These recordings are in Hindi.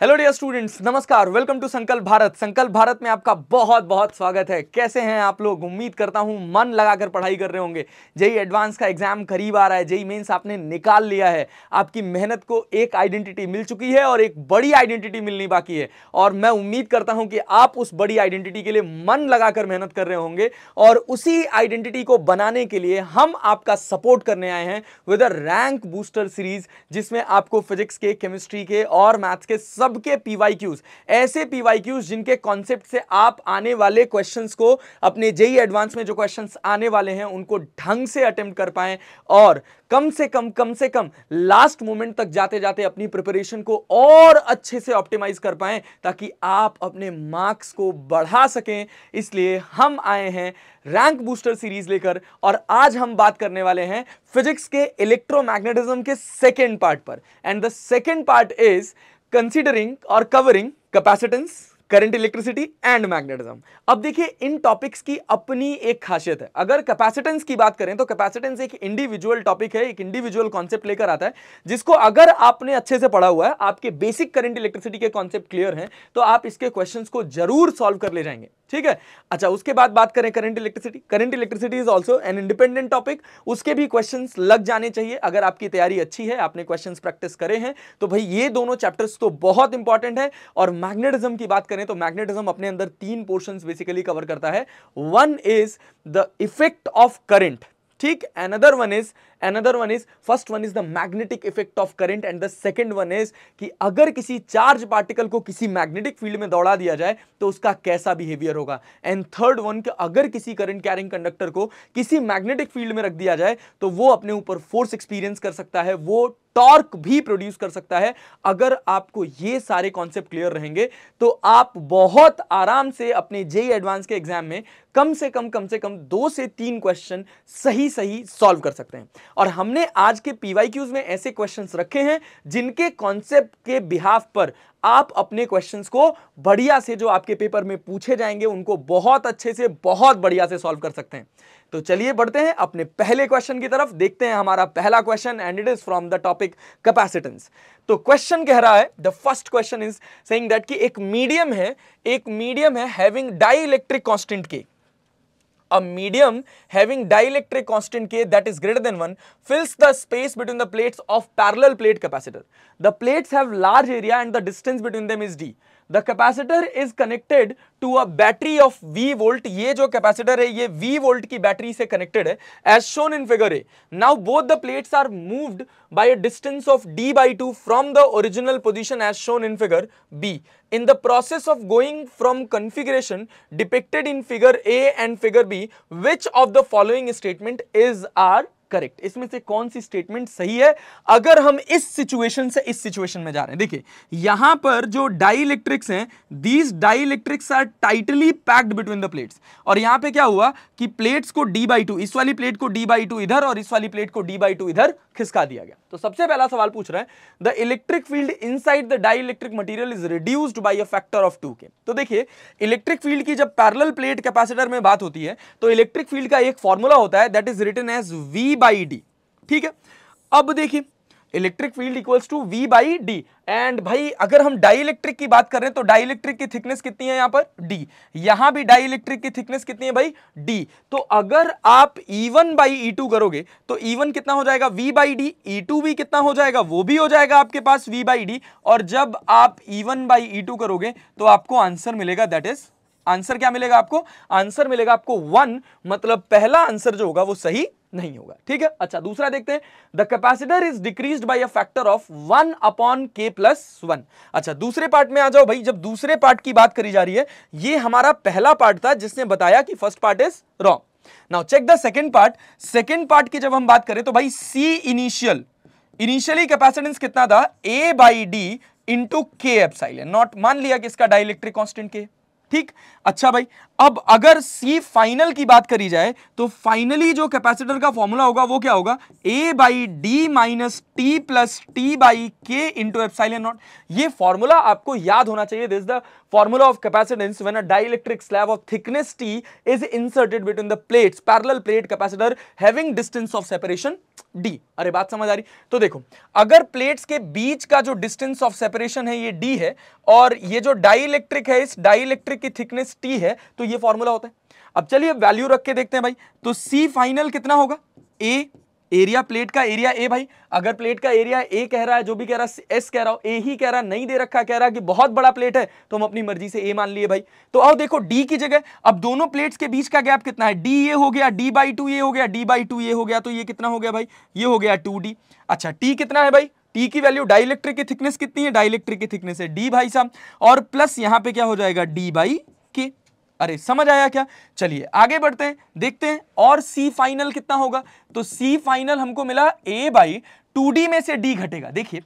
हेलो डियर स्टूडेंट्स नमस्कार वेलकम टू संकल्प भारत संकल्प भारत में आपका बहुत बहुत स्वागत है कैसे हैं आप लोग उम्मीद करता हूं मन लगाकर पढ़ाई कर रहे होंगे जेई एडवांस का एग्जाम करीब आ रहा है जेई मेंस आपने निकाल लिया है आपकी मेहनत को एक आइडेंटिटी मिल चुकी है और एक बड़ी आइडेंटिटी मिलनी बाकी है और मैं उम्मीद करता हूँ कि आप उस बड़ी आइडेंटिटी के लिए मन लगाकर मेहनत कर रहे होंगे और उसी आइडेंटिटी को बनाने के लिए हम आपका सपोर्ट करने आए हैं विद रैंक बूस्टर सीरीज जिसमें आपको फिजिक्स के केमिस्ट्री के और मैथ्स के सबके पीवाई क्यूज ऐसे पीवाई क्यूज जिनके कॉन्सेप्ट से आप आने वाले क्वेश्चंस को अपने जेई एडवांस e में जो क्वेश्चंस आने वाले हैं उनको ढंग से अटेम्प्ट कर पाए और कम से कम कम से कम लास्ट मोमेंट तक जाते जाते अपनी प्रिपरेशन को और अच्छे से ऑप्टिमाइज कर पाए ताकि आप अपने मार्क्स को बढ़ा सकें इसलिए हम आए हैं रैंक बूस्टर सीरीज लेकर और आज हम बात करने वाले हैं फिजिक्स के इलेक्ट्रोमैग्नेटिज्म के सेकेंड पार्ट पर and the second part is considering और covering capacitance current electricity and magnetism अब देखिए इन टॉपिक्स की अपनी एक खासियत है अगर कैपेसिटेंस की बात करें तो कैपेसिटेंस एक इंडिविजुअल टॉपिक है एक इंडिविजुअल कॉन्सेप्ट लेकर आता है जिसको अगर आपने अच्छे से पढ़ा हुआ है आपके बेसिक करंट इलेक्ट्रिसिटी के कॉन्सेप्ट क्लियर हैं तो आप इसके क्वेश्चन को जरूर सॉल्व कर ले जाएंगे ठीक है अच्छा उसके बाद बात करें current electricity current electricity is also an independent topic उसके भी क्वेश्चन लग जाने चाहिए अगर आपकी तैयारी अच्छी है आपने क्वेश्चन प्रैक्टिस करे हैं तो भाई ये दोनों चैप्टर्स तो बहुत इंपॉर्टेंट है और मैग्नेटिज्म की बात करें तो मैग्नेटिज्म अपने अंदर तीन पोर्शन बेसिकली कवर करता है one is the effect of current ठीक another one is another one is first one is the magnetic effect of current and the second one is कि अगर किसी चार्ज पार्टिकल को किसी मैग्नेटिक फील्ड में दौड़ा दिया जाए तो उसका कैसा बिहेवियर होगा एंड थर्ड वन कि अगर किसी करंट कैरिंग कंडक्टर को किसी मैग्नेटिक फील्ड में रख दिया जाए तो वो अपने ऊपर फोर्स एक्सपीरियंस कर सकता है वो टॉर्क भी प्रोड्यूस कर सकता है अगर आपको ये सारे कॉन्सेप्ट क्लियर रहेंगे तो आप बहुत आराम से अपने जे एडवांस के एग्जाम में कम से कम कम से कम दो से तीन क्वेश्चन सही सही सॉल्व कर सकते हैं और हमने आज के पीवाईक्यूज में ऐसे क्वेश्चंस रखे हैं जिनके कॉन्सेप्ट के बिहाफ पर आप अपने क्वेश्चंस को बढ़िया से जो आपके पेपर में पूछे जाएंगे उनको बहुत अच्छे से बहुत बढ़िया से सॉल्व कर सकते हैं तो चलिए बढ़ते हैं अपने पहले क्वेश्चन की तरफ देखते हैं हमारा पहला question and it is from the topic capacitance तो क्वेश्चन कह रहा है the first question is saying that कि एक मीडियम है एक मीडियम है having dielectric constant K A medium having dielectric constant K that is greater than 1 fills the space between the plates of parallel plate capacitor. The plates have large area and the distance between them is D. The capacitor is connected to a battery of V volt ये जो कैपेसिटर है ये वी वोल्ट की बैटरी से कनेक्टेड है as shown in figure A now both the plates are moved by a distance of D by two from the original position as shown in figure B in the process of going from configuration depicted in figure A and figure B which of the following statement is are correct इसमें से कौन सी स्टेटमेंट सही है अगर हम इस सिचुएशन से इस सिचुएशन में जा रहे हैं देखिए यहां पर जो डाइलेक्ट्रिक्स हैं these dielectrics are tightly packed between the plates और यहां पे क्या हुआ कि प्लेट्स को डी बाई टू इस वाली प्लेट को डी बाई टू इधर और इस वाली प्लेट को डी बाई टू इधर खिसका दिया गया तो सबसे पहला सवाल पूछ रहे हैं the electric field inside the dielectric material is reduced by a factor of two K तो देखिए इलेक्ट्रिक फील्ड की जब पैरल प्लेट कैपेसिटर में बात होती है तो इलेक्ट्रिक फील्ड का एक फॉर्मूला होता है that is written as V by D ठीक है अब देखिए electric field equals to V by D and भाई अगर हम डाइलेक्ट्रिक की बात करें तो डाइलेक्ट्रिक की थिकनेस कितनी है यहां पर डी यहां भी डाइलेक्ट्रिक की थिकनेस कितनी है भाई डी तो अगर आप E one by E two करोगे तो ई e वन कितना हो जाएगा V by D E two भी कितना हो जाएगा वो भी हो जाएगा आपके पास वी बाई डी और जब आप E one by E two करोगे तो आपको आंसर मिलेगा दैट इज आंसर क्या मिलेगा आपको आंसर मिलेगा आपको वन मतलब पहला आंसर जो होगा वो सही नहीं होगा ठीक है अच्छा दूसरा देखते हैं the capacitor is decrease by a factor of one upon K plus one अच्छा दूसरे पार्ट में आ जाओ भाई जब दूसरे पार्ट की बात करी जा रही है ये हमारा पहला पार्ट था जिसने बताया कि first part is wrong now check the second part second part की जब हम बात करें तो भाई सी इनिशियल इनिशियली कैपेसिटेंस कितना था A by D into K epsilon naught मान लिया कि इसका डायलेक्ट्रिक कॉन्स्टेंट के ठीक अच्छा भाई अब अगर सी फाइनल की बात करी जाए तो फाइनली जो कैपेसिटर का फॉर्मूला होगा वो क्या होगा A by D minus T plus T by K into epsilon naught ये फॉर्मूला आपको याद होना चाहिए this the formula of capacitance when a dielectric slab of thickness T is inserted between the plates parallel plate capacitor having distance of separation D अरे बात समझ आ रही तो देखो अगर प्लेट्स के बीच का जो डिस्टेंस ऑफ सेपरेशन है ये D है और ये जो डाइलेक्ट्रिक है इस डाइलेक्ट्रिक की थिकनेस T है तो ये फॉर्मूला होता है अब चलिए वैल्यू रख के देखते हैं भाई तो C फाइनल कितना होगा A एरिया प्लेट का एरिया ए भाई अगर प्लेट का एरिया ए कह रहा है जो भी कह रहा है एस कह रहा हो ए ही कह रहा नहीं दे रखा कह रहा कि बहुत बड़ा प्लेट है तो हम अपनी मर्जी से ए मान लिए भाई तो आओ देखो डी की जगह अब दोनों प्लेट्स के बीच का गैप कितना है डी ए हो गया डी बाई टू ए हो गया डी बाई टू ए हो गया तो ये कितना हो गया भाई ये हो गया टू डी अच्छा टी कितना है भाई टी की वैल्यू डाइलेक्ट्रिक की थिकनेस कितनी है डाइलेक्ट्रिक की थिकनेस है डी भाई साहब और प्लस यहाँ पे क्या हो जाएगा डी बाई अरे समझ आया क्या चलिए आगे बढ़ते हैं देखते हैं और सी फाइनल कितना होगा तो सी फाइनल हमको मिला ए बाई टू में से डी घटेगा देखिए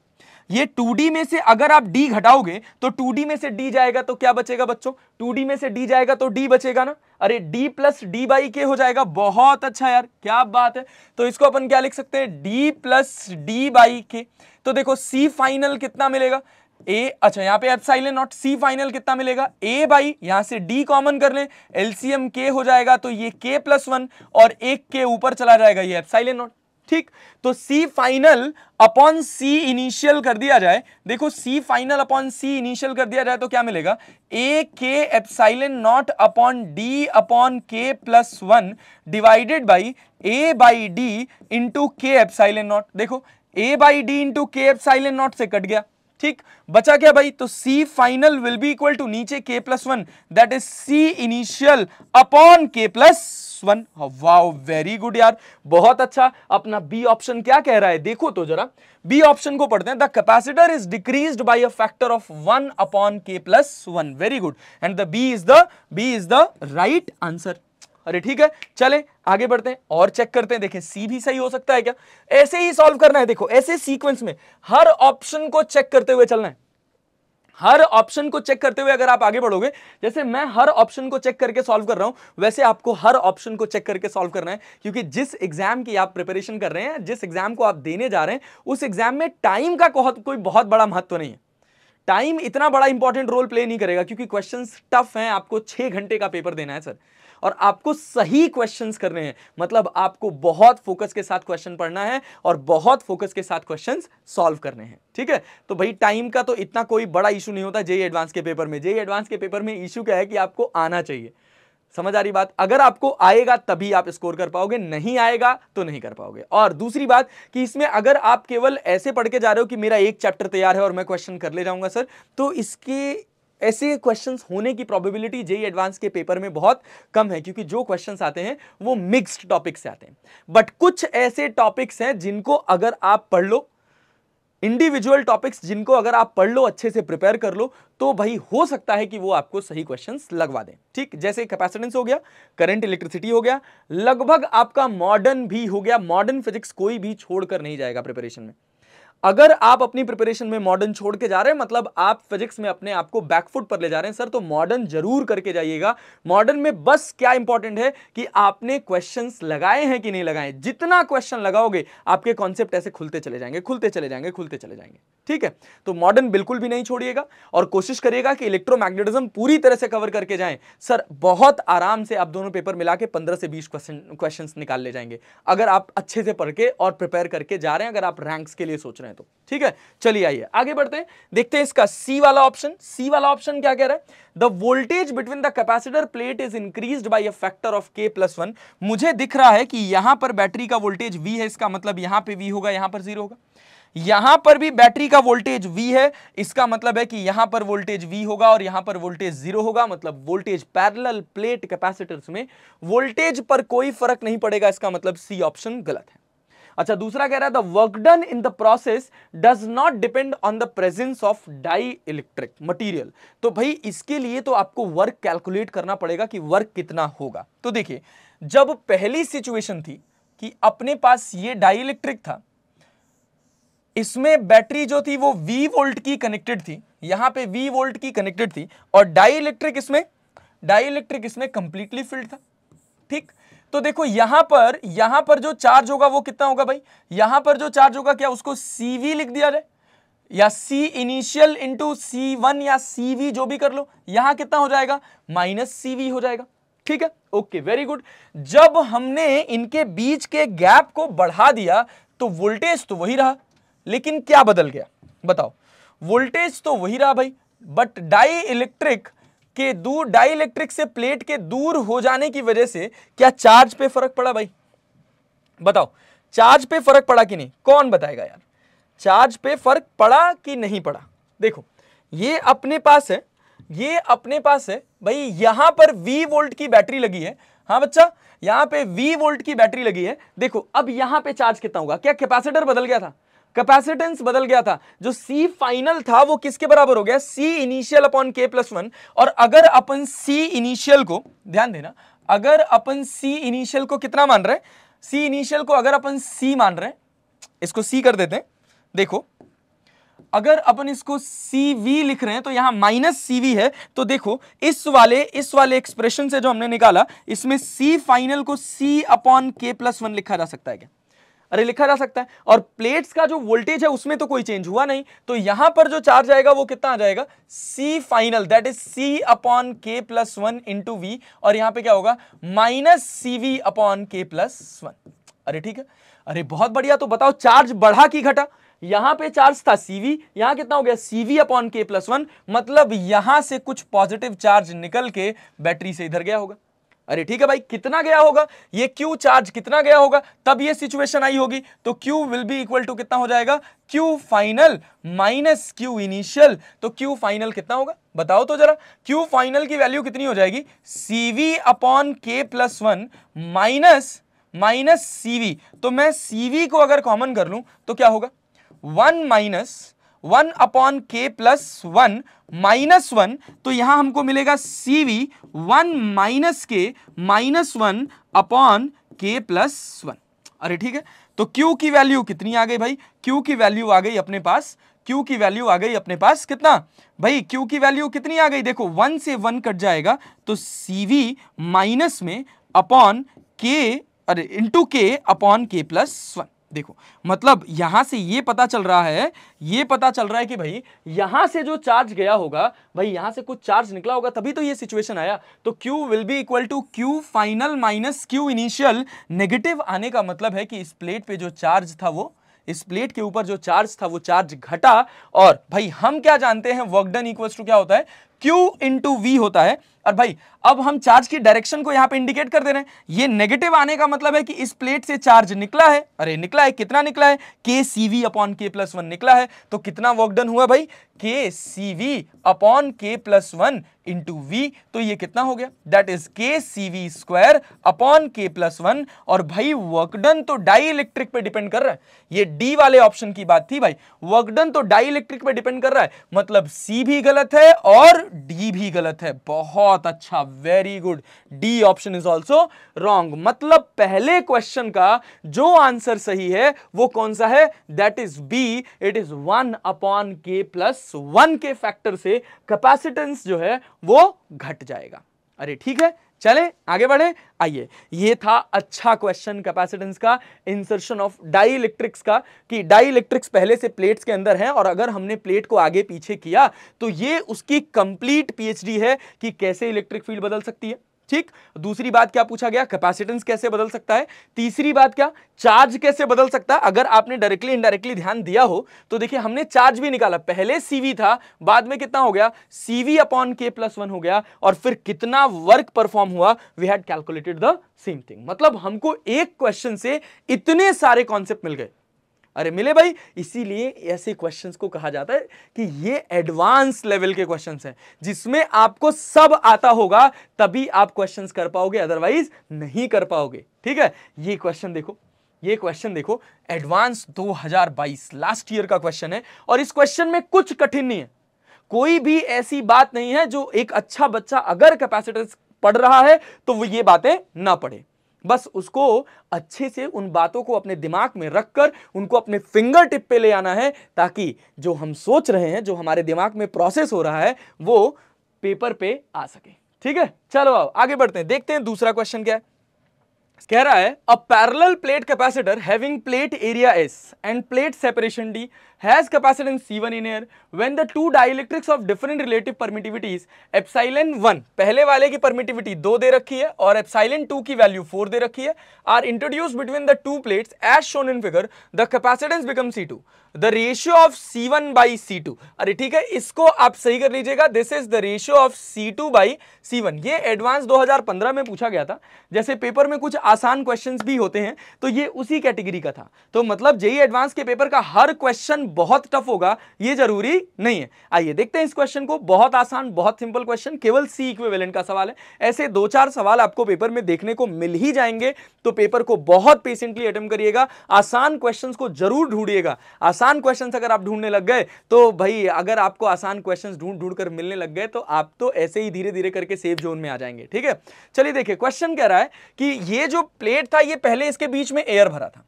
ये 2D में से अगर आप D घटाओगे तो 2D में से D जाएगा तो क्या बचेगा बच्चों 2D में से D जाएगा तो D बचेगा ना अरे D प्लस डी बाई के हो जाएगा बहुत अच्छा यार क्या बात है तो इसको अपन क्या लिख सकते हैं D प्लस डी बाई के तो देखो C फाइनल कितना मिलेगा ए अच्छा यहाँ पे एप्साइलन नॉट सी फाइनल कितना मिलेगा ए बाई यहाँ से डी कॉमन कर लें एलसीएम के हो जाएगा तो ये के प्लस वन और एक के ऊपर चला जाएगा ये एप्साइलन नॉट ठीक तो C final upon C initial कर दिया जाए देखो C final upon C initial कर दिया जाए तो क्या मिलेगा A K epsilon naught upon D upon K plus one divided by A by D into K epsilon naught देखो A by D into K epsilon naught से कट गया ठीक बचा क्या भाई तो C final will be equal to नीचे K plus one that is C initial upon K plus one wow very good यार बहुत अच्छा अपना बी ऑप्शन क्या कह रहा है देखो तो जरा बी ऑप्शन को पढ़ते हैं the capacitor is decrease by a factor of one upon K plus one very good and the B is the B is the right answer अरे ठीक है चले आगे बढ़ते हैं और चेक करते हैं देखें सी भी सही हो सकता है क्या ऐसे ही सॉल्व करना है देखो ऐसे सीक्वेंस में हर ऑप्शन को चेक करते हुए चलना है हर ऑप्शन को चेक करते हुए अगर आप आगे बढ़ोगे जैसे मैं हर ऑप्शन को चेक करके सॉल्व कर रहा हूं वैसे आपको हर ऑप्शन को चेक करके सॉल्व करना है क्योंकि जिस एग्जाम की आप प्रिपरेशन कर रहे हैं जिस एग्जाम को आप देने जा रहे हैं उस एग्जाम में टाइम का कोई बहुत बड़ा महत्व नहीं है टाइम इतना बड़ा इंपॉर्टेंट रोल प्ले नहीं करेगा क्योंकि क्वेश्चन टफ हैं आपको छः घंटे का पेपर देना है सर और आपको सही क्वेश्चंस करने हैं मतलब आपको बहुत फोकस के साथ क्वेश्चन पढ़ना है और बहुत फोकस के साथ क्वेश्चंस सॉल्व करने हैं ठीक है तो भाई टाइम का तो इतना कोई बड़ा इशू नहीं होता जेई एडवांस e के पेपर में जेई एडवांस e के पेपर में इशू क्या है कि आपको आना चाहिए समझ आ रही बात अगर आपको आएगा तभी आप स्कोर कर पाओगे नहीं आएगा तो नहीं कर पाओगे और दूसरी बात कि इसमें अगर आप केवल ऐसे पढ़ के जा रहे हो कि मेरा एक चैप्टर तैयार है और मैं क्वेश्चन कर ले जाऊंगा सर तो इसके ऐसे क्वेश्चंस होने की प्रोबेबिलिटी जेई एडवांस के पेपर में बहुत कम है क्योंकि जो क्वेश्चंस आते हैं वो मिक्स्ड टॉपिक्स से आते हैं बट कुछ ऐसे टॉपिक्स हैं जिनको अगर आप पढ़ लो इंडिविजुअल टॉपिक्स जिनको अगर आप पढ़ लो अच्छे से प्रिपेयर कर लो तो भाई हो सकता है कि वो आपको सही क्वेश्चंस लगवा दें ठीक जैसे कैपेसिटेंस हो गया करंट इलेक्ट्रिसिटी हो गया लगभग आपका मॉडर्न भी हो गया मॉडर्न फिजिक्स कोई भी छोड़कर नहीं जाएगा प्रिपरेशन में अगर आप अपनी प्रिपरेशन में मॉडर्न छोड़ के जा रहे हैं मतलब आप फिजिक्स में अपने आप को बैकफुट पर ले जा रहे हैं सर तो मॉडर्न जरूर करके जाइएगा मॉडर्न में बस क्या इंपॉर्टेंट है कि आपने क्वेश्चंस लगाए हैं कि नहीं लगाए जितना क्वेश्चन लगाओगे आपके कॉन्सेप्ट ऐसे खुलते चले जाएंगे खुलते चले जाएंगे खुलते चले जाएंगे ठीक है तो मॉडर्न बिल्कुल भी नहीं छोड़िएगा और कोशिश करिएगा कि इलेक्ट्रोमैग्नेटिज्म पूरी तरह से कवर करके जाए सर बहुत आराम से आप दोनों पेपर मिला के पंद्रह से बीस क्वेश्चन निकाल ले जाएंगे अगर आप अच्छे से पढ़ के और प्रिपेयर करके जा रहे हैं अगर आप रैंक्स के लिए सोच रहे हैं रहे हैं तो ठीक है चलिए आइए आगे बढ़ते हैं देखते हैं इसका सी वाला ऑप्शन सी वाला ऑप्शन क्या कह रहा है the voltage between the capacitor plate is increase by a factor of K plus one मुझे दिख रहा है कि यहां पर बैटरी का वोल्टेज वी है इसका मतलब यहां पर वी होगा यहां पर जीरो होगा यहां पर भी बैटरी का वोल्टेज V है इसका मतलब है कि यहां पर वोल्टेज V होगा और यहां पर वोल्टेज जीरो होगा मतलब वोल्टेज पैरेलल प्लेट कैपेसिटर्स में वोल्टेज पर कोई फर्क नहीं पड़ेगा इसका मतलब सी ऑप्शन गलत है अच्छा दूसरा कह रहा है the work done in the process does not depend on the presence of dielectric material तो भाई इसके लिए तो आपको वर्क कैलकुलेट करना पड़ेगा कि वर्क कितना होगा तो देखिए जब पहली सिचुएशन थी कि अपने पास ये डाई इलेक्ट्रिक था इसमें बैटरी जो थी वो वी वोल्ट की कनेक्टेड थी यहां पे वी वोल्ट की कनेक्टेड थी और डाई इलेक्ट्रिक इसमें डाई इलेक्ट्रिक इसमें कंप्लीटली फिल्ड था ठीक तो देखो यहां पर यहां पर जो चार्ज होगा वो कितना होगा भाई यहां पर जो चार्ज होगा क्या उसको सीवी लिख दिया जाए या C initial into C one या सीवी जो भी कर लो यहां कितना हो जाएगा माइनस सीवी हो जाएगा ठीक है ओके वेरी गुड जब हमने इनके बीच के गैप को बढ़ा दिया तो वोल्टेज तो वही रहा लेकिन क्या बदल गया बताओ वोल्टेज तो वही रहा भाई बट डाई इलेक्ट्रिक के दूर डाइइलेक्ट्रिक से प्लेट के दूर हो जाने की वजह से क्या चार्ज पे फर्क पड़ा भाई बताओ चार्ज पे फर्क पड़ा कि नहीं कौन बताएगा यार चार्ज पे फर्क पड़ा कि नहीं पड़ा देखो ये अपने पास है ये अपने पास है भाई यहां पर वी वोल्ट की बैटरी लगी है हाँ बच्चा यहां पे वी वोल्ट की बैटरी लगी है देखो अब यहां पे चार्ज कितना होगा क्या कैपेसिटर बदल गया था कैपेसिटेंस बदल गया था जो C फाइनल था वो किसके बराबर हो गया C initial upon K plus one और अगर अपन C इनिशियल को ध्यान देना अगर अपन C इनिशियल को कितना मान रहे हैं C इनिशियल को अगर अपन C मान रहे हैं इसको C कर देते हैं देखो अगर अपन इसको सी वी लिख रहे हैं तो यहां माइनस सी वी है तो देखो इस वाले इस वाले एक्सप्रेशन से जो हमने निकाला इसमें सी फाइनल को C upon K plus one लिखा जा सकता है क्या अरे लिखा जा सकता है और प्लेट्स का जो वोल्टेज है उसमें तो कोई चेंज हुआ नहीं तो यहां पर जो चार्ज आएगा वो कितना आ जाएगा C final that is C upon K plus one into V और यहां पे क्या होगा minus C V upon K plus one अरे ठीक है अरे बहुत बढ़िया तो बताओ चार्ज बढ़ा की घटा यहां पे चार्ज था सीवी यहां कितना हो गया CV upon K plus one मतलब यहां से कुछ पॉजिटिव चार्ज निकल के बैटरी से इधर गया होगा अरे ठीक है भाई कितना गया होगा ये क्यू चार्ज कितना गया होगा तब ये सिचुएशन आई होगी तो Q will be equal to कितना हो जाएगा Q final minus Q initial तो क्यू फाइनल कितना होगा बताओ तो जरा क्यू फाइनल की वैल्यू कितनी हो जाएगी CV upon K plus one minus minus V तो मैं वी को अगर कॉमन कर लूं तो क्या होगा one minus one upon K plus one minus one तो यहां हमको मिलेगा C V one minus K minus one upon K plus one अरे ठीक है तो क्यू की वैल्यू कितनी आ गई भाई क्यू की वैल्यू आ गई अपने पास क्यू की वैल्यू आ गई अपने पास कितना भाई क्यू की वैल्यू कितनी आ गई देखो वन से वन कट जाएगा तो सी वी माइनस में अपॉन के अरे इंटू के अपॉन के प्लस वन देखो मतलब यहां से ये पता चल रहा है ये पता चल रहा है कि भाई यहां से जो चार्ज गया होगा भाई यहां से कुछ चार्ज निकला होगा तभी तो ये सिचुएशन आया तो Q will be equal to Q final minus Q initial negative आने का मतलब है कि इस प्लेट पे जो चार्ज था वो इस प्लेट के ऊपर जो चार्ज था वो चार्ज घटा और भाई हम क्या जानते हैं वर्कडन इक्वल्स टू क्या होता है Q इंटू वी होता है और भाई अब हम चार्ज की डायरेक्शन को यहां पे इंडिकेट कर दे रहे हैं ये नेगेटिव आने का मतलब है कि इस प्लेट से चार्ज निकला है अरे निकला है कितना निकला है K C V upon K plus one निकला है तो कितना वर्कडन हुआ भाई K C V upon K plus one into V तो ये कितना हो गया that is K C V square upon K plus one और भाई वर्कडन तो डाई इलेक्ट्रिक पर डिपेंड कर रहा है ये डी वाले ऑप्शन की बात थी भाई वर्कडन तो डाई इलेक्ट्रिक पर डिपेंड कर रहा है मतलब सी भी गलत है और डी भी गलत है बहुत अच्छा very good D option is also wrong मतलब पहले क्वेश्चन का जो आंसर सही है वो कौन सा है that is B it is one upon K plus one के फैक्टर से कैपेसिटेंस जो है वो घट जाएगा अरे ठीक है चले आगे बढ़े आइए ये था अच्छा क्वेश्चन कैपेसिटेंस का इंसर्शन ऑफ डाई इलेक्ट्रिक्स का कि डाई इलेक्ट्रिक्स पहले से प्लेट्स के अंदर हैं और अगर हमने प्लेट को आगे पीछे किया तो ये उसकी कंप्लीट पीएचडी है कि कैसे इलेक्ट्रिक फील्ड बदल सकती है ठीक दूसरी बात क्या पूछा गया कैपेसिटेंस कैसे बदल सकता है तीसरी बात क्या चार्ज कैसे बदल सकता है अगर आपने डायरेक्टली इनडायरेक्टली ध्यान दिया हो तो देखिए हमने चार्ज भी निकाला पहले सीवी था बाद में कितना हो गया CV upon K plus one हो गया और फिर कितना वर्क परफॉर्म हुआ we had calculated the same thing मतलब हमको एक क्वेश्चन से इतने सारे कॉन्सेप्ट मिल गए अरे मिले भाई इसीलिए ऐसे क्वेश्चंस को कहा जाता है कि ये एडवांस लेवल के क्वेश्चंस हैं जिसमें आपको सब आता होगा तभी आप क्वेश्चंस कर पाओगे अदरवाइज नहीं कर पाओगे ठीक है ये क्वेश्चन देखो ये क्वेश्चन देखो एडवांस 2022 लास्ट ईयर का क्वेश्चन है और इस क्वेश्चन में कुछ कठिन नहीं है कोई भी ऐसी बात नहीं है जो एक अच्छा बच्चा अगर कैपेसिटी पढ़ रहा है तो वो ये बातें ना पढ़े बस उसको अच्छे से उन बातों को अपने दिमाग में रखकर उनको अपने फिंगर टिप पे ले आना है ताकि जो हम सोच रहे हैं जो हमारे दिमाग में प्रोसेस हो रहा है वो पेपर पे आ सके ठीक है चलो आओ आगे बढ़ते हैं देखते हैं दूसरा क्वेश्चन क्या है कह रहा है a parallel plate capacitor having plate area S and plate separation D has capacitance C1 in here when the two dielectrics of different relative permittivities epsilon 1 पहले वाले की permittivity 2 दे रखी है और epsilon 2 की value 4 दे रखी है are introduced between the two plates as shown in figure the capacitance becomes C2 the ratio of C1 by C2 अरे ठीक है इसको आप सही कर लीजिएगा this is the ratio of C2 by C1 ये एडवांस 2015 में पूछा गया था जैसे पेपर में कुछ आसान क्वेश्चंस भी होते हैं तो ये उसी कैटेगरी का था तो मतलब जेई एडवांस के पेपर का हर क्वेश्चन बहुत टफ होगा ये जरूरी नहीं है आइए देखते हैं इस क्वेश्चन को बहुत आसान बहुत सिंपल क्वेश्चन केवल सी इक्वेवेलेंट का सवाल है ऐसे दो चार सवाल आपको पेपर में देखने को मिल ही जाएंगे तो पेपर को बहुत पेशेंटली अटेम्प करिएगा आसान क्वेश्चन को जरूर ढूंढिएगा आसान क्वेश्चन अगर आप ढूंढने लग गए तो भाई अगर आपको आसान क्वेश्चन ढूंढ ढूंढ कर मिलने लग गए तो आप तो ऐसे ही धीरे धीरे करके सेफ जोन में आ जाएंगे ठीक है चलिए देखिए क्वेश्चन कह रहा है कि ये जो प्लेट था ये पहले इसके बीच में एयर भरा था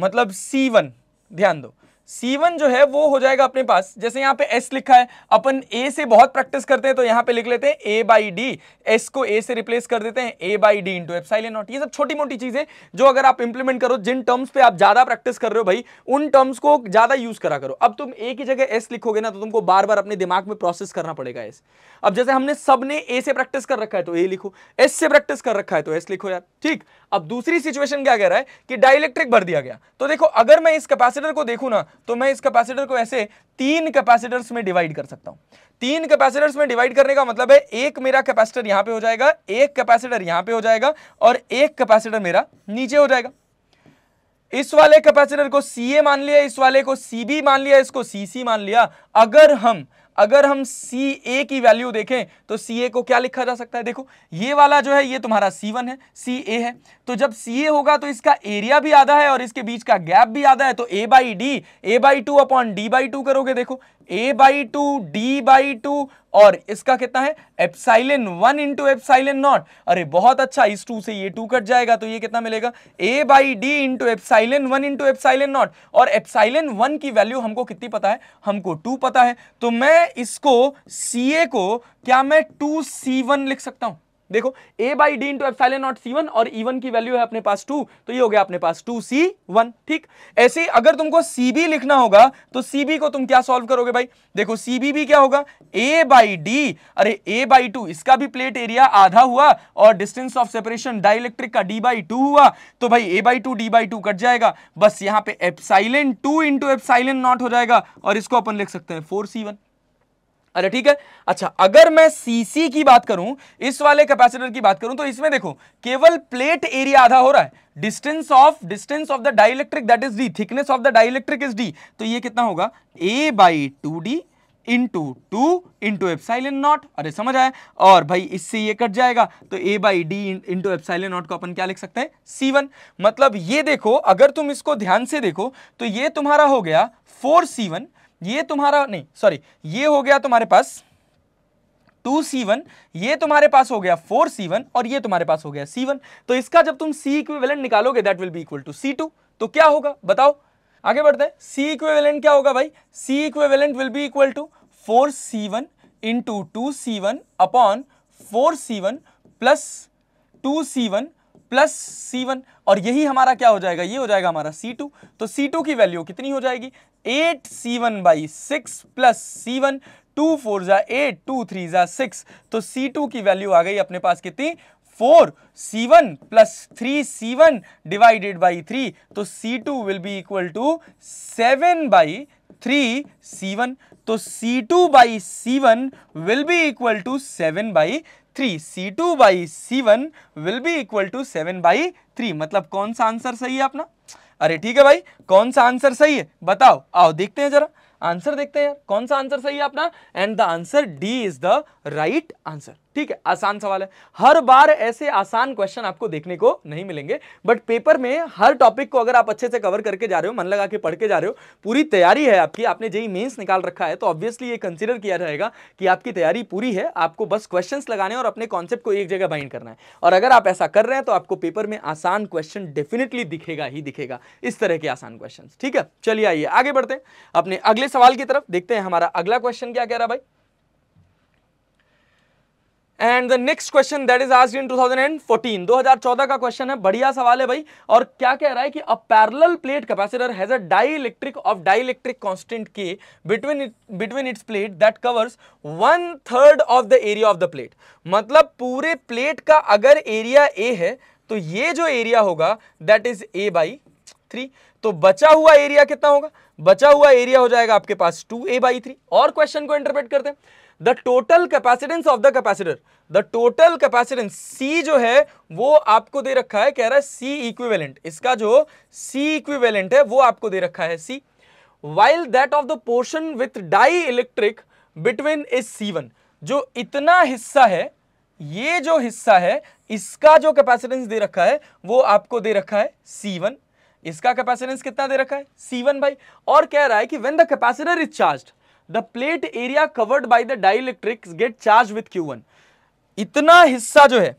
मतलब C1 ध्यान दो C1 जो है वो हो जाएगा अपने पास जैसे यहाँ पे S लिखा है अपन A से बहुत प्रैक्टिस करते हैं तो यहाँ पे लिख लेते हैं A बाई डी एस को A से रिप्लेस कर देते हैं A by D into epsilon naught ये सब छोटी मोटी चीज़ें जो अगर आप इंप्लीमेंट करो जिन टर्म्स पे आप ज़्यादा प्रैक्टिस कर रहे हो भाई उन टर्म्स को ज़्यादा यूज़ करा करो अब तुम ए की जगह एस लिखोगे ना तो तुमको बार बार अपने दिमाग में प्रोसेस करना पड़ेगा एस अब जैसे हमने सब ने ए से प्रैक्टिस कर रखा है तो ए लिखो एस से प्रैक्टिस कर रखा है तो एस लिखो यार ठीक अब दूसरी सिचुएशन क्या कह रहा है कि डायलेक्ट्रिक भर दिया गया तो देखो अगर मैं इस कैपेसिटर को देखू ना तो मैं इस कैपेसिटर को ऐसे तीन कैपेसिटर्स में डिवाइड कर सकता हूं तीन कैपेसिटर्स में डिवाइड करने का मतलब है एक मेरा कैपेसिटर यहां पे हो जाएगा एक कैपेसिटर यहां पे हो जाएगा और एक कैपेसिटर मेरा नीचे हो जाएगा इस वाले कैपेसिटर को सी ए मान लिया इस वाले को सी बी मान लिया इसको सी सी मान लिया अगर हम अगर हम सी ए की वैल्यू देखें तो सी ए को क्या लिखा जा सकता है देखो ये वाला जो है ये तुम्हारा सी वन है सी ए है तो जब सी ए होगा तो इसका एरिया भी आधा है और इसके बीच का गैप भी आधा है तो A by D A by two upon D by two करोगे देखो A by two D by two और इसका कितना है epsilon one into epsilon naught अरे बहुत अच्छा इस टू से ये टू कट जाएगा तो ये कितना मिलेगा A by D into epsilon one into epsilon naught और एपसाइलिन वन की वैल्यू हमको कितनी पता है हमको टू पता है तो मैं इसको सी ए को क्या मैं टू सी वन लिख सकता हूं देखो A by D into epsilon naught C one और ईवन e की वैल्यू है अपने पास टू तो ये हो गया अपने पास टू सी वन ठीक ऐसे अगर तुमको सी बी लिखना होगा तो सी बी को तुम क्या सॉल्व करोगे भाई देखो सी बी भी क्या होगा ए बाई डी अरे ए बाई टू इसका भी प्लेट एरिया आधा हुआ और डिस्टेंस ऑफ सेपरेशन डाइलेक्ट्रिक का डी बाई टू हुआ तो भाई A by two D by two cut जाएगा बस यहाँ पे epsilon two into epsilon naught हो जाएगा और इसको अपन लिख सकते हैं फोर सी वन अरे ठीक है अच्छा अगर मैं सीसी की बात करूं इस वाले कैपेसिटर की बात करूं तो इसमें देखो केवल प्लेट एरिया आधा हो रहा है distance of distance of the dielectric that is the thickness of the dielectric is D तो ये कितना होगा A by two D into two into epsilon naught अरे समझ आए और भाई इससे ये कट जाएगा तो A by D into epsilon naught को अपन क्या लिख सकते हैं सी वन मतलब ये देखो अगर तुम इसको ध्यान से देखो तो ये तुम्हारा हो गया फोर सी वन ये तुम्हारा नहीं सॉरी ये हो गया तुम्हारे पास टू सी वन ये तुम्हारे पास हो गया फोर सी वन और ये तुम्हारे पास हो गया सी वन तो इसका जब तुम सी इक्विवेलेंट निकालोगे that will be equal to C two तो क्या होगा बताओ आगे बढ़ते हैं सी इक्विवेलेंट क्या होगा भाई C equivalent will be equal to four C one into two C one upon four C one plus two C one plus C one और यही हमारा क्या हो जाएगा ये हो जाएगा हमारा सी टू तो सी टू की वैल्यू कितनी हो जाएगी eight C one by six plus C one two four ज़ा एट टू थ्री ज़ा सिक्स तो सी टू की वैल्यू आ गई अपने पास कितनी four C one plus three C one divided by three तो C two will be equal to seven by three C one तो C two by C one will be equal to seven by three C two by C one will be equal to seven by three मतलब कौन सा आंसर सही है अपना अरे ठीक है भाई कौन सा आंसर सही है बताओ आओ देखते हैं जरा आंसर देखते हैं कौन सा आंसर सही है अपना and the answer D is the right answer ठीक है आसान सवाल है हर बार ऐसे आसान क्वेश्चन आपको देखने को नहीं मिलेंगे बट पेपर में हर टॉपिक को अगर आप अच्छे से कवर करके जा रहे हो मन लगा के पढ़ के जा रहे हो पूरी तैयारी है आपकी आपने जेई मेंस निकाल रखा है तो ऑब्वियसली ये कंसिडर किया जाएगा कि आपकी तैयारी पूरी है आपको बस क्वेश्चन लगाने और अपने कॉन्सेप्ट को एक जगह बाइंड करना है और अगर आप ऐसा कर रहे हैं तो आपको पेपर में आसान क्वेश्चन डेफिनेटली दिखेगा ही दिखेगा इस तरह के आसान क्वेश्चन ठीक है चलिए आइए आगे बढ़ते हैं अपने अगले सवाल की तरफ देखते हैं हमारा अगला क्वेश्चन क्या कह रहा भाई and the next question that is आज इन 2014 2014 का क्वेश्चन है बढ़िया सवाल है भाई और क्या कह रहा है कि a parallel plate capacitor has a dielectric of dielectric constant K between between its plate that covers one third of the area of the plate मतलब पूरे प्लेट का अगर एरिया ए है तो ये जो एरिया होगा that is A by three तो बचा हुआ एरिया कितना होगा बचा हुआ एरिया हो जाएगा आपके पास टू ए बाई थ्री और क्वेश्चन को इंटरप्रेट करते हैं the total capacitance of the capacitor the total capacitance C जो है वो आपको दे रखा है कह रहा है सी इक्विवेलेंट इसका जो सी इक्विवेलेंट है वो आपको दे रखा है C while that of the portion with dielectric between is C one जो इतना हिस्सा है ये जो हिस्सा है इसका जो कैपेसिटेंस दे रखा है वो आपको दे रखा है सी वन इसका कैपेसिटेंस कितना दे रखा है सी वन भाई और कह रहा है कि when the capacitor is charge the plate area covered by the dielectric get charge with one इतना हिस्सा जो है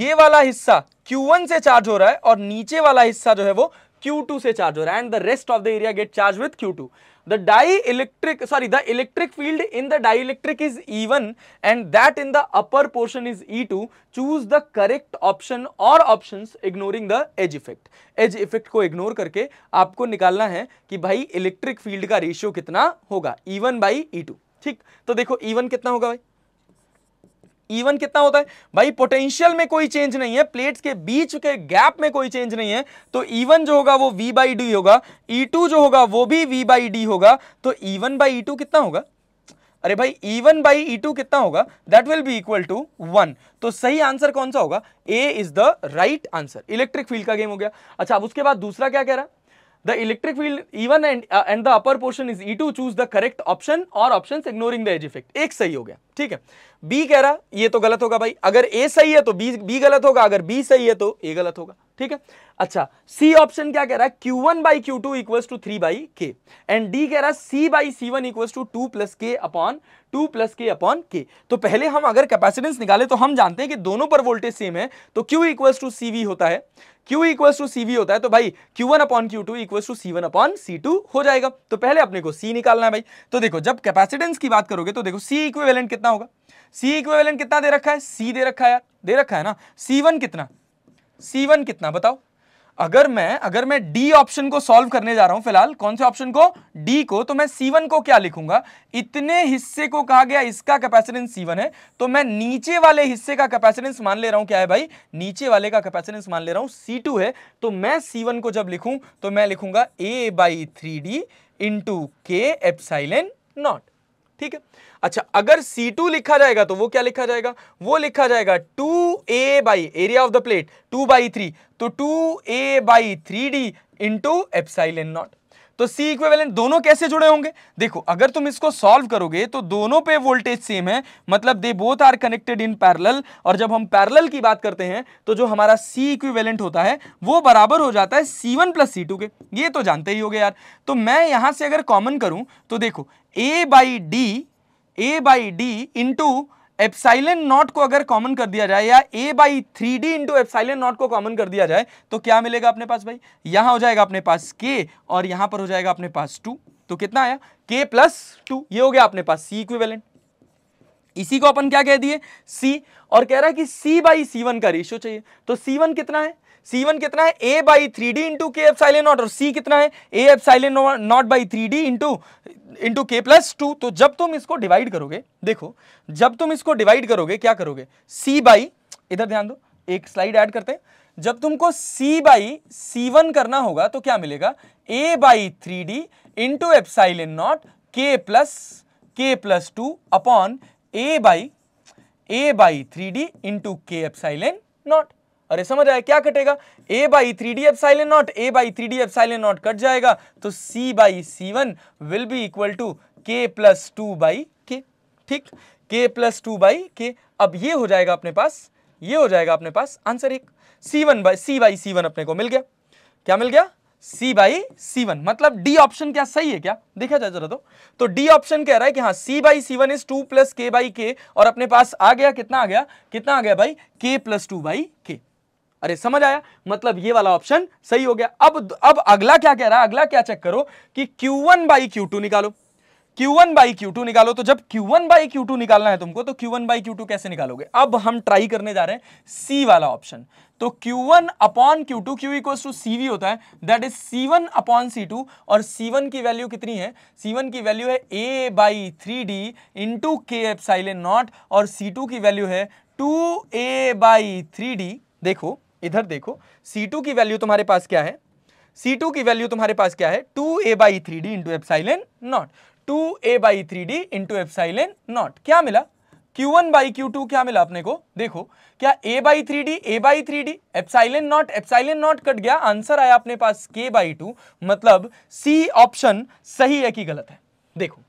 ये वाला हिस्सा Q1 से चार्ज हो रहा है और नीचे वाला हिस्सा जो है वो Q2 से चार्ज हो रहा है and the rest of the area get charge with Q2 the dielectric sorry the electric field in the dielectric is E1 and that in the upper portion is E2 choose the correct option or options ignoring the edge effect edge effect ko ignore karke aapko nikalna hai ki bhai electric field ka ratio kitna hoga E1 by E2 theek to dekho E1 kitna hoga bhai E one कितना होता है भाई पोटेंशियल में कोई चेंज नहीं है प्लेट्स के बीच के गैप में कोई चेंज नहीं है तो ईवन जो होगा वो वी बाई डी होगा ई e टू जो होगा वो भी वी बाई डी होगा तो ईवन बाई ई टू कितना होगा अरे भाई E one by E two कितना होगा that will be equal to one तो सही आंसर कौन सा होगा A is the right answer electric field का गेम हो गया अच्छा अब उसके बाद दूसरा क्या कह रहा the electric field field E1 and uh, and the upper portion is E2 choose the correct option or options ignoring the edge effect एक सही हो गया ठीक है बी कह रहा ये तो गलत होगा भाई अगर ए सही है तो बी बी गलत होगा अगर बी सही है तो ए गलत होगा ठीक है अच्छा सी ऑप्शन क्या कह रहा है Q one by Q two equal to three by K and D कह रहा है C by C one equal to two plus K upon two plus K upon K तो पहले हम अगर कैपेसिटेंस निकाले तो हम जानते हैं कि दोनों पर वोल्टेज सेम है तो Q equal to C V होता है Q equal to C V होता है तो भाई Q one upon Q two equal to C one upon C two हो जाएगा तो पहले अपने को सी निकालना है भाई तो देखो जब कैपेसिटेंस की बात करोगे तो देखो सी इक्वेलेंट कितना होगा सी इक्वेलेंट कितना दे रखा है सी दे रखा है यार दे रखा है ना सी वन कितना सी वन कितना बताओ अगर मैं अगर मैं डी ऑप्शन को सॉल्व करने जा रहा हूं फिलहाल कौन से ऑप्शन को डी को तो मैं सी वन को क्या लिखूंगा इतने हिस्से को कहा गया इसका कैपेसिटेंस सी वन है तो मैं नीचे वाले हिस्से का कैपेसिटेंस मान ले रहा हूं क्या है भाई नीचे वाले का कैपेसिटेंस मान ले रहा हूं सी टू है तो मैं सी वन को जब लिखूं तो मैं लिखूंगा A by three D into K epsilon naught ठीक है अच्छा अगर C2 लिखा जाएगा तो वो क्या लिखा जाएगा वो लिखा जाएगा 2a A by area of the plate 2 by three तो 2a A by three D into epsilon naught तो सी इक्वेवेलेंट दोनों कैसे जुड़े होंगे देखो अगर तुम इसको सॉल्व करोगे तो दोनों पे वोल्टेज सेम है मतलब they both are connected in parallel और जब हम पैरल की बात करते हैं तो जो हमारा सी इक्वेवेलेंट होता है वो बराबर हो जाता है C one plus C two के ये तो जानते ही हो गए यार तो मैं यहां से अगर कॉमन करूं तो देखो A by D A by D into epsilon naught को अगर कॉमन कर दिया जाए या A by three D into epsilon naught को कॉमन कर दिया जाए तो क्या मिलेगा अपने पास भाई यहां हो जाएगा अपने पास के और यहां पर हो जाएगा अपने पास टू तो कितना आया के प्लस टू ये हो गया अपने पास सी इक्विवेलेंट इसी को अपन क्या कह दिए सी और कह रहा है कि सी बाई सी वन का रेशियो चाहिए तो सी वन कितना है सी वन कितना है A by three D into K epsilon naught और सी कितना है A epsilon naught by three D into into K plus two तो जब तुम इसको डिवाइड करोगे देखो जब तुम इसको डिवाइड करोगे क्या करोगे सी बाई इधर ध्यान दो एक स्लाइड ऐड करते जब तुमको सी बाई सी वन करना होगा तो क्या मिलेगा A by three D into epsilon naught K plus K plus two upon A by A by three D into K epsilon naught अरे समझ आया क्या कटेगा A by three D epsilon naught A by three D epsilon naught cut जाएगा तो C by C one will be equal to K plus two by K ठीक के प्लस टू बाई के अब ये हो जाएगा अपने पास ये हो जाएगा अपने पास आंसर एक C one by C by C one अपने को मिल गया क्या मिल गया सी बाई सी वन मतलब डी ऑप्शन क्या सही है क्या देखा जाए जरा तो तो डी ऑप्शन कह रहा है कि हाँ C by C one is two plus K by K और अपने पास आ गया कितना आ गया कितना आ गया भाई के प्लस टू बाई के अरे समझ आया मतलब ये वाला ऑप्शन सही हो गया अब अब अगला क्या कह रहा है अगला क्या चेक करो कि Q1 वन बाई क्यू निकालो Q1 वन बाई क्यू निकालो तो जब Q1 वन बाई क्यू निकालना है तुमको तो Q1 वन बाई क्यू कैसे निकालोगे अब हम ट्राई करने जा रहे हैं C वाला ऑप्शन तो Q1 one upon Q two Q equal to C होता है that is C1 one upon C two और C1 की वैल्यू कितनी है C1 की वैल्यू है A by three D into K epsilon naught और C2 की वैल्यू है two A by three D देखो इधर देखो C2 की वैल्यू तुम्हारे पास क्या है C2 की वैल्यू तुम्हारे पास क्या है two A by three D into epsilon naught two A by three D into epsilon naught क्या मिला Q1 वन बाई क्यू क्या मिला अपने को देखो क्या A by three D A by three D epsilon naught epsilon naught cut गया आंसर आया अपने पास K बाई टू मतलब C ऑप्शन सही है कि गलत है देखो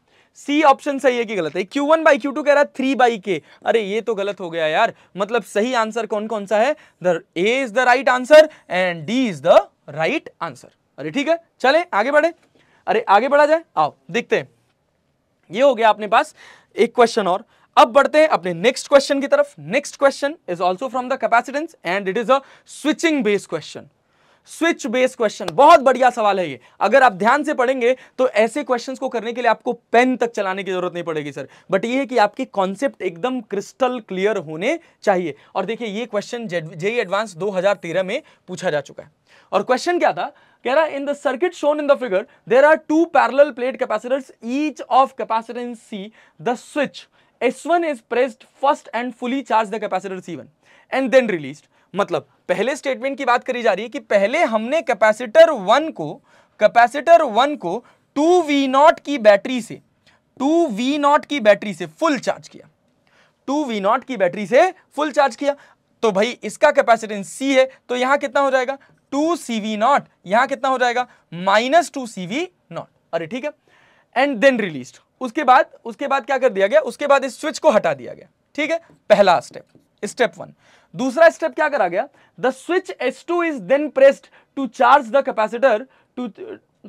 सी ऑप्शन सही है कि गलत है Q one by Q two कह रहा है थ्री बाई के अरे ये तो गलत हो गया यार मतलब सही आंसर कौन कौन सा है A is the right answer and D is the right answer अरे ठीक है चले आगे बढ़े अरे आगे बढ़ा जाए आओ देखते हैं ये हो गया अपने पास एक क्वेश्चन और अब बढ़ते हैं अपने नेक्स्ट क्वेश्चन की तरफ next question is also from the capacitance and it is a switching based question switch based question बहुत बढ़िया सवाल है ये अगर आप ध्यान से पढ़ेंगे तो ऐसे क्वेश्चन को करने के लिए आपको पेन तक चलाने की जरूरत नहीं पड़ेगी सर बट ये है कि आपके कॉन्सेप्ट एकदम क्रिस्टल क्लियर होने चाहिए और देखिए ये क्वेश्चन जेई एडवांस दो में पूछा जा चुका है और क्वेश्चन क्या था कह रहा in the circuit shown in the figure there are two parallel plate capacitors each of capacitance C the switch S1 is pressed first and fully charged the capacitor C1 and then released. मतलब पहले स्टेटमेंट की बात करी जा रही है कि पहले हमने कैपेसिटर वन को कैपेसिटर वन को टू वी नॉट की बैटरी से टू वी नॉट की बैटरी से फुल चार्ज किया टू वी नॉट की बैटरी से फुल चार्ज किया तो भाई इसका कैपेसिटेंस सी है तो यहां कितना हो जाएगा टू सी वी नॉट यहां कितना हो जाएगा minus two C V naught अरे ठीक है एंड देन रिलीज उसके बाद उसके बाद क्या कर दिया गया उसके बाद इस स्विच को हटा दिया गया ठीक है पहला स्टेप स्टेप वन दूसरा स्टेप क्या करा गया the switch S two is then pressed to charge the capacitor two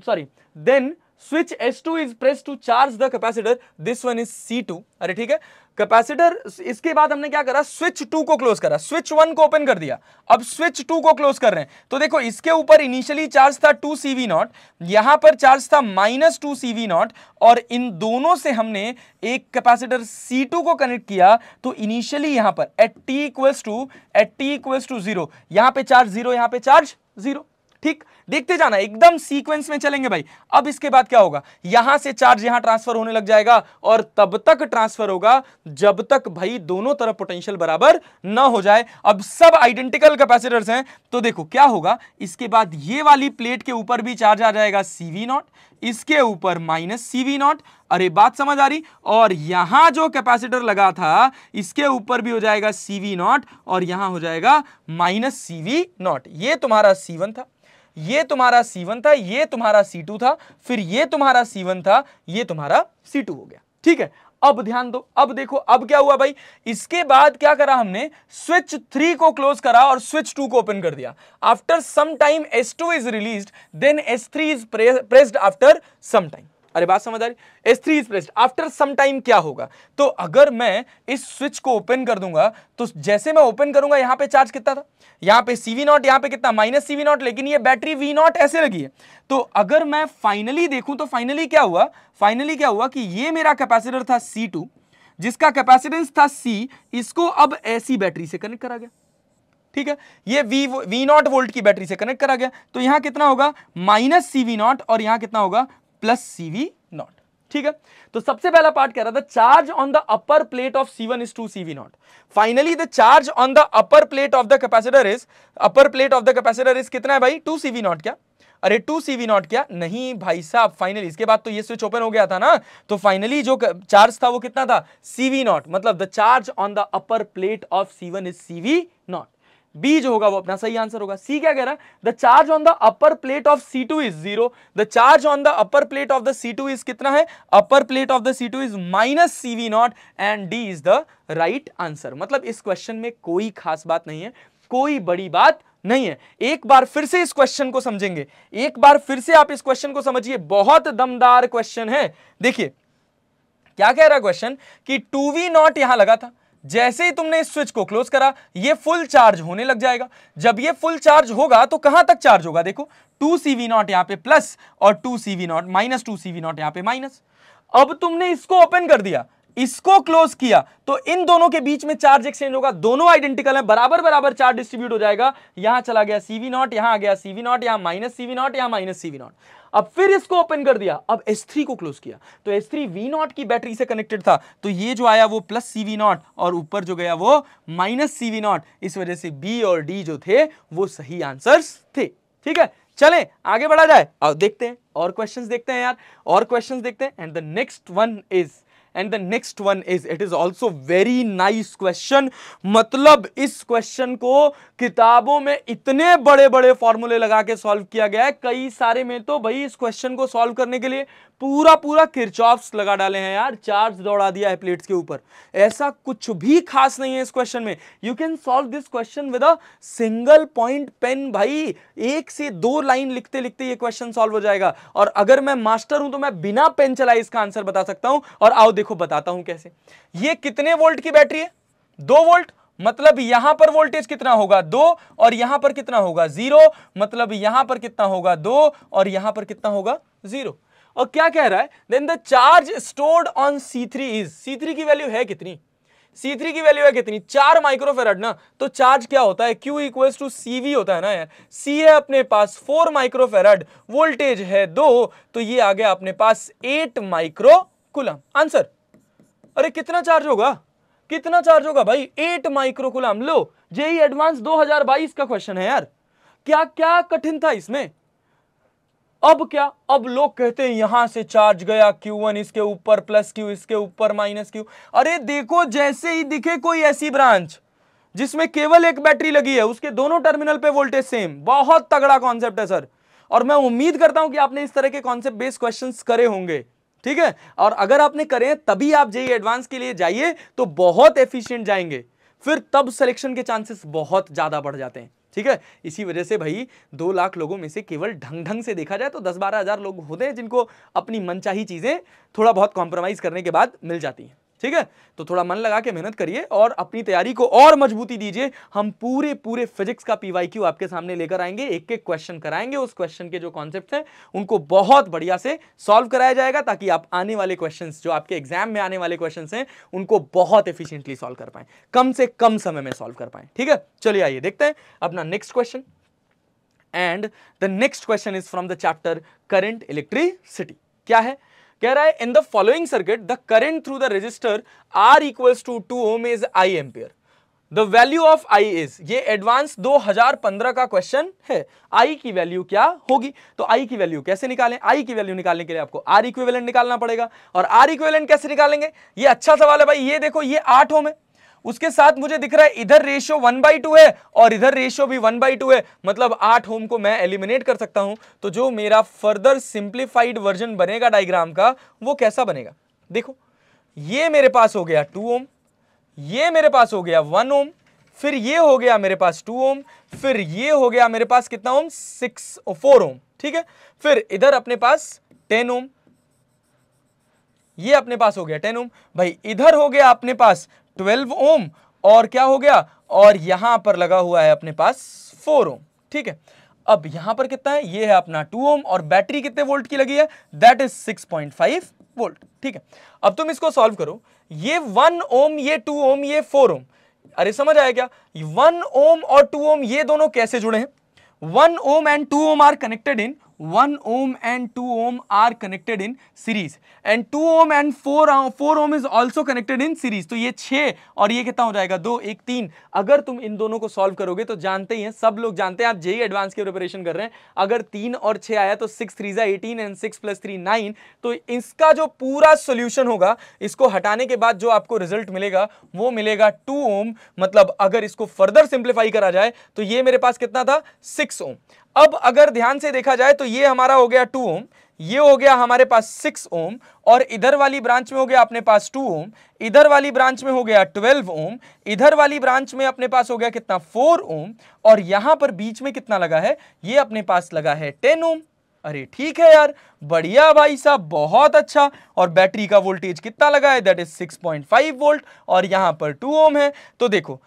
sorry then switch S2 is pressed to charge the capacitor. This one is C2. अरे ठीक है कैपेसिटर इसके बाद हमने क्या करा स्विच टू को क्लोज करा स्विच वन को ओपन कर दिया अब स्विच टू को क्लोज कर रहे हैं तो देखो इसके ऊपर इनिशियली चार्ज था टू सी वी नॉट यहां पर चार्ज था minus two C V naught और इन दोनों से हमने एक कैपेसिटर सी टू को कनेक्ट किया तो इनिशियली यहां पर at T equals to at T equals to zero यहां पर चार्ज जीरो यहां पर चार्ज जीरो ठीक देखते जाना एकदम सीक्वेंस में चलेंगे भाई अब इसके बाद क्या होगा यहां से चार्ज यहां ट्रांसफर होने लग जाएगा और तब तक ट्रांसफर होगा जब तक भाई दोनों तरफ पोटेंशियल बराबर ना हो जाए अब सब आइडेंटिकल कैपेसिटर्स हैं तो देखो क्या होगा इसके बाद ये वाली प्लेट के ऊपर भी चार्ज आ जाएगा सीवी नॉट इसके ऊपर माइनस सीवी नॉट अरे बात समझ आ रही और यहां जो कैपेसिटर लगा था इसके ऊपर भी हो जाएगा सीवी नॉट और यहां हो जाएगा माइनस सीवी नॉट ये तुम्हारा सीवन था ये तुम्हारा C1 था ये तुम्हारा C2 था फिर ये तुम्हारा C1 था ये तुम्हारा C2 हो गया ठीक है अब ध्यान दो अब देखो अब क्या हुआ भाई इसके बाद क्या करा हमने स्विच थ्री को क्लोज करा और स्विच टू को ओपन कर दिया after some time S two is release then S three is pressed after some time अरे बात समझ आ रही S three is pressed after some time क्या होगा तो अगर मैं इस स्विच को ओपन कर दूंगा तो जैसे मैं ओपन करूंगा यहां पे चार्ज कितना था यहां पे सीवी नॉट यहां पे कितना माइनस सीवी नॉट लेकिन ये बैटरी वी नॉट ऐसे लगी है तो अगर मैं फाइनली देखूं तो फाइनली क्या हुआ फाइनली क्या हुआ कि ये मेरा कैपेसिटर था सी टू जिसका कैपेसिटेंस था सी इसको अब ऐसी बैटरी से कनेक्ट करा गया ठीक है ये वी वी नॉट वोल्ट की बैटरी से कनेक्ट करा गया तो यहां कितना होगा माइनस सी वी नॉट और यहां कितना होगा प्लस सीवी नॉट ठीक है तो सबसे पहला पार्ट कह रहा था charge on the upper plate of C one is two C V naught finally the charge on the upper plate of the capacitor is upper plate of the capacitor is कितना है भाई टू सी वी नॉट क्या अरे टू सी वी नॉट क्या नहीं भाई साहब फाइनली इसके बाद तो ये स्विच ओपन हो गया था ना तो फाइनली जो चार्ज था वो कितना था सी वी नॉट मतलब the charge on the upper plate of C one is C V naught B जो होगा वो अपना सही आंसर होगा सी क्या कह रहा है the charge on the upper plate of C two is zero the charge on the upper plate of the C two is कितना है upper plate of the C two is minus C V naught and D is the right answer मतलब इस क्वेश्चन में कोई खास बात नहीं है कोई बड़ी बात नहीं है एक बार फिर से इस क्वेश्चन को समझेंगे एक बार फिर से आप इस क्वेश्चन को समझिए बहुत दमदार क्वेश्चन है देखिए क्या कह रहा है क्वेश्चन कि टू वी नॉट यहां लगा था जैसे ही तुमने इस स्विच को क्लोज करा ये फुल चार्ज होने लग जाएगा जब ये फुल चार्ज होगा तो कहां तक चार्ज होगा देखो टू सी वी नॉट यहां पर प्लस और two C V naught minus two C V naught यहां पर माइनस अब तुमने इसको ओपन कर दिया इसको क्लोज किया तो इन दोनों के बीच में चार्ज एक्सचेंज होगा दोनों आइडेंटिकल है बराबर बराबर चार्ज डिस्ट्रीब्यूट हो जाएगा यहां चला गया सीवी नॉट यहां आ गया सीवी नॉट यहां माइनस सीवी नॉट यहां माइनस सीवी नॉट अब फिर इसको ओपन कर दिया अब S3 को क्लोज किया तो S3 V0 की बैटरी से कनेक्टेड था तो ये जो आया वो प्लस सी वी नॉट और ऊपर जो गया वो माइनस सी वी नॉट इस वजह से B और D जो थे वो सही आंसर्स थे ठीक है चलें आगे बढ़ा जाए और देखते हैं और क्वेश्चंस देखते हैं यार और क्वेश्चंस देखते हैं and the next one is and the next one is it is also very nice question मतलब इस क्वेश्चन को किताबों में इतने बड़े बड़े फॉर्मूले लगा के सॉल्व किया गया है कई सारे में तो भाई इस क्वेश्चन को सॉल्व करने के लिए पूरा पूरा किरचॉप्स लगा डाले हैं यार चार्ज दौड़ा दिया है प्लेट्स के ऊपर ऐसा कुछ भी खास नहीं है इस क्वेश्चन में you can solve this question with a single point pen भाई एक से दो लाइन लिखते लिखते ये क्वेश्चन सॉल्व हो जाएगा और अगर मैं मास्टर हूं तो मैं बिना पेन चलाए इसका आंसर बता सकता हूं और आओ देखो बताता हूं कैसे ये कितने वोल्ट की बैटरी है दो वोल्ट मतलब यहां पर वोल्टेज कितना होगा दो और यहां पर कितना होगा जीरो मतलब यहां पर कितना होगा दो और यहां पर कितना होगा जीरो और क्या कह रहा है then the charge stored on C three is C three की वैल्यू है कितनी सी थ्री की वैल्यू है कितनी चार माइक्रोफेराड ना तो चार्ज क्या होता है Q equals to C V होता है ना यार सी है अपने पास फोर माइक्रोफेराड वोल्टेज है दो तो ये आ गया अपने पास एट माइक्रो कुलम आंसर अरे कितना चार्ज होगा कितना चार्ज होगा भाई एट माइक्रो कुलम लो जेई एडवांस 2022 का क्वेश्चन है यार क्या क्या कठिन था इसमें अब क्या अब लोग कहते हैं यहां से चार्ज गया Q1 इसके ऊपर प्लस Q इसके ऊपर माइनस Q अरे देखो जैसे ही दिखे कोई ऐसी ब्रांच जिसमें केवल एक बैटरी लगी है उसके दोनों टर्मिनल पे वोल्टेज सेम बहुत तगड़ा कॉन्सेप्ट है सर और मैं उम्मीद करता हूं कि आपने इस तरह के कॉन्सेप्ट बेस्ड क्वेश्चन करे होंगे ठीक है और अगर आपने करें तभी आप जाइए एडवांस e के लिए जाइए तो बहुत एफिशियंट जाएंगे फिर तब सिलेक्शन के चांसेस बहुत ज़्यादा बढ़ जाते हैं ठीक है इसी वजह से भाई दो लाख लोगों में से केवल ढंग ढंग से देखा जाए तो दस बारह हज़ार लोग होते हैं जिनको अपनी मनचाही चीज़ें थोड़ा बहुत कॉम्प्रोमाइज़ करने के बाद मिल जाती हैं ठीक है तो थोड़ा मन लगा के मेहनत करिए और अपनी तैयारी को और मजबूती दीजिए हम पूरे पूरे फिजिक्स का क्यू आपके सामने लेकर आएंगे एक एक क्वेश्चन कराएंगे उस क्वेश्चन के जो कॉन्सेप्ट हैं उनको बहुत बढ़िया से सॉल्व कराया जाएगा ताकि आप आने वाले क्वेश्चन जो आपके एग्जाम में आने वाले क्वेश्चन हैं उनको बहुत एफिशियंटली सॉल्व कर पाए कम से कम समय में सॉल्व कर पाए ठीक है चलिए आइए देखते हैं अपना next question and the next question is from the chapter current electricity क्या है कह रहा है in the following circuit the current through the resistor R equals to two ohm is I ampere the value of I is ये एडवांस 2015 का क्वेश्चन है आई की वैल्यू क्या होगी तो आई की वैल्यू कैसे निकालें आई की वैल्यू निकालने के लिए आपको आर इक्विवेलेंट निकालना पड़ेगा और आर इक्विवेलेंट कैसे निकालेंगे ये अच्छा सवाल है भाई ये देखो ये आठ ओम है उसके साथ मुझे दिख रहा है इधर रेशियो वन बाई टू है और इधर रेशियो भी वन बाई टू है मतलब आठ होम को मैं एलिमिनेट कर सकता हूं तो जो मेरा फर्दर सिंप्लीफाइड वर्जन बनेगा डायग्राम का वो कैसा बनेगा देखो ये मेरे पास हो गया टू ओम ये मेरे पास हो गया वन ओम फिर ये हो गया मेरे पास टू ओम फिर ये हो गया मेरे पास कितना ओम सिक्स फोर ओम ठीक है फिर इधर अपने पास टेन ओम ये अपने पास हो गया टेन ओम भाई इधर हो गया अपने पास ट्वेल्व ओम और क्या हो गया और यहां पर लगा हुआ है अपने पास फोर ओम ठीक है अब यहां पर कितना है ये है अपना टू ओम और बैटरी कितने वोल्ट की लगी है that is six point five volt ठीक है अब तुम इसको सॉल्व करो ये वन ओम ये टू ओम ये फोर ओम अरे समझ आया क्या वन ओम और टू ओम ये दोनों कैसे जुड़े हैं one ohm and two ohm are connected in one ohm and two ohm are connected in series and two ohm and four four ohm is also connected in series तो ये छः और ये कितना हो जाएगा दो एक तीन अगर तुम इन दोनों को सॉल्व करोगे तो जानते ही हैं सब लोग जानते हैं आप जे एडवांस की प्रिपरेशन कर रहे हैं अगर तीन और छः आया तो सिक्स थ्री ज़ा eighteen and six plus three nine तो इसका जो पूरा सोल्यूशन होगा इसको हटाने के बाद जो आपको रिजल्ट मिलेगा वो मिलेगा टू ओम मतलब अगर इसको फर्दर सिंप्लीफाई करा जाए तो ये मेरे पास कितना था सिक्स ओम अब अगर ध्यान से देखा जाए तो ये हमारा हो गया टू ओम ये हो गया हमारे पास सिक्स ओम और इधर वाली ब्रांच में हो गया अपने पास टू ओम इधर वाली ब्रांच में हो गया ट्वेल्व ओम इधर वाली ब्रांच में अपने पास हो गया कितना फोर ओम और यहां पर बीच में कितना लगा है ये अपने पास लगा है टेन ओम अरे ठीक है यार बढ़िया भाई साहब बहुत अच्छा और बैटरी का वोल्टेज कितना लगा है दैट इज सिक्स वोल्ट और यहाँ पर टू ओम है तो देखो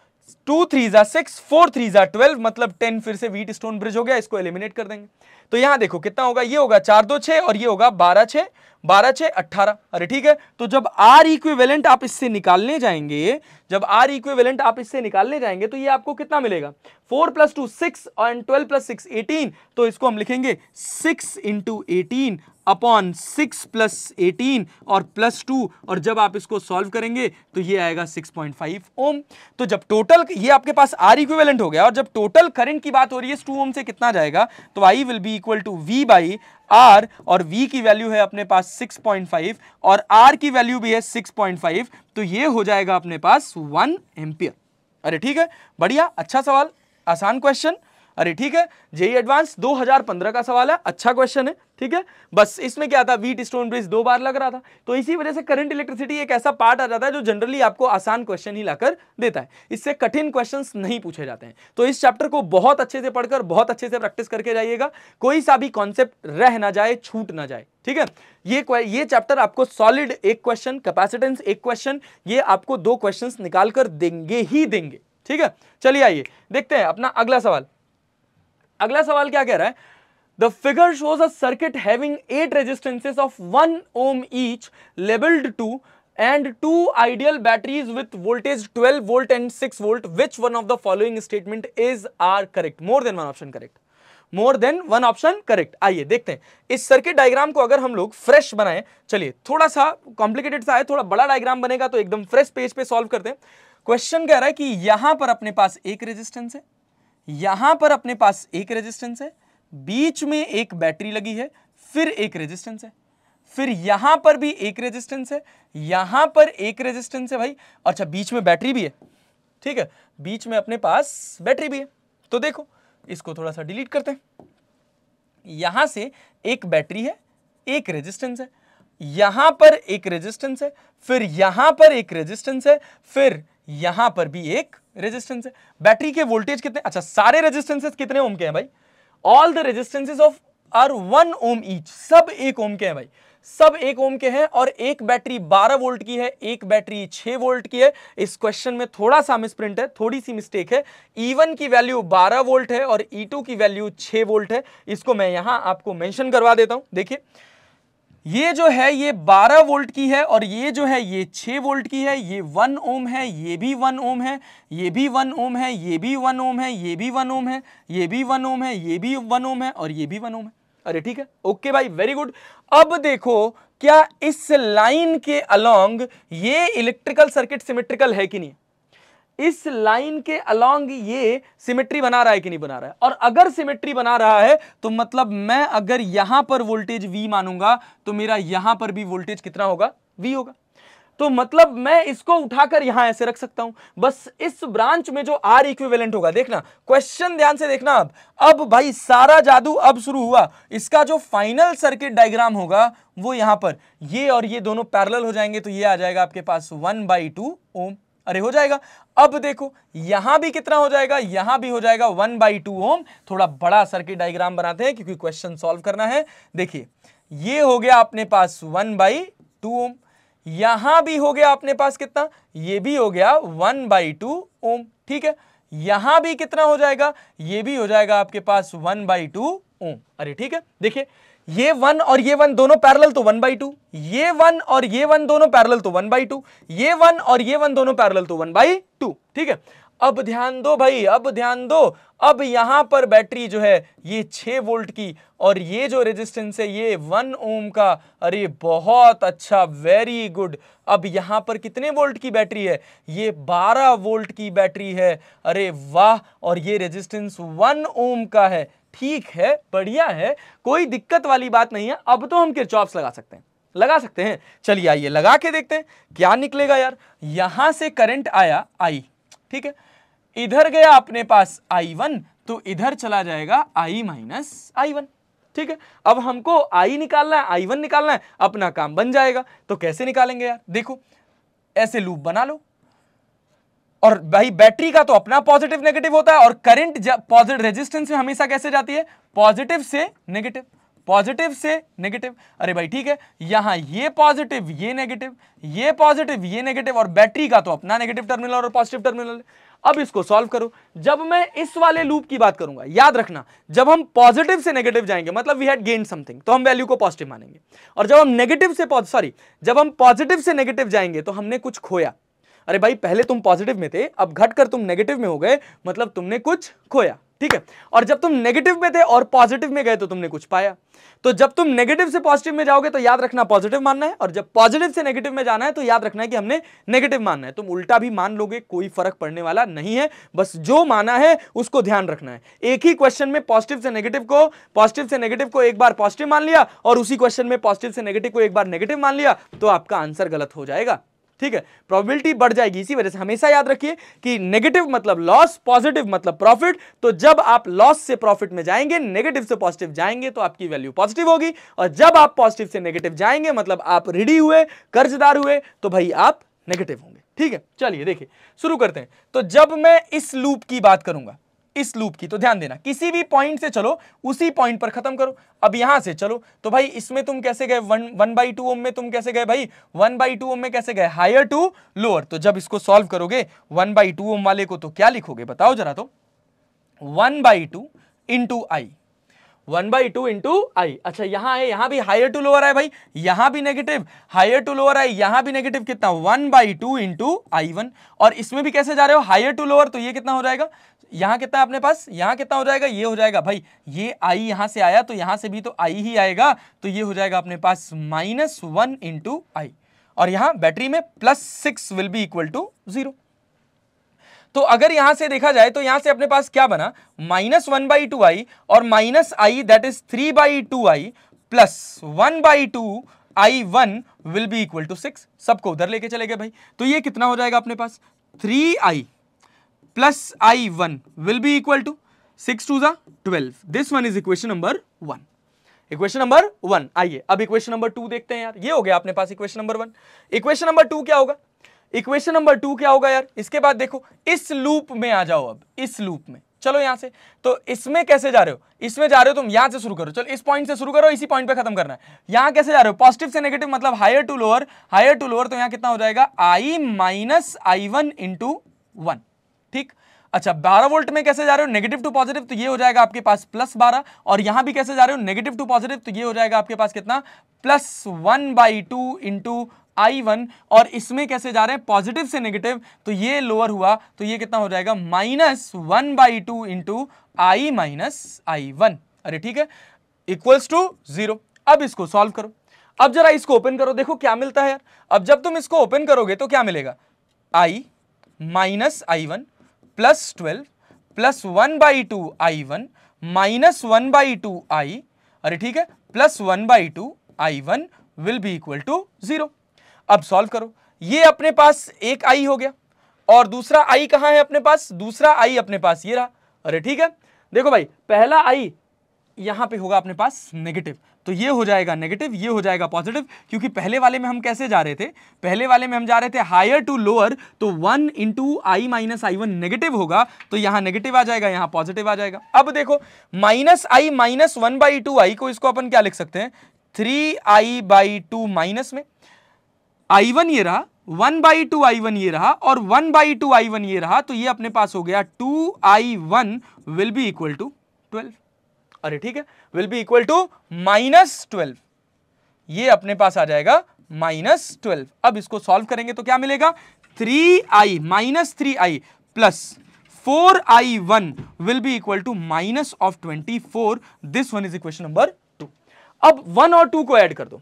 टू थ्री जा सिक्स फोर थ्री जा ट्वेल्व मतलब टेन फिर से वीट स्टोन ब्रिज हो गया इसको एलिमिनेट कर देंगे तो यहां देखो कितना होगा ये होगा चार दो छे और ये होगा बारह छह बारह छः अट्ठारह अरे ठीक है तो जब आर इक्विवेलेंट आप इससे निकालने जाएंगे जब आर इक्विवेलेंट आप इससे निकालने जाएंगे तो ये आपको कितना मिलेगा four plus two six and twelve plus six eighteen तो इसको हम लिखेंगे six into eighteen upon six plus eighteen और प्लस टू और जब आप इसको सॉल्व करेंगे तो ये आएगा सिक्स पॉइंट फाइव ओम तो जब टोटल ये आपके पास आर इक्विवेलेंट हो गया और जब टोटल करंट की बात हो रही है इस टू ओम से कितना जाएगा तो I will be equal to V by R और वी की वैल्यू है अपने पास 6.5 और आर की वैल्यू भी है 6.5 तो ये हो जाएगा अपने पास वन एम्पियर अरे ठीक है बढ़िया अच्छा सवाल आसान क्वेश्चन अरे ठीक है जेई एडवांस 2015 का सवाल है अच्छा क्वेश्चन है ठीक है बस इसमें क्या था वीट स्टोन ब्रिज दो बार लग रहा था तो इसी वजह से करंट इलेक्ट्रिसिटी एक ऐसा पार्ट आ जाता है जो जनरली आपको आसान क्वेश्चन ही लाकर देता है इससे कठिन क्वेश्चंस नहीं पूछे जाते हैं तो इस चैप्टर को बहुत अच्छे से पढ़कर बहुत अच्छे से प्रैक्टिस करके जाइएगा कोई सा भी कॉन्सेप्ट रह ना जाए छूट ना जाए ठीक है ये ये चैप्टर आपको सॉलिड एक क्वेश्चन कैपेसिटेंस एक क्वेश्चन ये आपको दो क्वेश्चन निकाल कर देंगे ही देंगे ठीक है चलिए आइए देखते हैं अपना अगला सवाल अगला सवाल क्या कह रहा है the figure shows a circuit having eight resistances of one ohm each labelled to and two ideal batteries with voltage 12 volt and 6 volt which one of the following statement is are correct more than one option correct more than one option correct आइए देखते हैं इस सर्किट डायग्राम को अगर हम लोग फ्रेश बनाए चलिए थोड़ा सा कॉम्प्लिकेटेड सा है थोड़ा बड़ा डायग्राम बनेगा तो एकदम फ्रेश पेज पे सॉल्व करते हैं क्वेश्चन कह रहा है कि यहां पर अपने पास एक रेजिस्टेंस है यहां पर अपने पास एक रेजिस्टेंस है बीच में एक बैटरी लगी है फिर एक रेजिस्टेंस है फिर यहां पर भी एक रेजिस्टेंस है यहां पर एक रेजिस्टेंस है भाई अच्छा बीच में बैटरी भी है ठीक है बीच में अपने पास बैटरी भी है तो देखो इसको थोड़ा सा डिलीट करते हैं यहां से एक बैटरी है एक रेजिस्टेंस है यहां पर एक रेजिस्टेंस है फिर यहां पर एक रेजिस्टेंस है फिर यहां पर भी एक रेजिस्टेंस है बैटरी के वोल्टेज कितने अच्छा सारे रेजिस्टेंसेस कितने ओम के हैं भाई all the resistances of R one ohm each सब एक ओम के हैं भाई सब एक ओम के हैं और एक बैटरी 12 वोल्ट की है एक बैटरी 6 वोल्ट की है इस क्वेश्चन में थोड़ा सा मिसप्रिंट है थोड़ी सी मिस्टेक है E1 की वैल्यू 12 वोल्ट है और E2 की वैल्यू 6 वोल्ट है इसको मैं यहां आपको मेंशन करवा देता हूं देखिए ये जो है ये 12 वोल्ट की है और ये जो है ये 6 वोल्ट की है ये 1 ओम है ये भी 1 ओम है ये भी 1 ओम है ये भी 1 ओम है ये भी 1 ओम है ये भी 1 ओम है ये भी 1 ओम है और ये भी 1 ओम है अरे ठीक है ओके भाई वेरी गुड अब देखो क्या इस लाइन के अलोंग ये इलेक्ट्रिकल सर्किट सिमेट्रिकल है कि नहीं इस लाइन के अलोंग ये सिमेट्री बना रहा है कि नहीं बना रहा है और अगर सिमेट्री बना रहा है तो मतलब मैं अगर यहां पर वोल्टेज V मानूंगा तो मेरा यहां पर भी वोल्टेज कितना होगा V होगा तो मतलब मैं इसको उठाकर यहां ऐसे रख सकता हूं बस इस ब्रांच में जो आर इक्विवेलेंट होगा देखना क्वेश्चन ध्यान से देखना अब अब भाई सारा जादू अब शुरू हुआ इसका जो फाइनल सर्किट डायग्राम होगा वो यहां पर ये और ये दोनों पैरेलल हो जाएंगे तो ये आ जाएगा आपके पास वन बाई टू ओम अरे हो जाएगा अब देखो यहां भी कितना हो जाएगा यहां भी हो जाएगा वन बाई टू ओम थोड़ा बड़ा सर्किट डायग्राम बनाते हैं क्योंकि क्वेश्चन सॉल्व करना है देखिए ये हो गया अपने पास वन बाई टू ओम यहां भी हो गया अपने पास कितना ये भी हो गया वन बाई टू ओम ठीक है यहां भी कितना हो जाएगा ये भी हो जाएगा आपके पास वन बाई टू ओम अरे ठीक है देखिए ये वन और ये वन दोनों पैरल तो वन बाई टू ये वन और ये वन दोनों पैरल तो वन बाई टू ये वन और ये वन दोनों पैरल तो वन बाई टू ठीक है अब ध्यान दो भाई अब ध्यान दो अब यहां पर बैटरी जो है ये छ वोल्ट की और ये जो रेजिस्टेंस है ये वन ओम का अरे बहुत अच्छा वेरी गुड अब यहां पर कितने वोल्ट की बैटरी है ये बारह वोल्ट की बैटरी है अरे वाह और ये रेजिस्टेंस वन ओम का है ठीक है बढ़िया है कोई दिक्कत वाली बात नहीं है अब तो हम किरचॉप्स लगा सकते हैं लगा सकते हैं चलिए आइए लगा के देखते हैं क्या निकलेगा यार यहां से करंट आया आई ठीक है इधर गया अपने पास आई वन तो इधर चला जाएगा आई माइनस आई वन ठीक है अब हमको आई निकालना है आई वन निकालना है अपना काम बन जाएगा तो कैसे निकालेंगे यार देखो ऐसे लूप बना लो और भाई बैटरी का तो अपना पॉजिटिव नेगेटिव होता है और करंट पॉजिटिव रेजिस्टेंस में हमेशा कैसे जाती है पॉजिटिव से नेगेटिव पॉजिटिव से नेगेटिव अरे भाई ठीक है यहां ये पॉजिटिव ये नेगेटिव ये पॉजिटिव ये नेगेटिव और बैटरी का तो अपना नेगेटिव टर्मिनल और पॉजिटिव टर्मिनल अब इसको सॉल्व करो जब मैं इस वाले लूप की बात करूंगा याद रखना जब हम पॉजिटिव से नेगेटिव जाएंगे मतलब वी हैड गेन समथिंग तो हम वैल्यू को पॉजिटिव मानेंगे और जब हम नेगेटिव से सॉरी जब हम पॉजिटिव से नेगेटिव जाएंगे तो हमने कुछ खोया अरे भाई पहले तुम पॉजिटिव में थे अब घट कर तुम नेगेटिव में हो गए मतलब तुमने कुछ खोया ठीक है और जब तुम नेगेटिव में थे और पॉजिटिव में गए तो तुमने कुछ पाया तो जब तुम नेगेटिव से पॉजिटिव में जाओगे तो याद रखना पॉजिटिव मानना है और जब पॉजिटिव से नेगेटिव में जाना है तो याद रखना है कि हमने नेगेटिव मानना है तुम उल्टा भी मान लोगे कोई फर्क पड़ने वाला नहीं है बस जो माना है उसको ध्यान रखना है एक ही क्वेश्चन में पॉजिटिव से नेगेटिव को पॉजिटिव से नेगेटिव को एक बार पॉजिटिव मान लिया और उसी क्वेश्चन में पॉजिटिव से नेगेटिव को एक बार नेगेटिव मान लिया तो आपका आंसर गलत हो जाएगा ठीक है प्रोबेबिलिटी बढ़ जाएगी इसी वजह से हमेशा याद रखिए कि नेगेटिव मतलब लॉस पॉजिटिव मतलब प्रॉफिट तो जब आप लॉस से प्रॉफिट में जाएंगे नेगेटिव से पॉजिटिव जाएंगे तो आपकी वैल्यू पॉजिटिव होगी और जब आप पॉजिटिव से नेगेटिव जाएंगे मतलब आप रिडी हुए कर्जदार हुए तो भाई आप नेगेटिव होंगे ठीक है चलिए देखिए शुरू करते हैं तो जब मैं इस लूप की बात करूंगा इस लूप की तो ध्यान देना किसी भी पॉइंट से चलो उसी पॉइंट पर खत्म करो अब यहां से चलो तो भाई इसमें तुम कैसे गए वन बाई टू ओम में तुम कैसे गए भाई वन बाई टू ओम में कैसे गए हायर टू लोअर तो जब इसको सॉल्व करोगे वन बाई टू ओम वाले को तो क्या लिखोगे बताओ जरा तो one by two into I one by two into I अच्छा यहां है यहां भी हायर टू लोअर है भाई यहां भी नेगेटिव हायर टू लोअर है यहां भी नेगेटिव कितना one by two into I one और इसमें भी कैसे जा रहे हो हायर टू लोअर तो ये कितना हो जाएगा यहाँ कितना अपने पास यहाँ कितना हो जाएगा ये हो जाएगा भाई ये आई यहाँ से आया तो यहाँ से भी तो आई ही आएगा तो ये हो जाएगा अपने पास माइनस वन इंटू आई और यहाँ बैटरी में plus six will be equal to zero तो अगर यहां से देखा जाए तो यहां से अपने पास क्या बना minus one by two I और minus I that is three by two I plus one by two I one will be equal to six सबको उधर लेके चले गए भाई तो ये कितना हो जाएगा अपने पास three I plus I one will be equal to six to 12. This one is equation number one equation number one आइए अब इक्वेशन नंबर टू देखते हैं यार ये हो गया आपने पास equation number one equation number two क्या होगा इक्वेशन नंबर टू क्या होगा यार इसके बाद देखो इस लूप में आ जाओ अब इस लूप में चलो यहां से तो इसमें कैसे जा रहे हो इसमें जा रहे हो तुम यहां से शुरू करो चलो इस पॉइंट से शुरू करो इसी पॉइंट पे खत्म करना है यहां कैसे जा रहे हो पॉजिटिव से नेगेटिव मतलब higher to lower higher to lower तो यहाँ कितना हो जाएगा I minus I one into one ठीक अच्छा 12 वोल्ट में कैसे जा रहे हो नेगेटिव टू पॉजिटिव तो ये हो जाएगा आपके पास प्लस 12 और यहां भी कैसे जा रहे हो नेगेटिव टू पॉजिटिव तो ये हो जाएगा आपके पास कितना plus one by two into I one और इसमें कैसे जा रहे हैं पॉजिटिव से नेगेटिव तो ये लोअर हुआ तो ये कितना हो जाएगा minus one by two into I minus I one अरे ठीक है इक्वल्स टू जीरो अब इसको सॉल्व करो अब जरा इसको ओपन करो देखो क्या मिलता है यार अब जब तुम इसको ओपन करोगे तो क्या मिलेगा I minus I one plus twelve plus one by two I one minus one by two I अरे ठीक है plus one by two I one will be equal to zero अब सॉल्व करो ये अपने पास एक आई हो गया और दूसरा आई कहाँ है अपने पास दूसरा आई अपने पास ये रहा अरे ठीक है देखो भाई पहला आई यहां पे होगा अपने पास नेगेटिव तो ये हो जाएगा नेगेटिव ये हो जाएगा पॉजिटिव क्योंकि पहले वाले में हम कैसे जा रहे थे पहले वाले में हम जा रहे थे हायर टू लोअर तो one into I minus I one negative होगा तो यहां नेगेटिव आ जाएगा यहां पॉजिटिव आ जाएगा अब देखो minus I minus one by two I को इसको अपन क्या लिख सकते हैं three I by two minus में आई वन ये रहा one by two I one ये रहा और one by two I one ये रहा तो ये अपने पास हो गया two I one will be equal to twelve अरे ठीक है will be equal to minus twelve ये अपने पास आ जाएगा माइनस ट्वेल्व अब इसको सॉल्व करेंगे तो क्या मिलेगा three I minus three I plus four I one will be equal to minus of twenty four this one is equation number two अब वन और टू को ऐड कर दो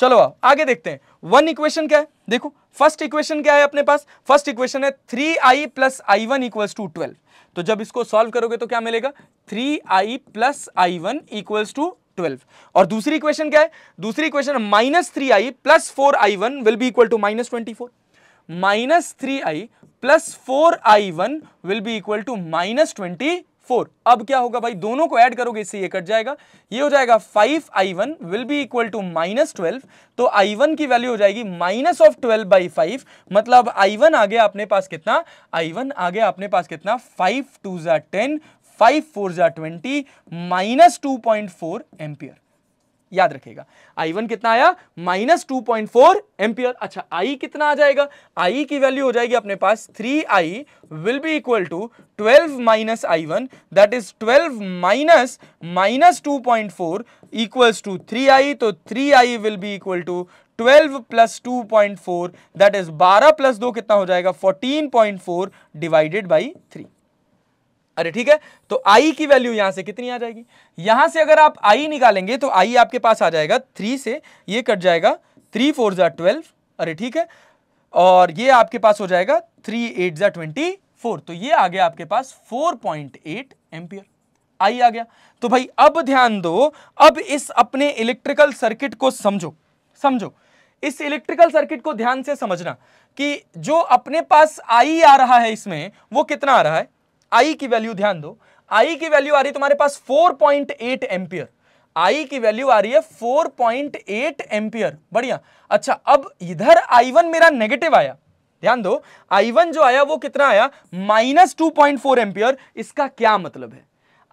चलो आगे देखते हैं वन इक्वेशन क्या है देखो फर्स्ट इक्वेशन क्या है अपने पास फर्स्ट इक्वेशन है three I plus I one equals to twelve तो जब इसको सॉल्व करोगे तो क्या मिलेगा three I plus I one equals to twelve और दूसरी इक्वेशन क्या है दूसरी equation minus three I plus four I one will be equal to minus twenty four minus three I plus four I one will be equal to minus twenty four अब क्या होगा भाई दोनों को ऐड करोगे इससे ये कट जाएगा ये हो जाएगा five I one will be equal to minus twelve तो आई वन की वैल्यू हो जाएगी minus of twelve by five मतलब आई वन आ गया अपने पास कितना आई वन आ गया अपने पास कितना फाइव टू जै टेन फाइव फोर जै twenty minus two point four ampere याद रखेगा आई वन कितना आया minus two point four ampere अच्छा आई कितना आ जाएगा आई की वैल्यू हो जाएगी अपने पास three I will be equal to twelve minus I one that is twelve minus minus two point four equals to three I तो three I will be equal to 12 plus two point four that is 12 plus दो कितना हो जाएगा 14.4 डिवाइडेड बाई थ्री अरे ठीक है तो आई की वैल्यू यहां से कितनी आ जाएगी यहां से अगर आप आई निकालेंगे तो आई आपके पास आ जाएगा थ्री से ये कट जाएगा थ्री फोर ज़ा ट्वेल्व अरे ठीक है और ये आपके पास हो जाएगा थ्री एट ज़ा ट्वेंटी फोर तो ये आ गया आपके पास four point eight ampere I आ गया तो भाई अब ध्यान दो अब इस अपने इलेक्ट्रिकल सर्किट को समझो समझो इस इलेक्ट्रिकल सर्किट को ध्यान से समझना कि जो अपने पास आई आ रहा है इसमें वो कितना आ रहा है आई की वैल्यू ध्यान दो आई की वैल्यू आ रही है तुम्हारे पास 4.8 पॉइंट एम्पियर आई की वैल्यू आ रही है 4.8 पॉइंट एम्पियर बढ़िया अच्छा अब इधर आई वन मेरा नेगेटिव आया ध्यान दो आई वन जो आया वो कितना आया minus two point four ampere इसका क्या मतलब है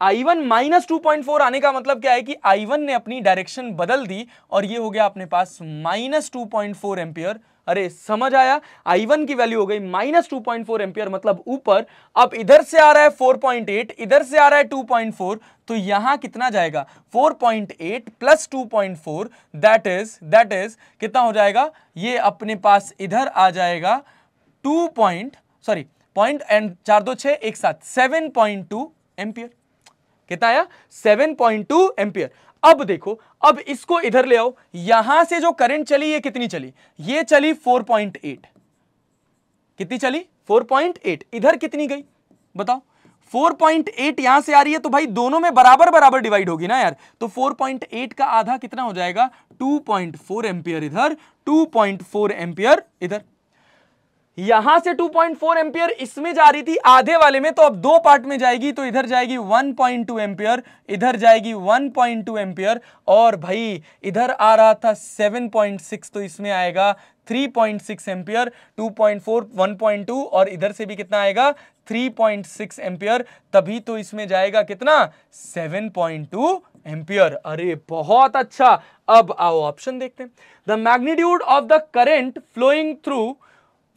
I one minus two point four आने का मतलब क्या है कि आई वन ने अपनी डायरेक्शन बदल दी और ये हो गया अपने पास minus two point four ampere अरे समझ आया आई वन की वैल्यू हो गई minus two point four ampere मतलब ऊपर अब इधर से आ रहा है फोर पॉइंट एट इधर से आ रहा है टू पॉइंट फोर तो यहां कितना जाएगा four point eight plus two point four that is that is कितना हो जाएगा ये अपने पास इधर आ जाएगा two point sorry point and चार दो छ एक साथ सेवन पॉइंट टू एम्पियर कितना आया सेवन पॉइंट टू एम्पियर अब देखो अब इसको इधर ले आओ यहां से जो करंट चली ये कितनी चली ये चली 4.8 कितनी चली 4.8 इधर कितनी गई बताओ 4.8 यहां से आ रही है तो भाई दोनों में बराबर बराबर डिवाइड होगी ना यार तो 4.8 का आधा कितना हो जाएगा 2.4 एम्पियर इधर 2.4 एम्पियर इधर यहां से 2.4 पॉइंट इसमें जा रही थी आधे वाले में तो अब दो पार्ट में जाएगी तो इधर जाएगी 1.2 पॉइंट इधर जाएगी 1.2 पॉइंट और भाई इधर आ रहा था 7.6 तो इसमें आएगा 3.6 पॉइंट सिक्स एम्पियर टू और इधर से भी कितना आएगा 3.6 पॉइंट तभी तो इसमें जाएगा कितना 7.2 पॉइंट अरे बहुत अच्छा अब आओ ऑप्शन देखते हैं the magnitude of the current flowing through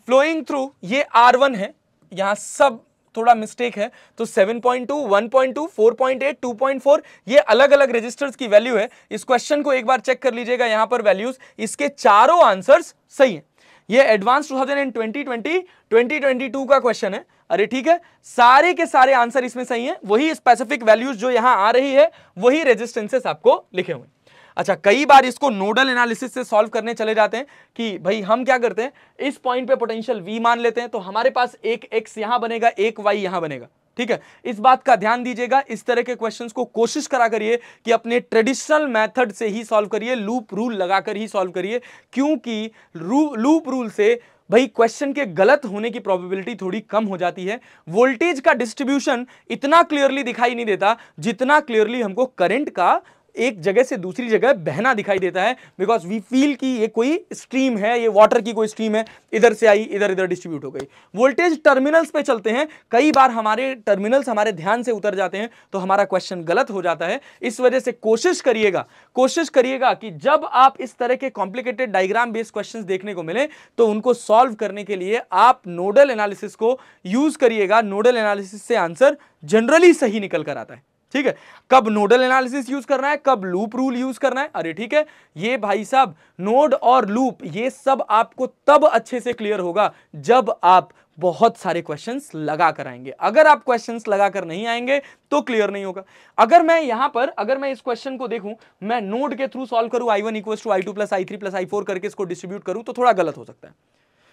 flowing through ये आर वन है यहाँ सब थोड़ा मिस्टेक है तो 7.2, 1.2, 4.8, 2.4 ये अलग अलग रजिस्टर्स की वैल्यू है इस क्वेश्चन को एक बार चेक कर लीजिएगा यहाँ पर वैल्यूज इसके चारों आंसर्स सही है ये एडवांस 2020 2020 2022 का क्वेश्चन है अरे ठीक है सारे के सारे आंसर इसमें सही है वही स्पेसिफिक वैल्यूज जो यहाँ आ रही है वही रजिस्टेंसेस आपको लिखे हुए हैं अच्छा कई बार इसको नोडल एनालिसिस से सॉल्व करने चले जाते हैं कि भाई हम क्या करते हैं इस पॉइंट पे पोटेंशियल वी मान लेते हैं तो हमारे पास एक एक्स यहां बनेगा एक वाई यहां बनेगा ठीक है इस बात का ध्यान दीजिएगा इस तरह के क्वेश्चंस को कोशिश करा करिए कि अपने ट्रेडिशनल मेथड से ही सॉल्व करिए लूप रूल लगाकर ही सॉल्व करिए क्योंकि रू, लूप रूल से भाई क्वेश्चन के गलत होने की प्रोबेबिलिटी थोड़ी कम हो जाती है वोल्टेज का डिस्ट्रीब्यूशन इतना क्लियरली दिखाई नहीं देता जितना क्लियरली हमको करंट का एक जगह से दूसरी जगह बहना दिखाई देता है बिकॉज वी फील कि ये कोई स्ट्रीम है ये वाटर की कोई स्ट्रीम है इधर से आई इधर इधर डिस्ट्रीब्यूट हो गई वोल्टेज टर्मिनल्स पे चलते हैं कई बार हमारे टर्मिनल्स हमारे ध्यान से उतर जाते हैं तो हमारा क्वेश्चन गलत हो जाता है इस वजह से कोशिश करिएगा कोशिश करिएगा कि जब आप इस तरह के कॉम्प्लिकेटेड डायग्राम बेस्ड क्वेश्चन देखने को मिले तो उनको सॉल्व करने के लिए आप नोडल एनालिसिस को यूज करिएगा नोडल एनालिसिस से आंसर जनरली सही निकल कर आता है ठीक है कब नोडल एनालिसिस यूज करना है कब लूप रूल यूज करना है अरे ठीक है ये भाई साहब नोड और लूप ये सब आपको तब अच्छे से क्लियर होगा जब आप बहुत सारे क्वेश्चंस लगा कर आएंगे अगर आप क्वेश्चंस लगा कर नहीं आएंगे तो क्लियर नहीं होगा अगर मैं यहां पर अगर मैं इस क्वेश्चन को देखूं मैं नोड के थ्रू सॉल्व करूं I one equal to I two plus I three plus I four करके इसको डिस्ट्रीब्यूट करूं तो थोड़ा गलत हो सकता है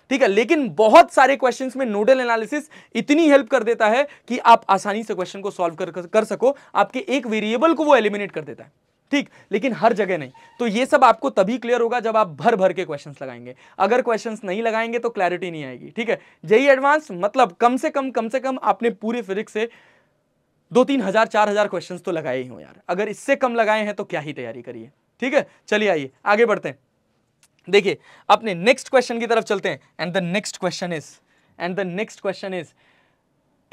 ठीक है लेकिन बहुत सारे क्वेश्चंस में नोडल एनालिसिस इतनी हेल्प कर देता है कि आप आसानी से क्वेश्चन को सॉल्व कर, कर, सको आपके एक वेरिएबल को वो एलिमिनेट कर देता है ठीक लेकिन हर जगह नहीं तो ये सब आपको तभी क्लियर होगा जब आप भर भर के क्वेश्चंस लगाएंगे अगर क्वेश्चंस नहीं लगाएंगे तो क्लैरिटी नहीं आएगी ठीक है जेई एडवांस e मतलब कम से कम कम से कम आपने पूरे फिजिक्स से दो तीन हजार चार हजार क्वेश्चन तो लगाए ही हो यार अगर इससे कम लगाए हैं तो क्या ही तैयारी करिए ठीक है चलिए आइए आगे बढ़ते हैं देखिए अपने नेक्स्ट क्वेश्चन की तरफ चलते हैं and the next question is and the next question is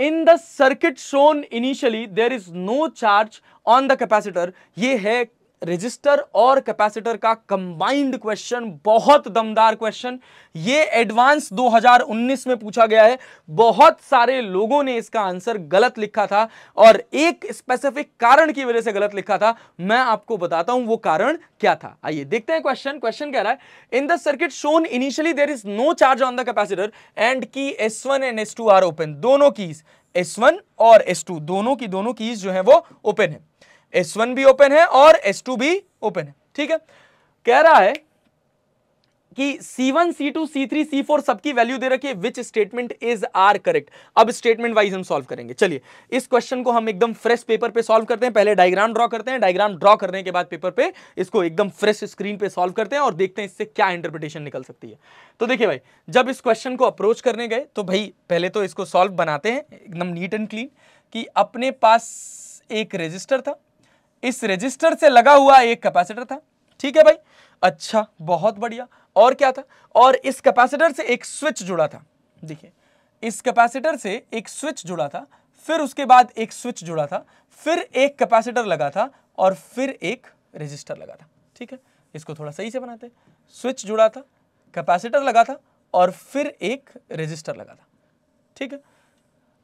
in the circuit shown initially there is no charge on the capacitor ये है रजिस्टर और कैपेसिटर का कंबाइंड क्वेश्चन बहुत दमदार क्वेश्चन ये एडवांस 2019 में पूछा गया है बहुत सारे लोगों ने इसका आंसर गलत लिखा था और एक स्पेसिफिक कारण की वजह से गलत लिखा था मैं आपको बताता हूं वो कारण क्या था आइए देखते हैं क्वेश्चन क्वेश्चन कह रहा है in the circuit shown initially there is no charge on the capacitor and key S one and S two are open दोनों कीज एस वन और एस टू दोनों की दोनों कीज जो है वो ओपन है एस वन भी ओपन है और एस टू भी ओपन है ठीक है कह रहा है कि C1, C2, C3, C4 सबकी वैल्यू दे रखी है which statement is are correct अब स्टेटमेंट वाइज हम सॉल्व करेंगे चलिए इस क्वेश्चन को हम एकदम फ्रेश पेपर पे सॉल्व करते हैं पहले डायग्राम ड्रॉ करते हैं डायग्राम ड्रॉ करने के बाद पेपर पे इसको एकदम फ्रेश स्क्रीन पे सॉल्व करते हैं और देखते हैं इससे क्या इंटरप्रिटेशन निकल सकती है तो देखिए भाई जब इस क्वेश्चन को अप्रोच करने गए तो भाई पहले तो इसको सॉल्व बनाते हैं एकदम नीट एंड क्लीन कि अपने पास एक रजिस्टर था इस रजिस्टर से लगा हुआ एक कैपेसिटर था ठीक है भाई अच्छा बहुत बढ़िया और क्या था और इस कैपेसिटर से एक स्विच जुड़ा था देखिए इस कैपेसिटर से एक स्विच जुड़ा था फिर उसके बाद एक स्विच जुड़ा था फिर एक कैपेसिटर लगा था और फिर एक रजिस्टर लगा था ठीक है इसको थोड़ा सही से बनाते स्विच जुड़ा था कैपेसिटर लगा था और फिर एक रजिस्टर लगा था ठीक है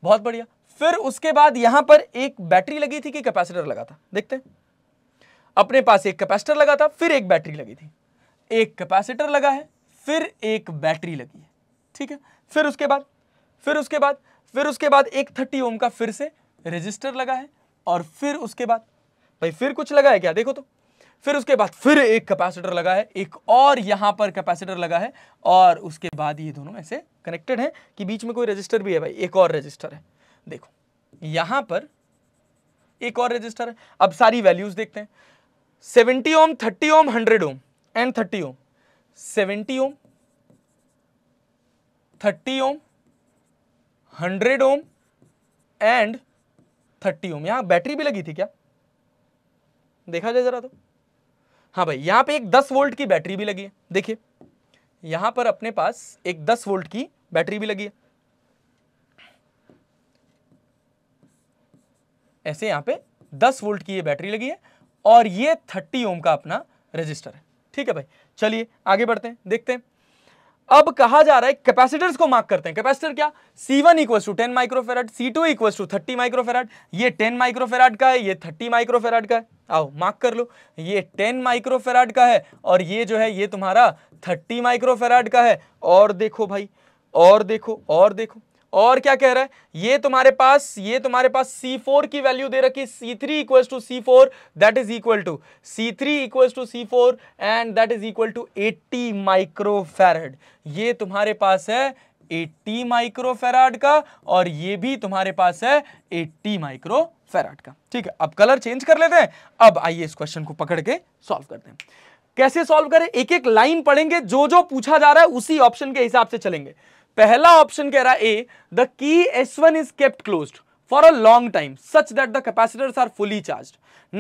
बहुत बढ़िया फिर उसके बाद यहां पर एक बैटरी लगी थी कि कैपेसिटर लगा था देखते हैं अपने पास एक कैपेसिटर लगा था फिर एक बैटरी लगी थी एक कैपेसिटर लगा है फिर एक बैटरी लगी है ठीक है फिर उसके बाद फिर उसके बाद फिर उसके बाद एक थर्टी ओम का फिर से रजिस्टर लगा है और फिर उसके बाद भाई फिर कुछ लगा है क्या देखो तो फिर उसके बाद फिर एक कैपेसिटर लगा है एक और यहाँ पर कैपेसिटर लगा है और उसके बाद ये दोनों ऐसे कनेक्टेड हैं कि बीच में कोई रजिस्टर भी है भाई एक और रजिस्टर है देखो यहाँ पर एक और रजिस्टर है अब सारी वैल्यूज देखते हैं seventy ohm thirty ohm hundred ohm and thirty ohm seventy ohm thirty ohm hundred ohm and thirty ohm यहाँ बैटरी भी लगी थी क्या देखा जाए जरा तो हाँ भाई यहाँ पे एक 10 वोल्ट की बैटरी भी लगी है देखिए यहाँ पर अपने पास एक 10 वोल्ट की बैटरी भी लगी है ऐसे यहाँ पे 10 वोल्ट की ये बैटरी लगी है और ये 30 ओम का अपना रजिस्टर है ठीक है भाई चलिए आगे बढ़ते हैं देखते हैं अब कहा जा रहा है कैपेसिटर्स को मार्क करते हैं कैपेसिटर क्या C1 one equal to ten microfarad C two equal to thirty microfarad ये 10 माइक्रोफेराड का है ये 30 माइक्रोफेराड का है आओ मार्क कर लो ये 10 माइक्रोफेराड का है और ये जो है ये तुम्हारा 30 माइक्रोफेराड का है और देखो भाई और देखो और देखो और क्या कह रहा है ये तुम्हारे पास ये तुम्हारे पास सी फोर की वैल्यू दे रखी C three equals to C four that is equal to C three equals to C four and that is equal to eighty microfarad ये तुम्हारे पास है 80 माइक्रोफेराड का और ये भी तुम्हारे पास है 80 माइक्रोफेराड का ठीक है अब कलर चेंज कर लेते हैं अब आइए इस क्वेश्चन को पकड़ के सॉल्व करते हैं कैसे सॉल्व करें एक एक लाइन पढ़ेंगे जो जो पूछा जा रहा है उसी ऑप्शन के हिसाब से चलेंगे पहला ऑप्शन कह रहा है A the key S one is kept long time such that the capacitors are fully charged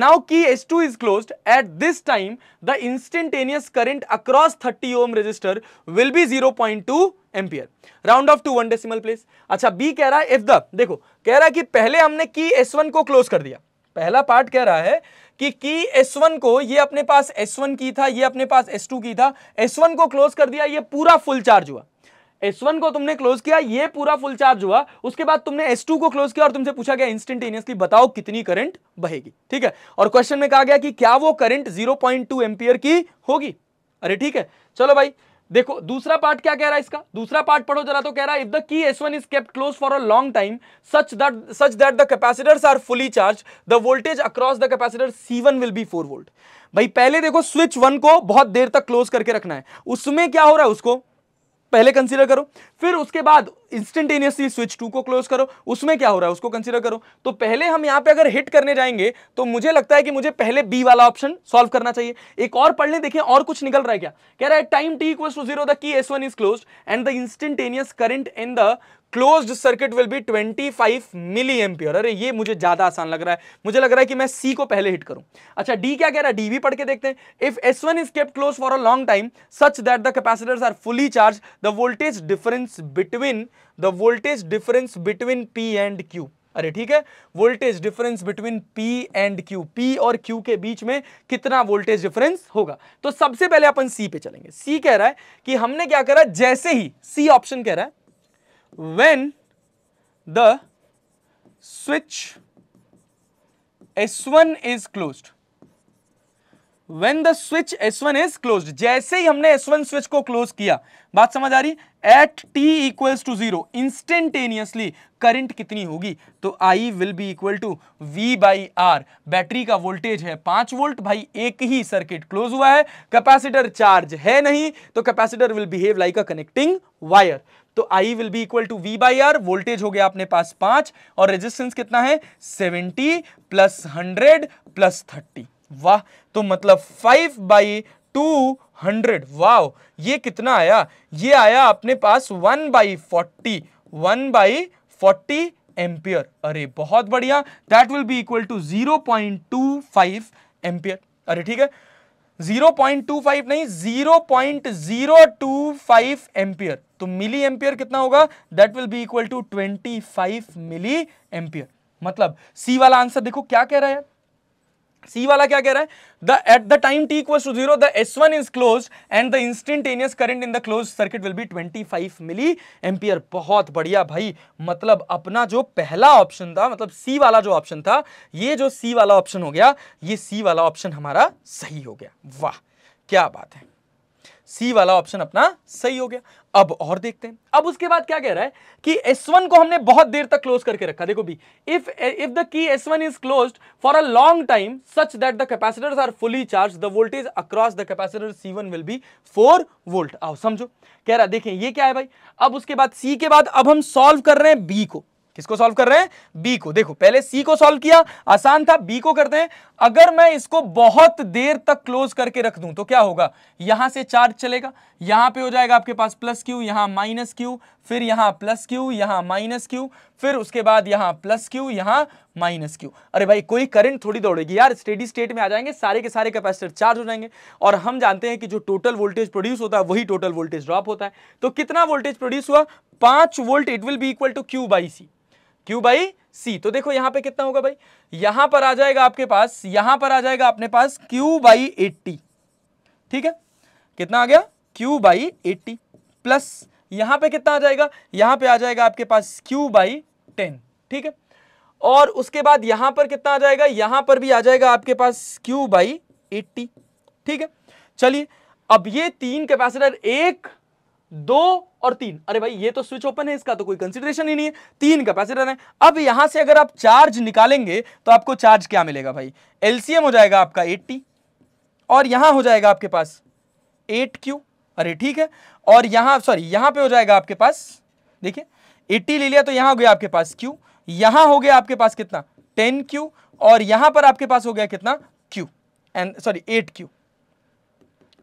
now key S two is close at this time the instantaneous current across thirty ohm resistor will be zero point two ampere round off to one decimal place अच्छा बी कह रहा है इफ द देखो कह रहा है कि पहले हमने की एस वन को क्लोज कर दिया पहला पार्ट कह रहा है कि की S1 को ये अपने पास S1 की था ये अपने पास S2 की था S1 को क्लोज कर दिया ये पूरा फुल चार्ज हुआ S1 को तुमने क्लोज किया ये पूरा फुल चार्ज हुआ उसके बाद तुमने S2 को क्लोज किया और तुमसे पूछा गया इंस्टेंटेनियसली बताओ कितनी करंट बहेगी ठीक है और क्वेश्चन में कहा गया कि क्या वो करंट 0.2 पॉइंट की होगी अरे ठीक है चलो भाई देखो दूसरा पार्ट क्या कह रहा है इसका दूसरा पार्ट पढ़ो जरा तो कह रहा है if the key S one is kept close for a long time such that such that the capacitors are fully charge the voltage across the capacitor C one will be four volt भाई पहले देखो स्विच वन को बहुत देर तक क्लोज करके रखना है उसमें क्या हो रहा है उसको पहले कंसीडर करो फिर उसके बाद इंस्टेंटेनियसली स्विच टू को क्लोज करो उसमें क्या हो रहा है उसको कंसीडर करो तो पहले हम यहां पे अगर हिट करने जाएंगे तो मुझे लगता है कि मुझे पहले बी वाला ऑप्शन सॉल्व करना चाहिए एक और पढ़ने देखिए और कुछ निकल रहा है क्या कह रहा है time T equal to zero key S one is close and the instantaneous current in the close circuit will be 25 milli ampere अरे ये मुझे ज्यादा आसान लग रहा है मुझे लग रहा है कि मैं सी को पहले हिट करूं अच्छा डी क्या कह रहा है डी भी पढ़ के देखते हैं if S one is kept close for a long time such that the capacitors are fully charge the voltage difference between the voltage difference between P and Q अरे ठीक है voltage difference between P and Q P और क्यू के बीच में कितना वोल्टेज डिफरेंस होगा तो सबसे पहले अपन सी पे चलेंगे सी कह रहा है कि हमने क्या करा जैसे ही सी ऑप्शन कह रहा है when the switch S1 is closed. When the switch S one is close जैसे ही हमने एस वन स्विच को क्लोज किया बात समझ आ रही at T equal to zero instantaneously current कितनी होगी तो I will be equal to V by R battery का वोल्टेज है पांच वोल्ट भाई एक ही सर्किट क्लोज हुआ है कैपेसिटर चार्ज है नहीं तो capacitor will behave like a connecting wire तो I will be equal to V by R voltage हो गया अपने पास पांच और रेजिस्टेंस कितना है seventy plus hundred plus thirty वाह तो मतलब five by two hundred wow ये कितना आया ये आया अपने पास one by forty one by forty ampere अरे बहुत बढ़िया that will be equal to zero point two five ampere अरे ठीक है जीरो पॉइंट टू फाइव नहीं zero point zero two five ampere तो मिली एम्पियर कितना होगा that will be equal to twenty five milli ampere मतलब सी वाला आंसर देखो क्या कह रहा है सी वाला क्या कह रहा है the at the time T equal to zero the S one is close and the instantaneous current in the close circuit will be 25 milli ampere बहुत बढ़िया भाई मतलब अपना जो पहला ऑप्शन था मतलब सी वाला जो ऑप्शन था ये जो सी वाला ऑप्शन हो गया ये सी वाला ऑप्शन हमारा सही हो गया वाह क्या बात है सी वाला ऑप्शन अपना सही हो गया अब और देखते हैं अब उसके बाद क्या कह रहा है कि S1 को हमने बहुत देर तक क्लोज करके रखा देखो भी if if the key S1 is close for a long time such that the capacitors are fully charge the voltage across the capacitor C1 will be 4 volt आओ समझो कह रहा देखें ये क्या है भाई अब उसके बाद C के बाद अब हम सॉल्व कर रहे हैं B को किसको सॉल्व कर रहे हैं बी को देखो पहले सी को सॉल्व किया आसान था बी को करते हैं अगर मैं इसको बहुत देर तक क्लोज करके रख दूं तो क्या होगा यहां से चार्ज चलेगा यहां पे हो जाएगा आपके पास प्लस क्यू यहां माइनस क्यू फिर यहां प्लस क्यू यहां माइनस क्यू फिर उसके बाद यहां प्लस क्यू यहां माइनस क्यू अरे भाई कोई करंट थोड़ी दौड़ेगी यार स्टेडी स्टेट में आ जाएंगे सारे के सारे कैपेसिटर चार्ज हो जाएंगे और हम जानते हैं कि जो टोटल वोल्टेज प्रोड्यूस होता है वही टोटल वोल्टेज ड्रॉप होता है तो कितना वोल्टेज प्रोड्यूस हुआ पांच volt it will be equal to Q by C Q by C तो देखो यहां पर कितना होगा भाई यहां पर आ जाएगा आपके पास यहां पर आ जाएगा अपने पास क्यू बाई एट्टी ठीक है कितना आ गया क्यू बाई एट्टी प्लस यहां पे कितना आ जाएगा यहां पे आ जाएगा आपके पास क्यू बाई टेन ठीक है और उसके बाद यहां पर कितना आ जाएगा यहां पर भी आ जाएगा आपके पास क्यू बाई एट्टी ठीक है चलिए अब ये तीन कैपेसिटर एक दो और तीन अरे भाई ये तो स्विच ओपन है इसका तो कोई कंसिडरेशन ही नहीं है तीन कैपेसिटर है अब यहां से अगर आप चार्ज निकालेंगे तो आपको चार्ज क्या मिलेगा भाई एलसीएम हो जाएगा आपका एट्टी और यहां हो जाएगा आपके पास एट क्यू अरे ठीक है और यहां सॉरी यहां पे हो जाएगा आपके पास देखिए एट्टी ले लिया तो यहां हो गया आपके पास क्यू यहां हो गया आपके पास कितना टेन क्यू और यहां पर आपके पास हो गया कितना Q and sorry eight Q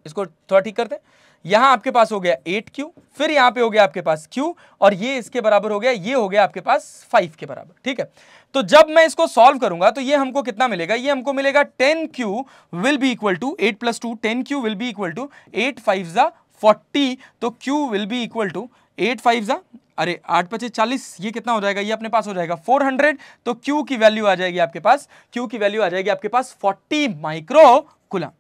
इसको थोड़ा ठीक करते हैं यहां आपके पास हो गया एट क्यू फिर यहां पे हो गया आपके पास क्यू और ये इसके बराबर हो गया ये हो गया आपके पास फाइव के बराबर ठीक है तो जब मैं इसको सॉल्व करूंगा तो ये हमको कितना मिलेगा ये हमको मिलेगा ten Q will be equal to eight plus two ten Q will be equal to eight five जा फोर्टी तो Q will be equal to eight five जा अरे आठ पच्चीस चालीस ये कितना हो जाएगा ये अपने पास हो जाएगा फोर हंड्रेड तो क्यू की वैल्यू आ जाएगी आपके पास क्यू की वैल्यू आ जाएगी आपके पास फोर्टी माइक्रो कुलम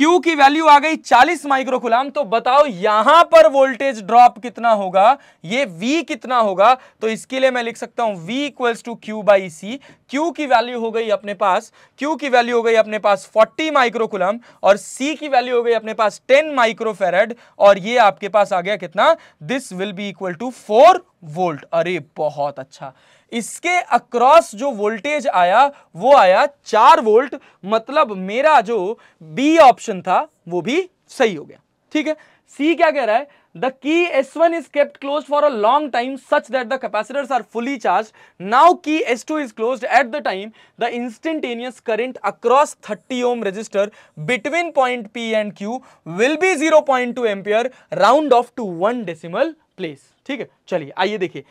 Q की वैल्यू आ गई 40 माइक्रोकुलाम तो बताओ यहां पर वोल्टेज ड्रॉप कितना होगा ये V कितना होगा तो इसके लिए मैं लिख सकता हूं V equals to Q by C Q की वैल्यू हो गई अपने पास Q की वैल्यू हो गई अपने पास 40 माइक्रोकुलाम और C की वैल्यू हो गई अपने पास 10 माइक्रोफेरेड और ये आपके पास आ गया कितना this will be equal to four volt अरे बहुत अच्छा इसके अक्रॉस जो वोल्टेज आया वो आया चार वोल्ट मतलब मेरा जो बी ऑप्शन था वो भी सही हो गया ठीक है सी क्या कह रहा है the key S one is kept close for a long time such that the capacitors are fully charged now key S two is close at the time the instantaneous current across thirty ohm resistor between point P and Q will be zero point two ampere round off to one decimal place ठीक है चलिए आइए देखिए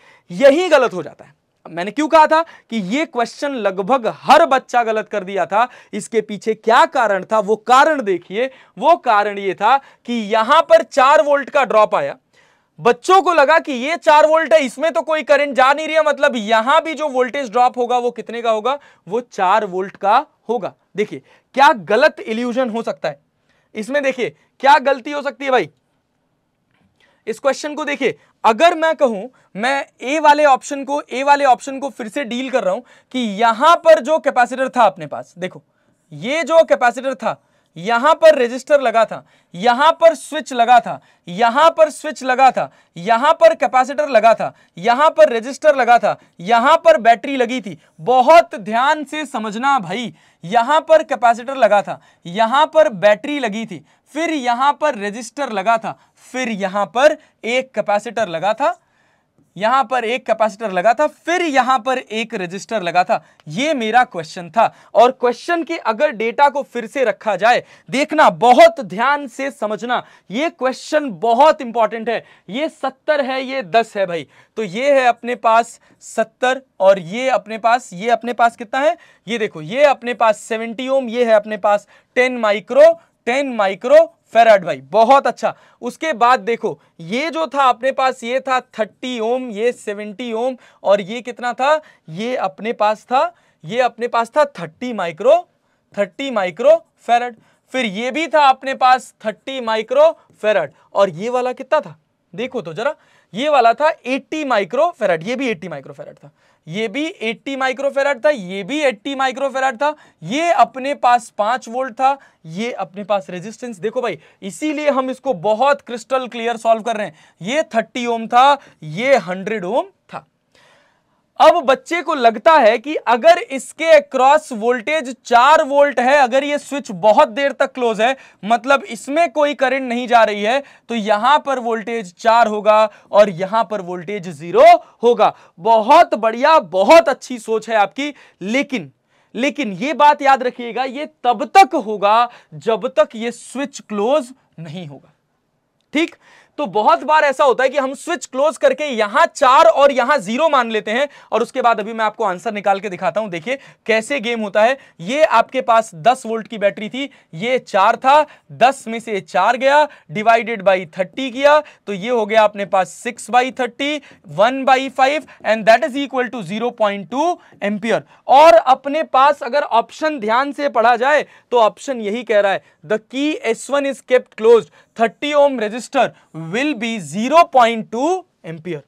यही गलत हो जाता है मैंने क्यों कहा था कि ये क्वेश्चन लगभग हर बच्चा गलत कर दिया था इसके पीछे क्या कारण था वो कारण देखिए वो कारण ये था कि यहां पर चार वोल्ट का ड्रॉप आया बच्चों को लगा कि ये चार वोल्ट है इसमें तो कोई करंट जा नहीं रही है मतलब यहां भी जो वोल्टेज ड्रॉप होगा वो कितने का होगा वो चार वोल्ट का होगा देखिए क्या गलत इल्यूजन हो सकता है इसमें देखिए क्या गलती हो सकती है भाई इस क्वेश्चन को देखिए अगर मैं कहूं मैं ए वाले ऑप्शन को ए वाले ऑप्शन को फिर से डील कर रहा हूं कि यहां पर जो कैपेसिटर था अपने पास देखो ये जो कैपेसिटर था यहां पर रजिस्टर लगा था यहां पर स्विच लगा था यहां पर स्विच लगा था यहां पर कैपेसिटर लगा था यहां पर रजिस्टर लगा था यहां पर बैटरी लगी थी बहुत ध्यान से समझना भाई यहां पर कैपेसिटर लगा था यहां पर बैटरी लगी थी फिर यहां पर रजिस्टर लगा था फिर यहां पर एक कैपेसिटर लगा था यहां पर एक कैपेसिटर लगा था फिर यहां पर एक रजिस्टर लगा था यह मेरा क्वेश्चन था और क्वेश्चन के अगर डेटा को फिर से रखा जाए देखना बहुत ध्यान से समझना ये क्वेश्चन बहुत इंपॉर्टेंट है ये सत्तर है ये दस है भाई तो ये है अपने पास सत्तर और ये अपने पास ये अपने पास कितना है ये देखो ये अपने पास सेवेंटी ओम ये है अपने पास ten micro ten micro farad भाई बहुत अच्छा उसके बाद देखो ये जो था अपने पास ये था थर्टी ओम ये सेवेंटी ओम और ये कितना था ये अपने पास था ये अपने पास था thirty micro thirty micro farad फिर ये भी था अपने पास थर्टी माइक्रो फेराड और ये वाला कितना था देखो तो जरा ये वाला था एट्टी माइक्रो फेराड ये भी एट्टी माइक्रो फेराड था ये भी 80 माइक्रोफेराड था ये भी 80 माइक्रोफेराड था ये अपने पास 5 वोल्ट था ये अपने पास रेजिस्टेंस देखो भाई इसीलिए हम इसको बहुत क्रिस्टल क्लियर सॉल्व कर रहे हैं ये 30 ओम था ये 100 ओम था अब बच्चे को लगता है कि अगर इसके अक्रॉस वोल्टेज चार वोल्ट है अगर ये स्विच बहुत देर तक क्लोज है मतलब इसमें कोई करंट नहीं जा रही है तो यहां पर वोल्टेज चार होगा और यहां पर वोल्टेज जीरो होगा बहुत बढ़िया बहुत अच्छी सोच है आपकी लेकिन लेकिन ये बात याद रखिएगा ये तब तक होगा जब तक ये स्विच क्लोज नहीं होगा ठीक तो बहुत बार ऐसा होता है कि हम स्विच क्लोज करके यहां चार और यहां जीरो मान लेते हैं और उसके बाद अभी मैं आपको आंसर निकाल के दिखाता हूं देखिए कैसे गेम होता है ये आपके पास दस वोल्ट की बैटरी थी ये चार था दस में से चार गया डिवाइडेड बाई थर्टी किया तो ये हो गया अपने पास six by thirty one by five and that is equal to zero point two ampere और अपने पास अगर ऑप्शन ध्यान से पढ़ा जाए तो ऑप्शन यही कह रहा है the key S one is kept close 30 ohm resistor will be 0.2 ampere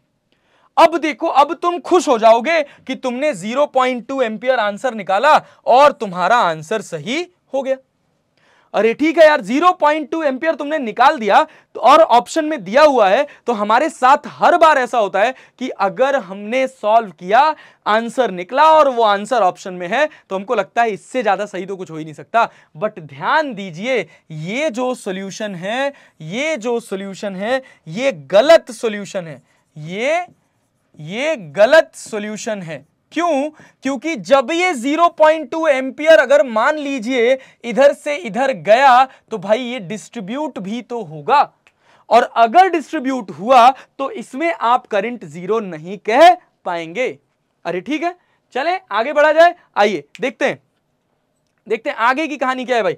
अब देखो अब तुम खुश हो जाओगे कि तुमने 0.2 एम्पियर आंसर निकाला और तुम्हारा आंसर सही हो गया अरे ठीक है यार 0.2 एम्पियर तुमने निकाल दिया तो और ऑप्शन में दिया हुआ है तो हमारे साथ हर बार ऐसा होता है कि अगर हमने सॉल्व किया आंसर निकला और वो आंसर ऑप्शन में है तो हमको लगता है इससे ज़्यादा सही तो कुछ हो ही नहीं सकता बट ध्यान दीजिए ये जो सोल्यूशन है ये जो सोल्यूशन है ये गलत सोल्यूशन है ये ये गलत सोल्यूशन है क्यों क्योंकि जब ये 0.2 एम्पियर अगर मान लीजिए इधर से इधर गया तो भाई ये डिस्ट्रीब्यूट भी तो होगा और अगर डिस्ट्रीब्यूट हुआ तो इसमें आप करंट जीरो नहीं कह पाएंगे अरे ठीक है चले आगे बढ़ा जाए आइए देखते हैं देखते हैं आगे की कहानी क्या है भाई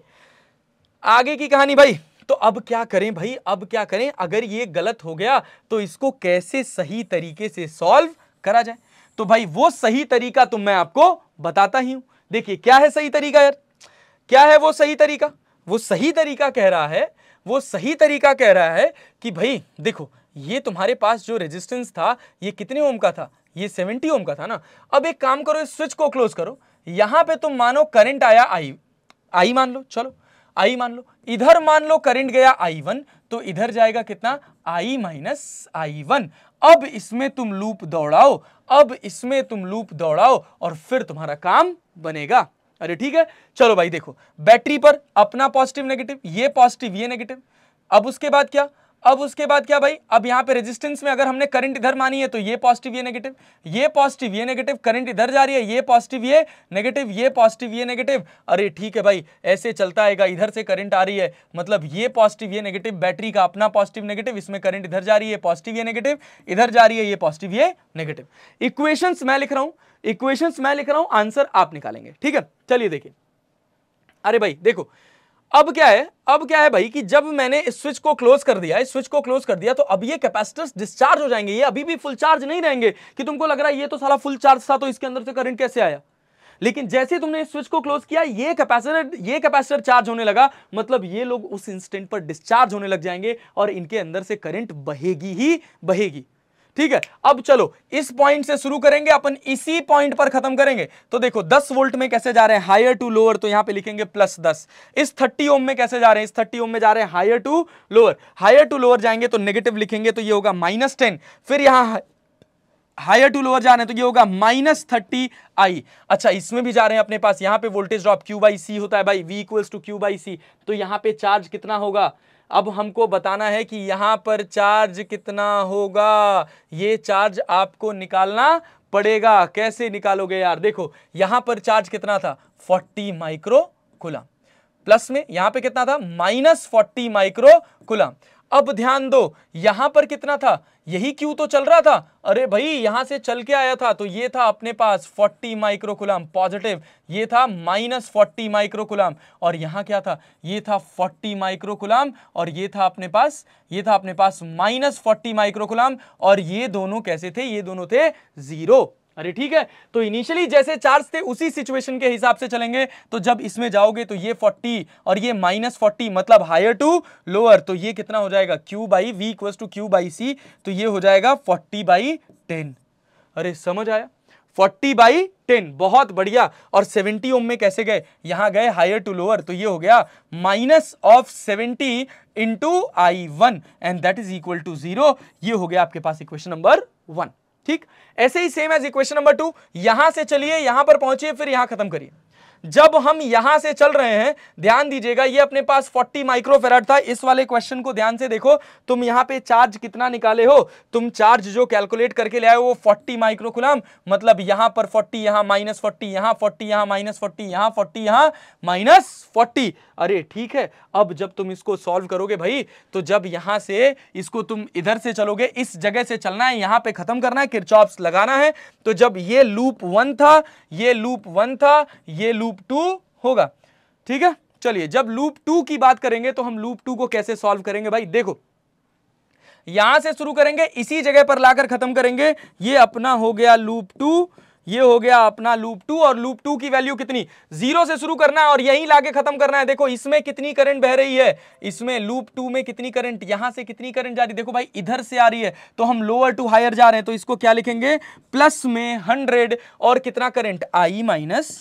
आगे की कहानी भाई तो अब क्या करें भाई अब क्या करें अगर ये गलत हो गया तो इसको कैसे सही तरीके से सॉल्व करा जाए तो भाई वो सही तरीका तो मैं आपको बताता ही हूं देखिए क्या है सही तरीका यार क्या है वो सही तरीका वो सही तरीका कह रहा है वो सही तरीका कह रहा है कि भाई देखो ये तुम्हारे पास जो रेजिस्टेंस था ये कितने ओम का था ये 70 ओम का था ना अब एक काम करो इस स्विच को क्लोज करो यहां पे तुम मानो करंट आया आई आई मान लो चलो आई मान लो इधर मान लो करंट गया आई वन तो इधर जाएगा कितना आई माइनस आई वन अब इसमें तुम लूप दौड़ाओ अब इसमें तुम लूप दौड़ाओ और फिर तुम्हारा काम बनेगा अरे ठीक है चलो भाई देखो बैटरी पर अपना पॉजिटिव नेगेटिव ये पॉजिटिव ये नेगेटिव अब उसके बाद क्या अब उसके बाद क्या भाई अब यहां पे रेजिस्टेंस में अगर हमने करंट इधर मानी है तो ये पॉजिटिव ये नेगेटिव ये पॉजिटिव ये नेगेटिव करंट इधर जा रही है ये पॉजिटिव ये नेगेटिव ये पॉजिटिव ये नेगेटिव अरे ठीक है भाई ऐसे चलता आएगा इधर से करंट आ रही है मतलब ये पॉजिटिव ये नेगेटिव बैटरी का अपना पॉजिटिव नेगेटिव इसमें करंट इधर जा रही है पॉजिटिव ये नेगेटिव इधर जा रही है ये पॉजिटिव ये नेगेटिव इक्वेशंस मैं लिख रहा हूं इक्वेशंस मैं लिख रहा हूं आंसर आप निकालेंगे ठीक है चलिए देखिए अरे भाई देखो अब क्या है अब क्या है भाई कि जब मैंने इस स्विच को क्लोज कर दिया इस स्विच को क्लोज कर दिया तो अब ये कैपेसिटर्स डिस्चार्ज हो जाएंगे ये अभी भी फुल चार्ज नहीं रहेंगे कि तुमको लग रहा है ये तो सारा फुल चार्ज था तो इसके अंदर से करंट कैसे आया लेकिन जैसे ही तुमने इस स्विच को क्लोज किया ये कैपेसिटर ये कैपेसिटर चार्ज होने लगा मतलब ये लोग उस इंस्टेंट पर डिस्चार्ज होने लग जाएंगे और इनके अंदर से करंट बहेगी ही बहेगी ठीक है अब चलो इस पॉइंट से शुरू करेंगे अपन इसी पॉइंट पर खत्म करेंगे तो देखो 10 वोल्ट में कैसे जा रहे हैं हायर टू लोअर तो यहां पे लिखेंगे प्लस दस इस 30 ओम में कैसे जा रहे हैं इस 30 ओम में जा रहे हैं higher to lower higher to lower जाएंगे तो नेगेटिव लिखेंगे तो ये होगा माइनस टेन फिर यहां हायर टू लोअर जा रहे हैं तो ये होगा माइनस थर्टी आई अच्छा इसमें भी जा रहे हैं अपने पास यहाँ पे voltage drop Q by C होता है भाई V equals to Q by C तो यहाँ पे चार्ज कितना होगा अब हमको बताना है कि यहाँ पर चार्ज कितना होगा ये चार्ज आपको निकालना पड़ेगा कैसे निकालोगे यार देखो यहाँ पर चार्ज कितना था 40 माइक्रो कूलम प्लस में यहाँ पे कितना था माइनस फोर्टी माइक्रो कूलम अब ध्यान दो यहां पर कितना था यही क्यू तो चल रहा था अरे भाई यहां से चल के आया था तो ये था अपने पास 40 माइक्रोकुलम पॉजिटिव ये था माइनस फोर्टी माइक्रोकुलम और यहां क्या था ये था 40 माइक्रोकुलम और ये था अपने पास ये था अपने पास माइनस फोर्टी माइक्रोकुलम और ये दोनों कैसे थे ये दोनों थे जीरो अरे ठीक है तो इनिशियली जैसे चार्ज थे उसी सिचुएशन के हिसाब से चलेंगे तो जब इसमें जाओगे तो ये 40 और ये माइनस फोर्टी मतलब हायर टू लोअर तो ये कितना हो जाएगा Q by V equal to Q by C तो ये हो जाएगा 40 बाई टेन अरे समझ आया 40 बाई टेन बहुत बढ़िया और सेवेंटी ओम में कैसे गए यहां गए हायर टू लोअर तो ये हो गया minus of seventy into I one and that is equal to zero ये हो गया आपके पास इक्वेशन नंबर वन ठीक ऐसे ही same as equation number two यहां से चलिए यहां पर पहुंचिए फिर यहां खत्म करिए जब हम यहां से चल रहे हैं ध्यान दीजिएगा ये अपने पास 40 माइक्रोफेराड था इस वाले क्वेश्चन को ध्यान से देखो तुम यहां पे चार्ज कितना निकाले हो तुम चार्ज जो कैलकुलेट करके ले आए वो 40 माइक्रोकुलम मतलब यहां पर 40 यहां माइनस फोर्टी यहां 40 यहां माइनस फोर्टी यहां 40 यहां माइनस फोर्टी अरे ठीक है अब जब तुम इसको सॉल्व करोगे भाई तो जब यहां से इसको तुम इधर से चलोगे इस जगह से चलना है यहां पे खत्म करना है किरचॉप्स लगाना है तो जब ये लूप वन था ये लूप वन था ये लूप टू होगा ठीक है चलिए जब लूप टू की बात करेंगे तो हम लूप टू को कैसे सॉल्व करेंगे भाई देखो यहां से शुरू करेंगे इसी जगह पर लाकर खत्म करेंगे ये अपना हो गया लूप टू ये हो गया अपना लूप टू और लूप टू की वैल्यू कितनी जीरो से शुरू करना है और यही लाके खत्म करना है देखो इसमें कितनी करंट बह रही है इसमें लूप टू में कितनी करंट यहां से कितनी करंट जा रही है देखो भाई इधर से आ रही है तो हम लोअर टू हायर जा रहे हैं तो इसको क्या लिखेंगे प्लस में हंड्रेड और कितना current I minus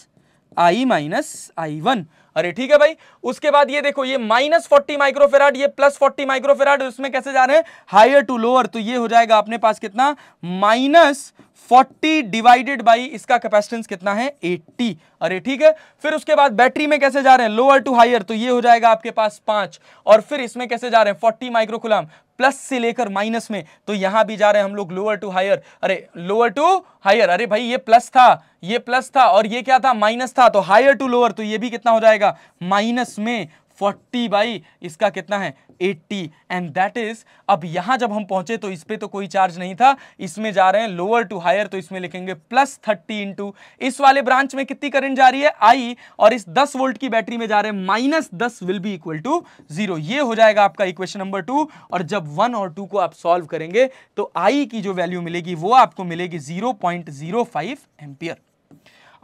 I minus I one अरे ठीक है भाई उसके बाद ये देखो ये माइनस फोर्टी माइक्रोफेराड ये प्लस फोर्टी माइक्रोफेराड उसमें कैसे जा रहे हैं हायर टू लोअर तो ये हो जाएगा अपने पास कितना माइनस 40 डिवाइडेड बाई इसका कैपेसिटेंस कितना है 80 अरे ठीक है फिर उसके बाद बैटरी में कैसे जा रहे हैं लोअर टू हायर तो ये हो जाएगा आपके पास पांच और फिर इसमें कैसे जा रहे हैं 40 माइक्रोकुलम प्लस से लेकर माइनस में तो यहां भी जा रहे हैं हम लोग लोअर टू हायर अरे लोअर टू हायर अरे भाई ये प्लस था ये प्लस था और ये क्या था माइनस था तो हायर टू लोअर तो ये भी कितना हो जाएगा माइनस में फोर्टी बाई इसका कितना है एट्टी एंड दैट इज अब यहां जब हम पहुंचे तो इस पर तो कोई चार्ज नहीं था इसमें जा रहे हैं लोअर टू हायर तो इसमें लिखेंगे प्लस थर्टी इंटू इस वाले ब्रांच में कितनी करंट जा रही है आई और इस दस वोल्ट की बैटरी में जा रहे हैं माइनस दस will be equal to zero ये हो जाएगा आपका इक्वेशन नंबर टू और जब वन और टू को आप सॉल्व करेंगे तो आई की जो वैल्यू मिलेगी वो आपको मिलेगी zero point zero five ampere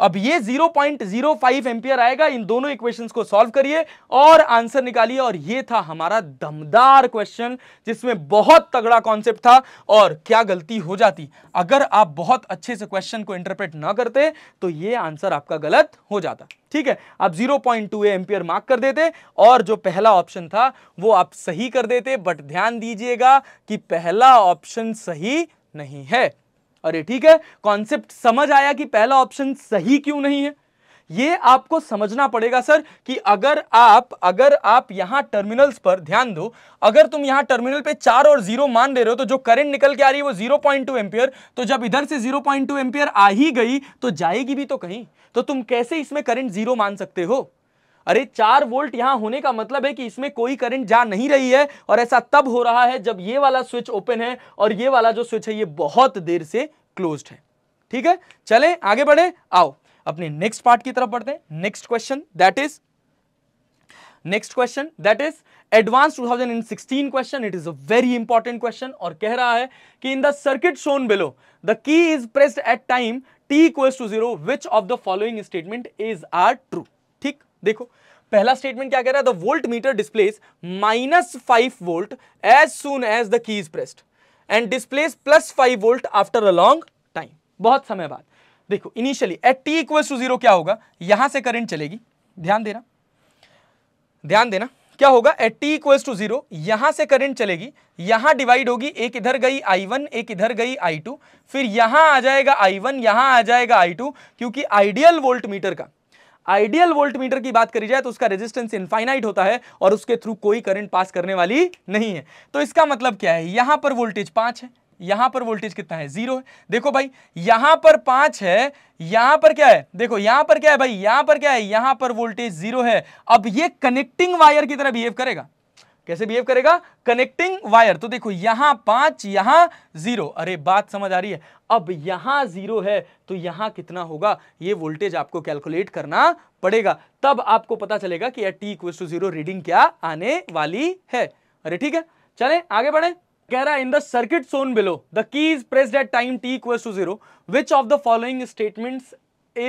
अब ये 0.05 एम्पियर आएगा इन दोनों इक्वेशंस को सॉल्व करिए और आंसर निकालिए और ये था हमारा दमदार क्वेश्चन जिसमें बहुत तगड़ा कॉन्सेप्ट था और क्या गलती हो जाती अगर आप बहुत अच्छे से क्वेश्चन को इंटरप्रेट ना करते तो ये आंसर आपका गलत हो जाता ठीक है आप 0.2 एम्पियर मार्क कर देते और जो पहला ऑप्शन था वो आप सही कर देते बट ध्यान दीजिएगा कि पहला ऑप्शन सही नहीं है अरे ठीक है कॉन्सेप्ट समझ आया कि पहला ऑप्शन सही क्यों नहीं है ये आपको समझना पड़ेगा सर कि अगर आप अगर आप यहां टर्मिनल्स पर ध्यान दो अगर तुम यहां टर्मिनल पे चार और जीरो मान दे रहे हो तो जो करंट निकल के आ रही है वो जीरो पॉइंट टू एम्पियर तो जब इधर से जीरो पॉइंट टू एम्पियर आ ही गई तो जाएगी भी तो कहीं तो तुम कैसे इसमें करंट जीरो मान सकते हो अरे चार वोल्ट यहां होने का मतलब है कि इसमें कोई करंट जा नहीं रही है और ऐसा तब हो रहा है जब ये वाला स्विच ओपन है और ये वाला जो स्विच है ये बहुत देर से क्लोज है ठीक है चले आगे बढ़े आओ अपने नेक्स्ट पार्ट की तरफ बढ़ते हैं next question that is next question that is advance 2016 question it is a very important question और कह रहा है कि in the circuit shown below the key is pressed at time t equals to zero which of the following statement is are true देखो पहला स्टेटमेंट क्या कह रहा है the volt voltmeter displays minus five volt as soon as the key is pressed and displays plus five volt after a long time बहुत समय बाद देखो initially at T equals to zero क्या होगा यहां से करंट चलेगी ध्यान देना ध्यान देना क्या होगा at T equals to zero यहां से करंट चलेगी यहां डिवाइड होगी एक इधर गई आई वन एक इधर गई आई टू फिर यहां आ जाएगा आई वन यहां आ जाएगा आई टू क्योंकि आइडियल वोल्ट मीटर का आइडियल वोल्ट मीटर की बात करी जाए तो उसका रेजिस्टेंस इनफाइनाइट होता है और उसके थ्रू कोई करंट पास करने वाली नहीं है तो इसका मतलब क्या है यहां पर वोल्टेज पांच है यहां पर वोल्टेज कितना है जीरो है देखो भाई यहां पर पांच है यहां पर क्या है देखो यहां पर क्या है भाई यहां पर क्या है यहां पर वोल्टेज जीरो है अब ये कनेक्टिंग वायर की तरह बिहेव करेगा कैसे बिहेव करेगा कनेक्टिंग वायर तो देखो यहां पांच यहां जीरो अरे बात समझ आ रही है अब यहां जीरो है तो यहां कितना होगा ये वोल्टेज आपको कैलकुलेट करना पड़ेगा तब आपको पता चलेगा कि t equal to zero reading क्या आने वाली है अरे ठीक है चले आगे बढ़े कह रहा है in the circuit shown below the key is pressed at time T equal to zero which of the following statement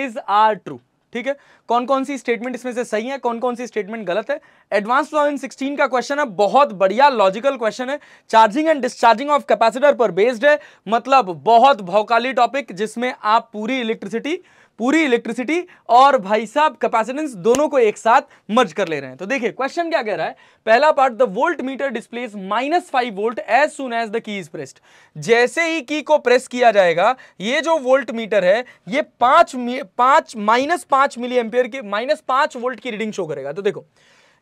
is are true ठीक है कौन कौन सी स्टेटमेंट इसमें से सही है कौन कौन सी स्टेटमेंट गलत है एडवांस टू सिक्सटीन का क्वेश्चन है बहुत बढ़िया लॉजिकल क्वेश्चन है charging and discharging of capacitor पर बेस्ड है मतलब बहुत भौकाली टॉपिक जिसमें आप पूरी इलेक्ट्रिसिटी पूरी इलेक्ट्रिसिटी और भाई साहब कैपेसिटेंस दोनों को एक साथ मर्ज कर ले रहे हैं तो देखिए क्वेश्चन क्या कह रहा है पहला part the volt voltmeter displays minus five volt as soon as the key is pressed जैसे ही की को प्रेस किया जाएगा ये जो वोल्ट मीटर है ये पांच पांच माइनस पांच मिली एम्पियर की माइनस पांच वोल्ट की रीडिंग शो करेगा तो देखो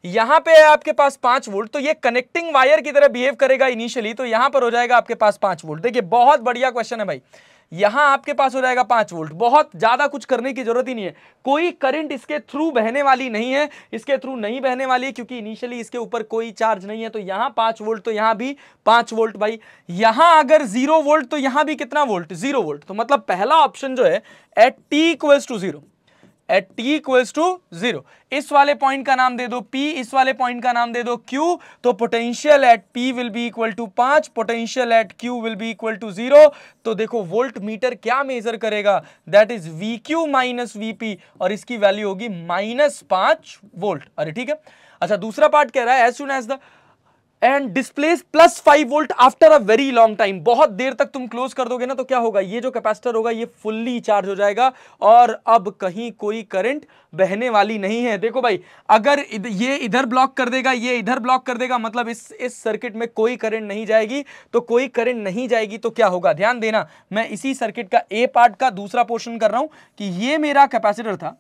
यहां पे है आपके पास पांच वोल्ट तो ये कनेक्टिंग वायर की तरह बिहेव करेगा इनिशियली तो यहां पर हो जाएगा आपके पास पांच वोल्ट देखिए बहुत बढ़िया क्वेश्चन है भाई यहां आपके पास हो जाएगा पांच वोल्ट बहुत ज्यादा कुछ करने की जरूरत ही नहीं है कोई करंट इसके थ्रू बहने वाली नहीं है इसके थ्रू नहीं बहने वाली है क्योंकि इनिशियली इसके ऊपर कोई चार्ज नहीं है तो यहां पांच वोल्ट तो यहां भी पांच वोल्ट भाई यहां अगर जीरो वोल्ट तो यहां भी कितना वोल्ट जीरो वोल्ट तो मतलब पहला ऑप्शन जो है at T equals to zero at T equals to zero इस वाले पॉइंट का नाम दे दो पी इस वाले पॉइंट का नाम दे दो क्यू तो potential at P will be equal to पांच potential at Q will be equal to zero तो देखो वोल्ट मीटर क्या मेजर करेगा that is V Q minus V और इसकी वैल्यू होगी माइनस पांच वोल्ट अरे ठीक है अच्छा दूसरा पार्ट कह रहा है as soon as the and displays plus five volt after a very long time बहुत देर तक तुम क्लोज कर दोगे ना तो क्या होगा ये जो कैपेसिटर होगा ये फुल्ली चार्ज हो जाएगा और अब कहीं कोई करंट बहने वाली नहीं है देखो भाई अगर इद, ये इधर ब्लॉक कर देगा ये इधर ब्लॉक कर देगा मतलब इस इस सर्किट में कोई करंट नहीं जाएगी तो कोई करंट नहीं जाएगी तो क्या होगा ध्यान देना मैं इसी सर्किट का ए पार्ट का दूसरा पोर्शन कर रहा हूँ कि ये मेरा कैपेसिटर था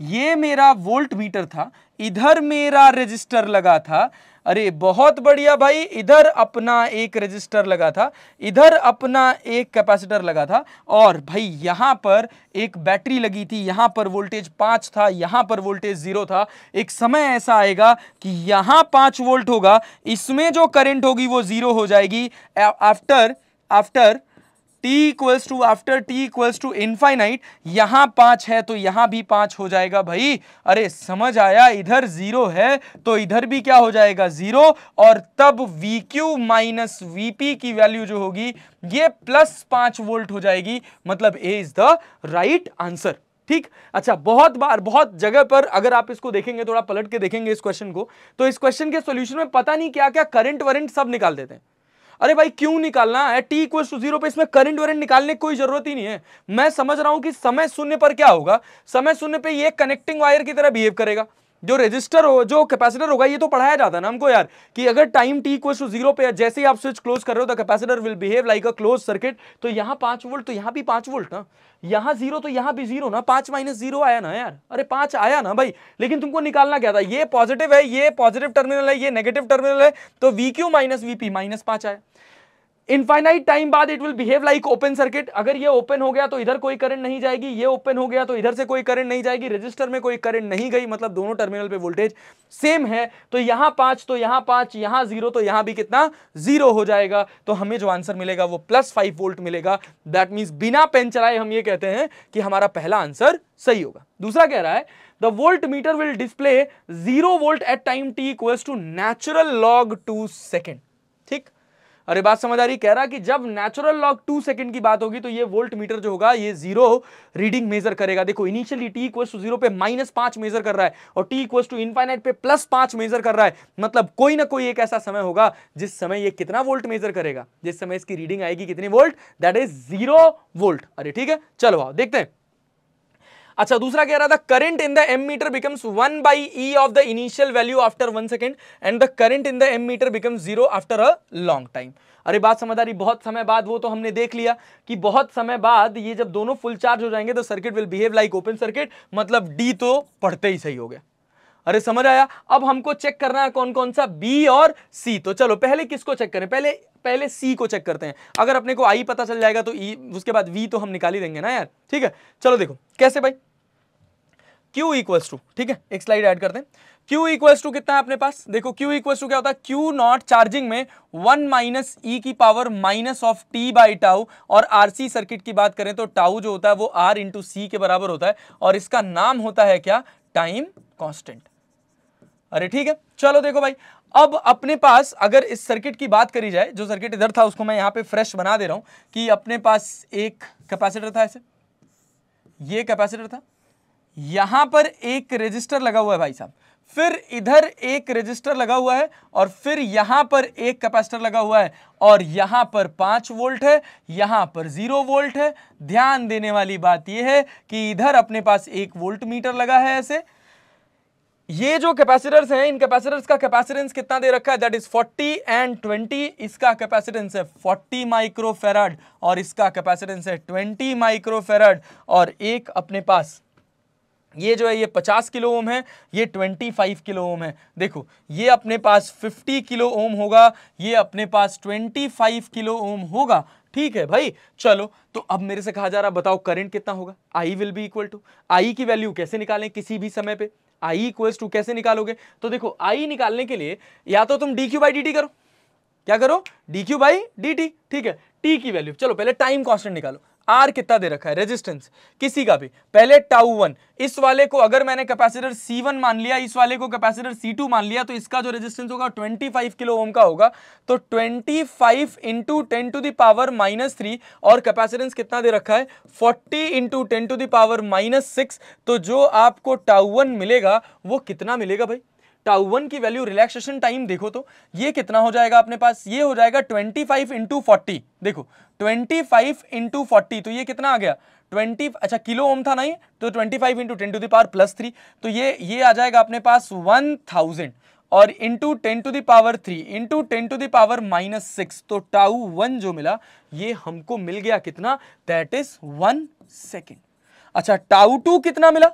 ये मेरा वोल्ट मीटर था इधर मेरा रजिस्टर लगा था अरे बहुत बढ़िया भाई इधर अपना एक रजिस्टर लगा था इधर अपना एक कैपेसिटर लगा था और भाई यहाँ पर एक बैटरी लगी थी यहाँ पर वोल्टेज पाँच था यहाँ पर वोल्टेज ज़ीरो था एक समय ऐसा आएगा कि यहाँ पाँच वोल्ट होगा इसमें जो करंट होगी वो ज़ीरो हो जाएगी after after equals to after t equals to infinite यहां पांच है तो यहां भी पांच हो जाएगा भाई अरे समझ आया इधर ज़ीरो है तो इधर भी क्या हो जाएगा ज़ीरो और तब V Q minus V P की वैल्यू जो होगी ये प्लस पांच वोल्ट हो जाएगी मतलब A is the right answer ठीक अच्छा बहुत बार बहुत जगह पर अगर आप इसको देखेंगे थोड़ा पलट के देखेंगे इस क्वेश्चन को तो इस क्वेश्चन के सॉल्यूशन में पता नहीं क्या क्या करंट वरेंट सब निकाल देते हैं अरे भाई क्यों निकालना है टी इक्वल टू जीरो पे इसमें करंट वरेंट निकालने की कोई जरूरत ही नहीं है मैं समझ रहा हूं कि समय शून्य पर क्या होगा समय शून्य पे ये कनेक्टिंग वायर की तरह बिहेव करेगा जो रजिस्टर हो जो कैपेसिटर होगा ये तो पढ़ाया जाता है ना हमको यार कि अगर time T equal to zero पे है, जैसे ही आप स्विच क्लोज कर रहे हो तो capacitor will behave like a close circuit तो यहाँ पांच वोल्ट तो यहाँ भी पांच वोल्ट ना यहाँ जीरो तो यहाँ भी जीरो ना पांच माइनस जीरो आया ना यार अरे पांच आया ना भाई लेकिन तुमको निकालना क्या था ये पॉजिटिव है ये पॉजिटिव टर्मिनल है ये नेगेटिव टर्मिनल है तो V Q minus V P minus पांच आया इनफाइनाइट टाइम बाद it will behave like open circuit अगर ये ओपन हो गया तो इधर कोई करंट नहीं जाएगी ये ओपन हो गया तो इधर से कोई करंट नहीं जाएगी रजिस्टर में कोई करंट नहीं गई मतलब दोनों टर्मिनल पे वोल्टेज सेम है तो यहां पांच तो यहां पांच यहां जीरो तो यहां भी कितना जीरो हो जाएगा तो हमें जो आंसर मिलेगा वो प्लस फाइव वोल्ट मिलेगा दैट मीन्स बिना पेन चलाए हम ये कहते हैं कि हमारा पहला आंसर सही होगा दूसरा कह रहा है the volt meter will display zero volt at time t equals to natural log two second ठीक अरे बात समझ आ रही कह रहा कि जब नेचुरल लॉग टू सेकंड की बात होगी तो ये वोल्ट मीटर जो होगा ये जीरो रीडिंग मेजर करेगा देखो initially t equal to zero पे माइनस पांच मेजर कर रहा है और टी इक्वल टू इनफाइनाइट पे प्लस पांच मेजर कर रहा है मतलब कोई ना कोई एक ऐसा समय होगा जिस समय ये कितना वोल्ट मेजर करेगा जिस समय इसकी रीडिंग आएगी कितनी volt that is zero volt अरे ठीक है चलो आओ देखते हैं अच्छा दूसरा कह रहा था current in the ammeter becomes one by e of the initial value after one second and the current in the ammeter becomes zero after a long time अरे बात समझ आ रही बहुत समय बाद वो तो हमने देख लिया कि बहुत समय बाद ये जब दोनों फुल चार्ज हो जाएंगे तो circuit will behave like open circuit मतलब डी तो पढ़ते ही सही हो गया अरे समझ आया अब हमको चेक करना है कौन कौन सा बी और सी तो चलो पहले किसको चेक करें पहले पहले सी को चेक करते हैं अगर अपने को आई पता चल जाएगा तो ई e, उसके बाद वी तो हम निकाल ही देंगे ना यार ठीक है चलो देखो कैसे भाई क्यू इक्वल्स टू ठीक है एक स्लाइड ऐड करते हैं क्यू इक्वल्स टू कितना है अपने पास देखो क्यू इक्वल्स टू क्या होता है क्यू नॉट चार्जिंग में वन माइनस ई की power minus of t by tau और सी सर्किट की बात करें तो टाउ जो होता है वो आर इंटू सी के बराबर होता है और इसका नाम होता है क्या टाइम कॉन्स्टेंट अरे ठीक है चलो देखो भाई अब अपने पास अगर इस सर्किट की बात करी जाए जो सर्किट इधर था उसको मैं यहाँ पे फ्रेश बना दे रहा हूँ कि अपने पास एक कैपेसिटर था ऐसे ये कैपेसिटर था यहाँ पर एक रजिस्टर लगा हुआ है भाई साहब फिर इधर एक रजिस्टर लगा हुआ है और फिर यहाँ पर एक कैपेसिटर लगा हुआ है और यहाँ पर पाँच वोल्ट है यहाँ पर ज़ीरो वोल्ट है ध्यान देने वाली बात यह है कि इधर अपने पास एक वोल्ट मीटर लगा है ऐसे ये जो कैपेसिटर्स हैं इन कैपेसिटर्स का कैपेसिटेंस कितना दे रखा है दैट इज 40 एंड 20 इसका कैपेसिटेंस है 40 माइक्रोफेराड और इसका कैपेसिटेंस है 20 माइक्रोफेराड और एक अपने पास ये जो है ये 50 किलो ओम है ये 25 किलो ओम है देखो ये अपने पास 50 किलो ओम होगा ये अपने पास 25 किलो ओम होगा ठीक है भाई चलो तो अब मेरे से कहा जा रहा बताओ करंट कितना होगा I will be equal to I की वैल्यू कैसे निकालें किसी भी समय पे आई इक्वल्स टू कैसे निकालोगे तो देखो आई निकालने के लिए या तो तुम D Q by D T करो क्या करो D Q by D T ठीक है टी की वैल्यू चलो पहले टाइम कॉन्स्टेंट निकालो आर कितना दे रखा है रेजिस्टेंस किसी का भी पहले टाउ वन इस वाले को अगर मैंने कैपेसिटर सी वन मान लिया इस वाले को कैपेसिटर सी टू मान लिया तो इसका जो रेजिस्टेंस होगा 25 किलो ओम का होगा तो 25 five into ten to the power minus three और कैपेसिटेंस कितना दे रखा है 40 into ten to the power minus six तो जो आपको टाउ वन मिलेगा वो कितना मिलेगा भाई टाउ वन की वैल्यू रिलैक्सेशन टाइम देखो तो ये कितना हो जाएगा अपने पास ये हो जाएगा ट्वेंटी फाइव इंटू फोर्टी देखो ट्वेंटी फाइव इंटू फोर्टी तो ये कितना आ गया ट्वेंटी अच्छा किलो ओम था नहीं तो twenty five into ten to the power plus three तो ये ये आ जाएगा अपने पास वन थाउजेंड और into ten to the power three into ten to the power minus six तो टाउ वन जो मिला ये हमको मिल गया कितना दैट इज वन सेकेंड अच्छा टाउ टू कितना मिला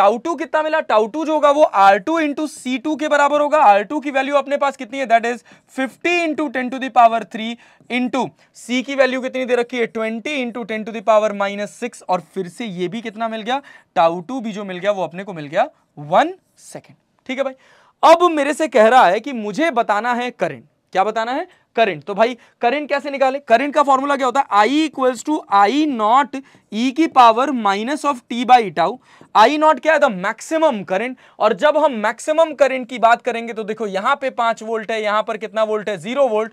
टाउ टू कितना मिला टाउ टू जो होगा वो R two into C two के बराबर होगा आर टू की वैल्यू अपने पास कितनी है that is fifty into ten to the power three into C की वैल्यू कितनी दे रखी है twenty into ten to the power minus six और फिर से ये भी कितना मिल गया टाउ टू भी जो मिल गया वो अपने को मिल गया वन सेकेंड ठीक है भाई अब मेरे से कह रहा है कि मुझे बताना है करेंट क्या बताना है करंट तो भाई करंट कैसे निकाले करंट का फॉर्मूला क्या होता है I equals to I not e की power minus of t by tau I not क्या है द मैक्सिमम करंट और जब हम मैक्सिमम करंट की बात करेंगे तो देखो यहां पे पांच वोल्ट है यहां पर कितना वोल्ट है जीरो वोल्ट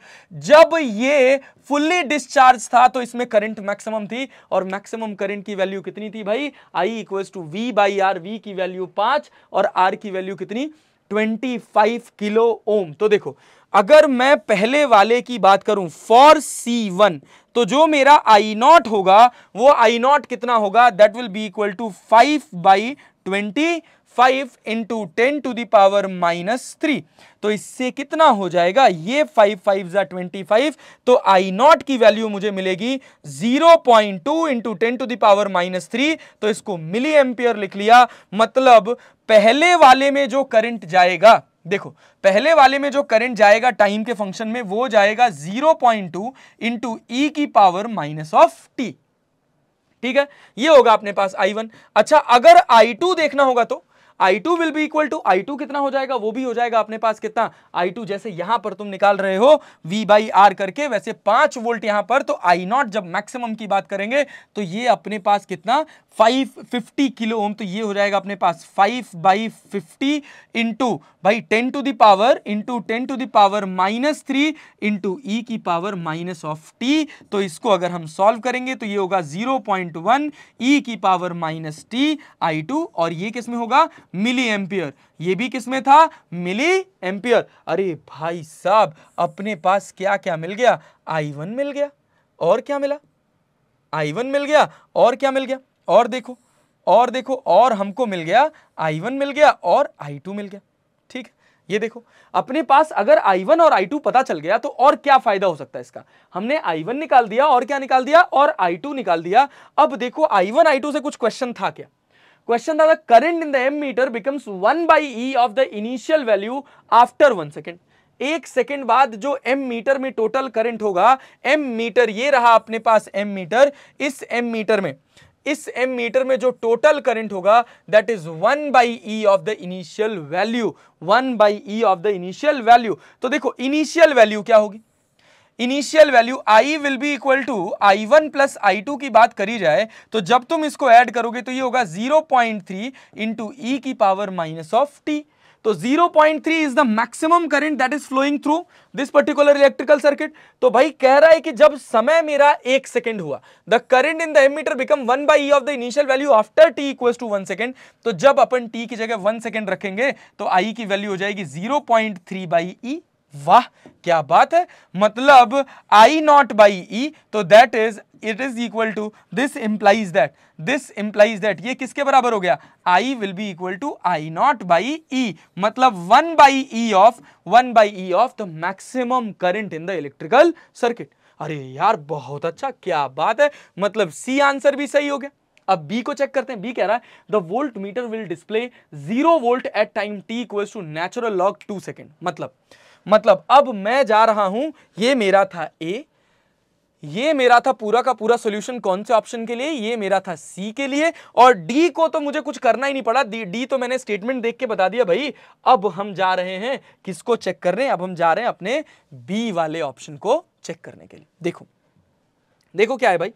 जब ये फुल्ली डिस्चार्ज था तो इसमें करंट मैक्सिमम थी और मैक्सिमम करंट की वैल्यू कितनी थी भाई I equals to V by R V की वैल्यू पांच और आर की वैल्यू कितनी 25 किलो ओम तो देखो अगर मैं पहले वाले की बात करूं फॉर सी वन तो जो मेरा आई नॉट होगा वो आई नॉट कितना होगा that will be equal to five by twenty five into ten to the power minus three तो इससे कितना हो जाएगा ये फाइव फाइव जा ट्वेंटी फाइव तो आई नॉट की वैल्यू मुझे मिलेगी zero point two into ten to the power minus three तो इसको मिली एम्पियर लिख लिया मतलब पहले वाले में जो करंट जाएगा देखो पहले वाले में जो करंट जाएगा टाइम के फंक्शन में वो जाएगा 0.2 पॉइंट टू इंटू की पावर माइनस ऑफ टी ठीक है ये होगा अपने पास आई वन अच्छा अगर आई टू देखना होगा तो I2 will be equal to I2 कितना हो जाएगा वो भी हो जाएगा अपने पास कितना I2 जैसे यहां पर तुम निकाल रहे हो V बाई आर करके वैसे पांच वोल्ट यहां पर तो नॉट जब मैक्सिमम की बात करेंगे तो ये अपने पास कितना फाइव फिफ्टी किलो ओम तो ये हो जाएगा अपने पास फाइव बाई फिफ्टी इंटू भाई ten to the power into ten to the power minus three into e की पावर माइनस ऑफ टी तो इसको अगर हम सॉल्व करेंगे तो ये होगा जीरो पॉइंट वन ई की power minus t I two और ये किस में होगा मिली एम्पियर ये भी किस में था मिली एम्पियर अरे भाई साहब अपने पास क्या क्या मिल गया आई वन मिल गया और क्या मिला आई वन मिल गया और क्या मिल गया और देखो और देखो और हमको मिल गया आई वन मिल गया और आई टू मिल गया ठीक ये देखो अपने पास अगर आई वन और आई टू पता चल गया तो और क्या फायदा हो सकता है इसका हमने आई वन निकाल दिया और क्या निकाल दिया और आई टू निकाल दिया अब देखो आई वन आई टू से कुछ क्वेश्चन था क्या क्वेश्चन था current in the ammeter becomes one by e of the initial value after one second एक सेकेंड बाद जो एम मीटर में टोटल करंट होगा एम मीटर ये रहा अपने पास एम मीटर इस एम मीटर में इस एम मीटर में जो टोटल करंट होगा that is one by e of the initial value one by e of the initial value तो देखो इनिशियल वैल्यू क्या होगी initial value I will be equal to I one plus I two की बात करी जाए तो जब तुम इसको ऐड करोगे तो ये होगा zero point three into e की पावर माइनस ऑफ टी तो 0.3 is the maximum current that is flowing through this particular electrical circuit तो भाई कह रहा है कि जब समय मेरा एक सेकेंड हुआ the current in the ammeter become one by of the initial value after t equal to one second तो जब अपन टी की जगह वन सेकेंड रखेंगे तो आई की वैल्यू हो जाएगी zero point three by e वाह क्या बात है मतलब आई नॉट बाई ई तो that is it is equal to this implies that this implies that ये किसके बराबर हो गया I will be equal to I not by e मतलब one by e of one by e of the maximum current in the electrical circuit अरे यार बहुत अच्छा क्या बात है मतलब सी आंसर भी सही हो गया अब बी को चेक करते हैं बी कह रहा है the volt meter will display zero volt at time t equals to natural log two second मतलब मतलब अब मैं जा रहा हूं ये मेरा था ए ये मेरा था पूरा का पूरा सॉल्यूशन कौन से ऑप्शन के लिए ये मेरा था सी के लिए और डी को तो मुझे कुछ करना ही नहीं पड़ा डी डी तो मैंने स्टेटमेंट देख के बता दिया भाई अब हम जा रहे हैं किसको चेक करने अब हम जा रहे हैं अपने बी वाले ऑप्शन को चेक करने के लिए देखो देखो क्या है भाई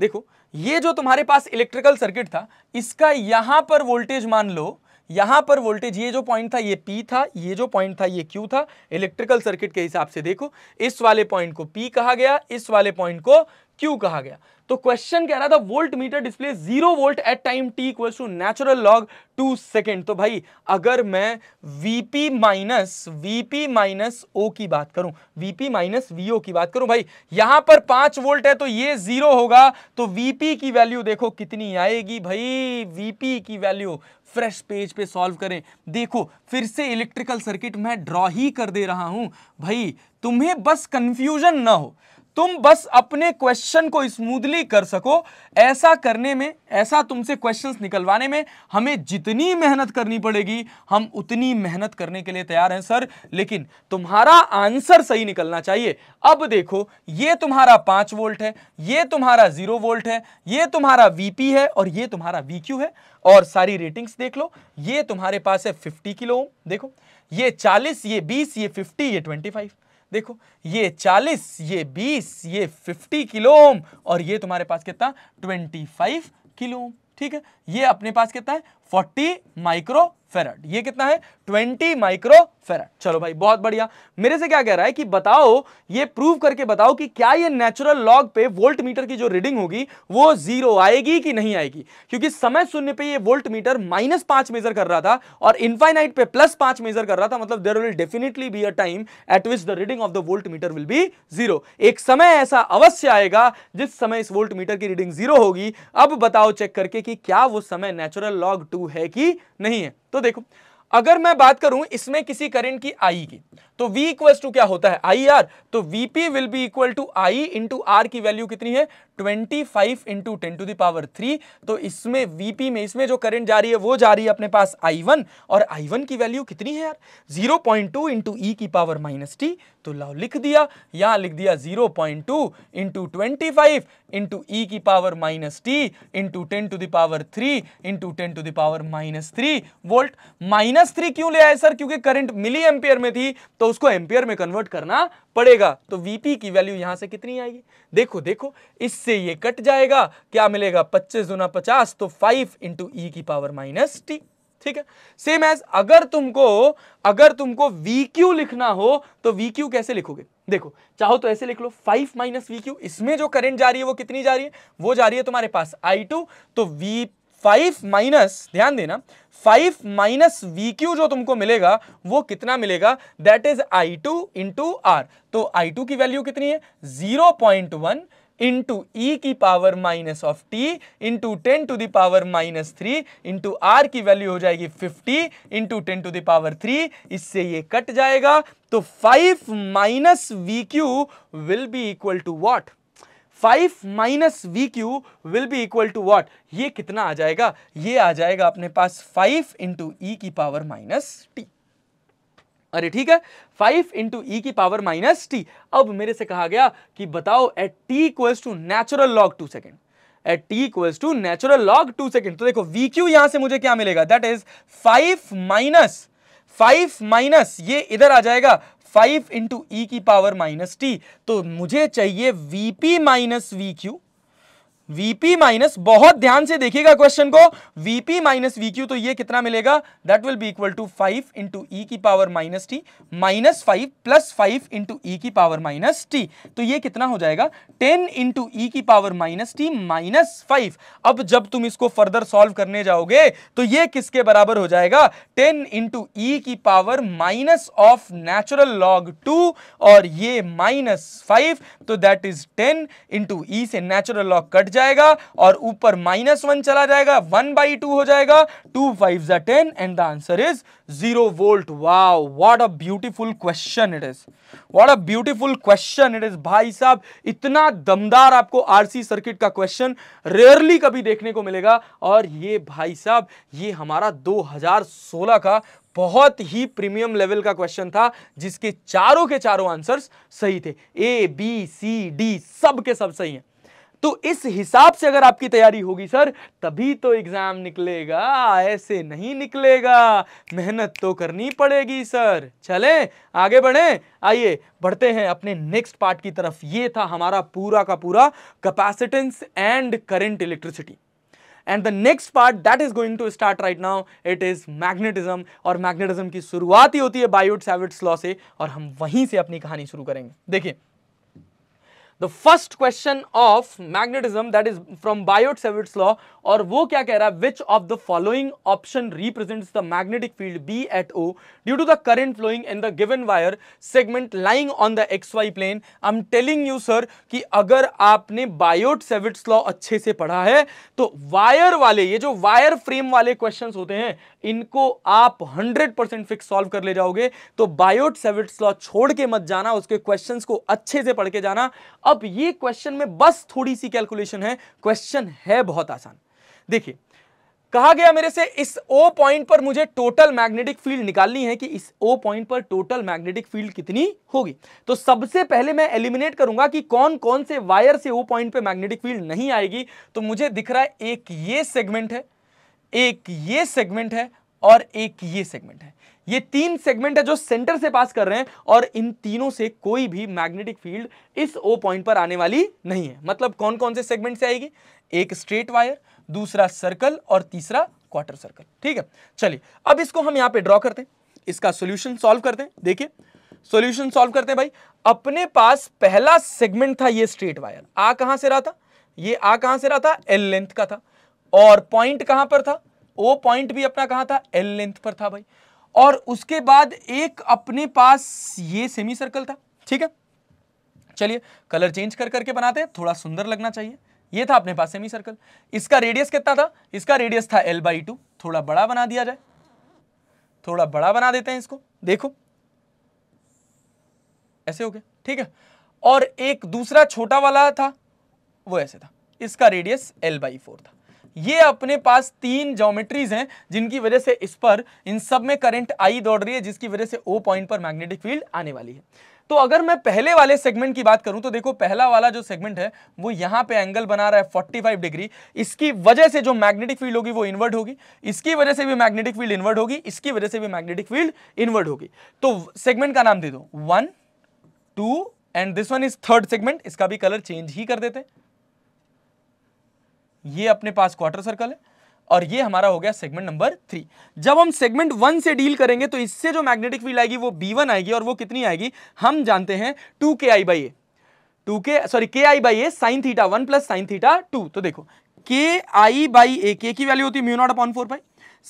देखो ये जो तुम्हारे पास इलेक्ट्रिकल सर्किट था इसका यहां पर वोल्टेज मान लो यहां पर वोल्टेज ये जो पॉइंट था ये पी था ये जो पॉइंट था ये क्यू था इलेक्ट्रिकल सर्किट के हिसाब से देखो इस वाले पॉइंट को पी कहा गया इस वाले पॉइंट को क्यू कहा गया तो क्वेश्चन कह रहा था voltmeter display zero volt at time T equal to natural log two second तो भाई अगर मैं VP minus VP minus O की बात करूं वीपी माइनस वीओ की बात करूं भाई यहां पर पांच वोल्ट है तो ये जीरो होगा तो वीपी की वैल्यू देखो कितनी आएगी भाई वीपी की वैल्यू फ्रेश पेज पे सॉल्व करें देखो फिर से इलेक्ट्रिकल सर्किट मैं ड्रॉ ही कर दे रहा हूं भाई तुम्हें बस कंफ्यूजन ना हो तुम बस अपने क्वेश्चन को स्मूथली कर सको ऐसा करने में ऐसा तुमसे क्वेश्चंस निकलवाने में हमें जितनी मेहनत करनी पड़ेगी हम उतनी मेहनत करने के लिए तैयार हैं सर लेकिन तुम्हारा आंसर सही निकलना चाहिए अब देखो ये तुम्हारा पाँच वोल्ट है ये तुम्हारा जीरो वोल्ट है ये तुम्हारा वीपी है और ये तुम्हारा वी है और सारी रेटिंग्स देख लो ये तुम्हारे पास है फिफ्टी किलो देखो ये चालीस ये बीस ये फिफ्टी ये ट्वेंटी फाइव देखो ये चालीस ये बीस ये फिफ्टी किलो ओम और ये तुम्हारे पास कितना ट्वेंटी फाइव किलो ओम ठीक है ये अपने पास कितना है 40 माइक्रो फेरट ये कितना है 20 माइक्रो फेरट चलो भाई बहुत बढ़िया मेरे से क्या कह रहा है कि बताओ ये प्रूव करके बताओ कि क्या ये नेचुरल लॉग पे वोल्ट मीटर की जो रीडिंग होगी वो जीरो आएगी कि नहीं आएगी क्योंकि समय शून्य पे ये वोल्ट मीटर माइनस पांच मेजर कर रहा था और इन्फाइनाइट पे प्लस पांच मेजर कर रहा था मतलब there will definitely be a time at which the reading of the volt meter will be zero एक समय ऐसा अवश्य आएगा जिस समय इस वोल्ट मीटर की रीडिंग जीरो होगी अब बताओ चेक करके कि क्या वो समय नेचुरल लॉग टू है कि नहीं है तो देखो अगर मैं बात करूं इसमें किसी करंट की आई की तो V इक्वल टू क्या होता है आई आर तो VP will be equal to I into R की वैल्यू कितनी है twenty five into ten to the power three तो इसमें वीपी में इसमें जो करंट जा रही है वो जा रही है अपने पास आई वन और आई वन की वैल्यू कितनी है यार zero point two into e की पावर माइनस टी तो लाओ लिख दिया यहां लिख दिया zero point two into twenty five into e की power minus T into ten to the power three into ten to the power minus three volt minus three क्यों ले आए सर क्योंकि करंट मिली एम्पियर में थी तो उसको एम्पियर में कन्वर्ट करना पड़ेगा तो वीपी की वैल्यू यहां से कितनी आएगी देखो देखो इससे ये कट जाएगा क्या मिलेगा पच्चीस गुना पचास तो फाइव इंटू ई की पावर माइनस टी ठीक है सेम एज अगर तुमको अगर तुमको क्यू लिखना हो तो क्यू कैसे लिखोगे देखो चाहो तो ऐसे लिख लो 5 माइनस वी इसमें जो करंट जा रही है वो कितनी जा रही है वो जा रही है तुम्हारे पास टू तो वी फाइव माइनस ध्यान देना फाइव माइनस वी क्यू जो तुमको मिलेगा वो कितना मिलेगा that is I two into R तो आई टू की वैल्यू कितनी है zero point one into e की power minus of T into ten to the power minus three into R की वैल्यू हो जाएगी fifty into ten to the power three इससे ये कट जाएगा तो five minus V Q will be equal to what five minus V Q will be equal to what ये कितना आ जाएगा ये आ जाएगा अपने पास फाइव इंटू ई e की पावर माइनस टी अरे ठीक है फाइव इंटू ई e की पावर माइनस टी अब मेरे से कहा गया कि बताओ at T equals to natural log two second at T equals to natural log two second तो देखो वी क्यू यहां से मुझे क्या मिलेगा that is five minus five minus ये इधर आ जाएगा फाइव इंटू ई e की पावर माइनस टी तो मुझे चाहिए VP minus V Q VP minus बहुत ध्यान से देखिएगा क्वेश्चन को वीपी माइनस वीक्यू तो ये कितना मिलेगा that will be equal to five into e की power minus T minus five plus five into e की पावर माइनस टी तो ये कितना हो जाएगा टेन इंटू ई की power minus T minus five अब जब तुम इसको फर्दर सॉल्व करने जाओगे तो ये किसके बराबर हो जाएगा टेन इंटू ई की power minus of natural log two और ये माइनस फाइव तो that is ten into e से नेचुरल लॉग कट जाएगा और ऊपर माइनस वन चला जाएगा वन बाई टू हो जाएगा टू फाइव जा ten and the answer is zero volt wow what a beautiful question it is what a beautiful question it is भाई साहब इतना दमदार आपको आरसी सर्किट का क्वेश्चन रेयरली कभी देखने को मिलेगा और ये भाई साहब ये हमारा 2016 का बहुत ही प्रीमियम लेवल का क्वेश्चन था जिसके चारों के चारों आंसर्स सही थे ए बी सी डी सब के सब सही हैं तो इस हिसाब से अगर आपकी तैयारी होगी सर तभी तो एग्जाम निकलेगा ऐसे नहीं निकलेगा मेहनत तो करनी पड़ेगी सर चले आगे बढ़े आइए बढ़ते हैं अपने नेक्स्ट पार्ट की तरफ ये था हमारा पूरा का पूरा capacitance and current electricity and the next part that is going to start right now it is magnetism और मैग्नेटिज्म की शुरुआत ही होती है बायोट सैविट्स लॉ से और हम वहीं से अपनी कहानी शुरू करेंगे देखिए the first question of magnetism that is from Biot Savart's law और वो क्या कह रहा है which of the following option represents the magnetic field B at O due to the current flowing in the given wire segment lying on the x Y plane I am telling you sir कि अगर आपने बायोट सेविट्स लॉ अच्छे से पढ़ा है तो वायर वाले ये जो वायर फ्रेम वाले क्वेश्चन होते हैं इनको आप हंड्रेड परसेंट फिक्स सॉल्व कर ले जाओगे तो बायोट सेविट्स लॉ छोड़ के मत जाना उसके क्वेश्चन को अच्छे से पढ़ के जाना अब ये क्वेश्चन में बस थोड़ी सी कैलकुलेशन है क्वेश्चन है बहुत आसान देखिए कहा गया मेरे से इस ओ पॉइंट पर मुझे टोटल मैग्नेटिक फील्ड निकालनी है कि इस ओ पॉइंट पर टोटल मैग्नेटिक फील्ड कितनी होगी तो सबसे पहले मैं एलिमिनेट करूंगा कि कौन कौन से वायर से ओ पॉइंट पे मैग्नेटिक फील्ड नहीं आएगी तो मुझे दिख रहा है एक ये सेगमेंट है एक ये सेगमेंट है और एक ये सेगमेंट है ये तीन सेगमेंट है जो सेंटर से पास कर रहे हैं और इन तीनों से कोई भी मैग्नेटिक फील्ड इस ओ पॉइंट पर आने वाली नहीं है मतलब कौन कौन से सेगमेंट से आएगी एक स्ट्रेट वायर दूसरा सर्कल और तीसरा क्वार्टर सर्कल ठीक है चलिए अब इसको हम यहां पे ड्रॉ करते हैं इसका सोल्यूशन सॉल्व करते हैं देखिए सोल्यूशन सॉल्व करते हैं भाई अपने पास पहला सेगमेंट था ये स्ट्रेट वायर आ कहां से रहा था ये आ कहां से रहा था एल लेंथ का था और पॉइंट कहां पर था ओ पॉइंट भी अपना कहां था एल लेंथ पर था भाई और उसके बाद एक अपने पास ये सेमी सर्कल था ठीक है चलिए कलर चेंज कर करके बनाते हैं थोड़ा सुंदर लगना चाहिए ये था अपने पास सेमी सर्कल इसका रेडियस कितना था इसका रेडियस था एल बाई टू थोड़ा बड़ा बना दिया जाए थोड़ा बड़ा बना देते हैं इसको देखो ऐसे हो गया ठीक है और एक दूसरा छोटा वाला था वो ऐसे था इसका रेडियस एल बाई फोर था ये अपने पास तीन जोमेट्रीज हैं जिनकी वजह से इस पर इन सब में करंट आई दौड़ रही है जिसकी वजह से ओ पॉइंट पर मैग्नेटिक फील्ड आने वाली है तो अगर मैं पहले वाले सेगमेंट की बात करूं तो देखो पहला वाला जो सेगमेंट है वो यहां पे एंगल बना रहा है 45 डिग्री इसकी वजह से जो मैग्नेटिक फील्ड होगी वो इन्वर्ट होगी इसकी वजह से भी मैग्नेटिक फील्ड इन्वर्ट होगी इसकी वजह से भी मैग्नेटिक फील्ड इन्वर्ट होगी तो सेगमेंट का नाम दे दो one two and this one is third segment इसका भी कलर चेंज ही कर देते हैं ये अपने पास क्वार्टर सर्कल है और ये हमारा हो गया सेगमेंट नंबर थ्री जब हम सेगमेंट वन से डील करेंगे तो इससे जो मैग्नेटिक फील्ड आएगी वो बी वन आएगी और वो कितनी आएगी हम जानते हैं two K I by A two K sorry K I by A sine theta one plus sine theta two तो देखो के आई बाई ए के की वैल्यू होती है mu naught upon four pi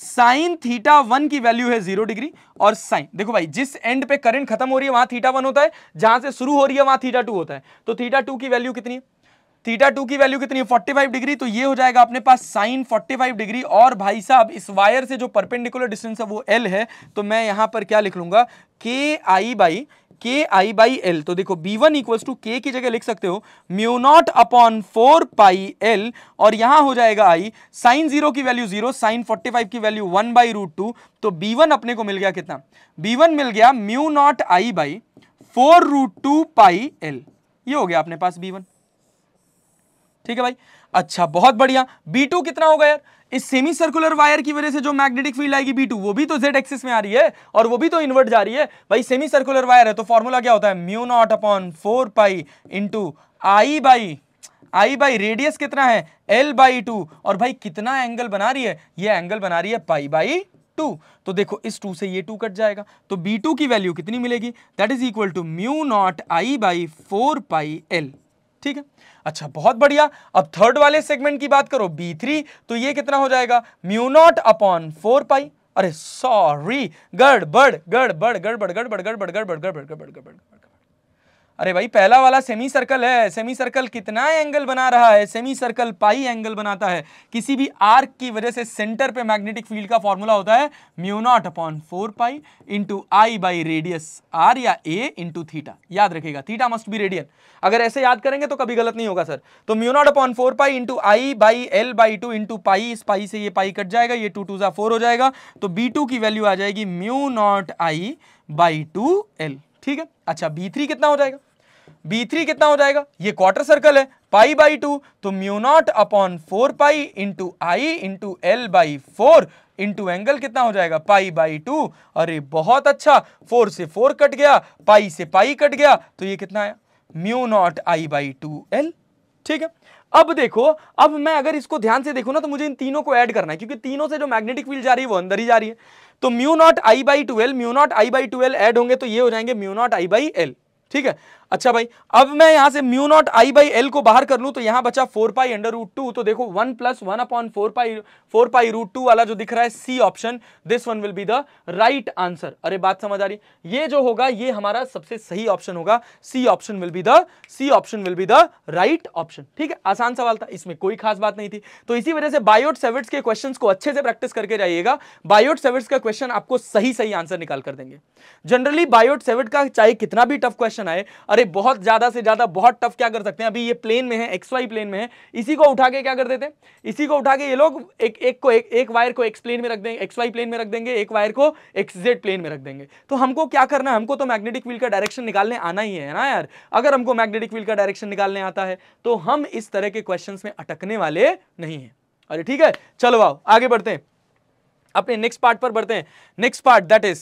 sine theta one की वैल्यू है जीरो डिग्री और साइन देखो भाई जिस एंड पे करंट खत्म हो रही है वहां थीटा वन होता है जहां से शुरू हो रही है वहां थीटा टू होता है तो थीटा टू की वैल्यू कितनी है थीटा टू की वैल्यू कितनी है 45 डिग्री तो ये हो जाएगा अपने पास साइन 45 डिग्री और भाई साहब इस वायर से जो परपेंडिकुलर डिस्टेंस है वो एल है तो मैं यहाँ पर क्या लिख लूंगा के आई बाई के आई बाई एल तो देखो बी वन इक्वल्स टू के की जगह लिख सकते हो mu naught upon four pi L और यहां हो जाएगा आई साइन जीरो की value zero sine forty five की value one by root two तो बी वन अपने को मिल गया कितना बी वन मिल गया mu not I by four root two pi L ये हो गया अपने पास बी वन ठीक है भाई अच्छा बहुत बढ़िया बी टू कितना होगा यार इस सेमी सर्कुलर वायर की वजह से जो मैग्नेटिक फील्ड आएगी बी टू वो भी तो जेड एक्सिस में आ रही है और वो भी तो इन्वर्ट जा रही है भाई सेमी सर्कुलर वायर है तो फॉर्मूला क्या होता है mu naught upon four pi into I by I by radius कितना है एल बाई टू और भाई कितना एंगल बना रही है ये एंगल बना रही है पाई बाई टू तो देखो इस टू से ये टू कट जाएगा तो बी टू की वैल्यू कितनी मिलेगी that is equal to mu not I by four pi L ठीक है अच्छा बहुत बढ़िया अब थर्ड वाले सेगमेंट की बात करो बी थ्री तो ये कितना हो जाएगा म्यूनॉट अपॉन फोर पाई अरे सॉरी गड़बड़ गड़बड़ गड़बड़ गड़बड़ गड़बड़ गड़बड़ गड़बड़ गड़बड़ गड़बड़ अरे भाई पहला वाला सेमी सर्कल है सेमी सर्कल कितना एंगल बना रहा है सेमी सर्कल पाई एंगल बनाता है किसी भी आर्क की वजह से सेंटर पे मैग्नेटिक फील्ड का फॉर्मूला होता है mu naught upon four pi into I by radius R या ए इंटू थीटा याद रखेगा थीटा मस्ट बी रेडियन अगर ऐसे याद करेंगे तो कभी गलत नहीं होगा सर तो mu naught upon four pi into I by L by two into pi इस पाई से ये पाई कट जाएगा ये टू टू सा फोर हो जाएगा तो बी टू की वैल्यू आ जाएगी mu not I by two L ठीक है अच्छा बी थ्री कितना हो जाएगा बी थ्री कितना हो जाएगा ये क्वार्टर सर्कल है पाई बाई टू तो mu naught upon four pi into I into L by four into angle कितना हो जाएगा पाई बाई टू अरे बहुत अच्छा फोर से फोर कट गया पाई से पाई कट गया तो ये कितना आया mu not I by two L ठीक है अब देखो अब मैं अगर इसको ध्यान से देखू ना तो मुझे इन तीनों को ऐड करना है क्योंकि तीनों से जो मैग्नेटिक फील्ड जा रही है वो अंदर ही जा रही है तो mu not I by two L mu not I by two L add होंगे तो ये हो जाएंगे mu not I by L ठीक है अच्छा भाई अब मैं यहां से mu not I by L को बाहर कर लूं तो यहां बचा four pi under root two तो देखो one plus one upon four pi four pi root two वाला जो दिख रहा है C option this one will be the right answer अरे बात समझ आ रही ये जो होगा ये हमारा सबसे सही ऑप्शन होगा C option will be the C option will be the right option ठीक है आसान सवाल था इसमें कोई खास बात नहीं थी तो इसी वजह से बायोट सेवेट्स के क्वेश्चन को अच्छे से प्रैक्टिस करके जाइएगा बायोट सेवेट्स का क्वेश्चन आपको सही सही आंसर निकाल कर देंगे जनरली बायोट सेवेट का चाहे कितना भी टफ क्वेश्चन आए अरे भाई बहुत ज़्यादा से ज़्यादा बहुत टफ क्या कर सकते हैं अभी ये प्लेन में है एक्स वाई प्लेन में है इसी को उठा के क्या कर देते हैं इसी को उठा के ये लोग एक एक को एक, एक वायर को एक्स प्लेन में रख देंगे एक्स वाई प्लेन में रख देंगे एक वायर को एक्स जेड प्लेन में रख देंगे तो हमको क्या करना है हमको तो मैग्नेटिक व्हील का डायरेक्शन निकालने आना ही है ना यार अगर हमको मैग्नेटिक व्हील का डायरेक्शन निकालने आता है तो हम इस तरह के क्वेश्चन में अटकने वाले नहीं है अरे ठीक है चलो आओ आगे बढ़ते हैं अपने नेक्स्ट पार्ट पर बढ़ते हैं next part that is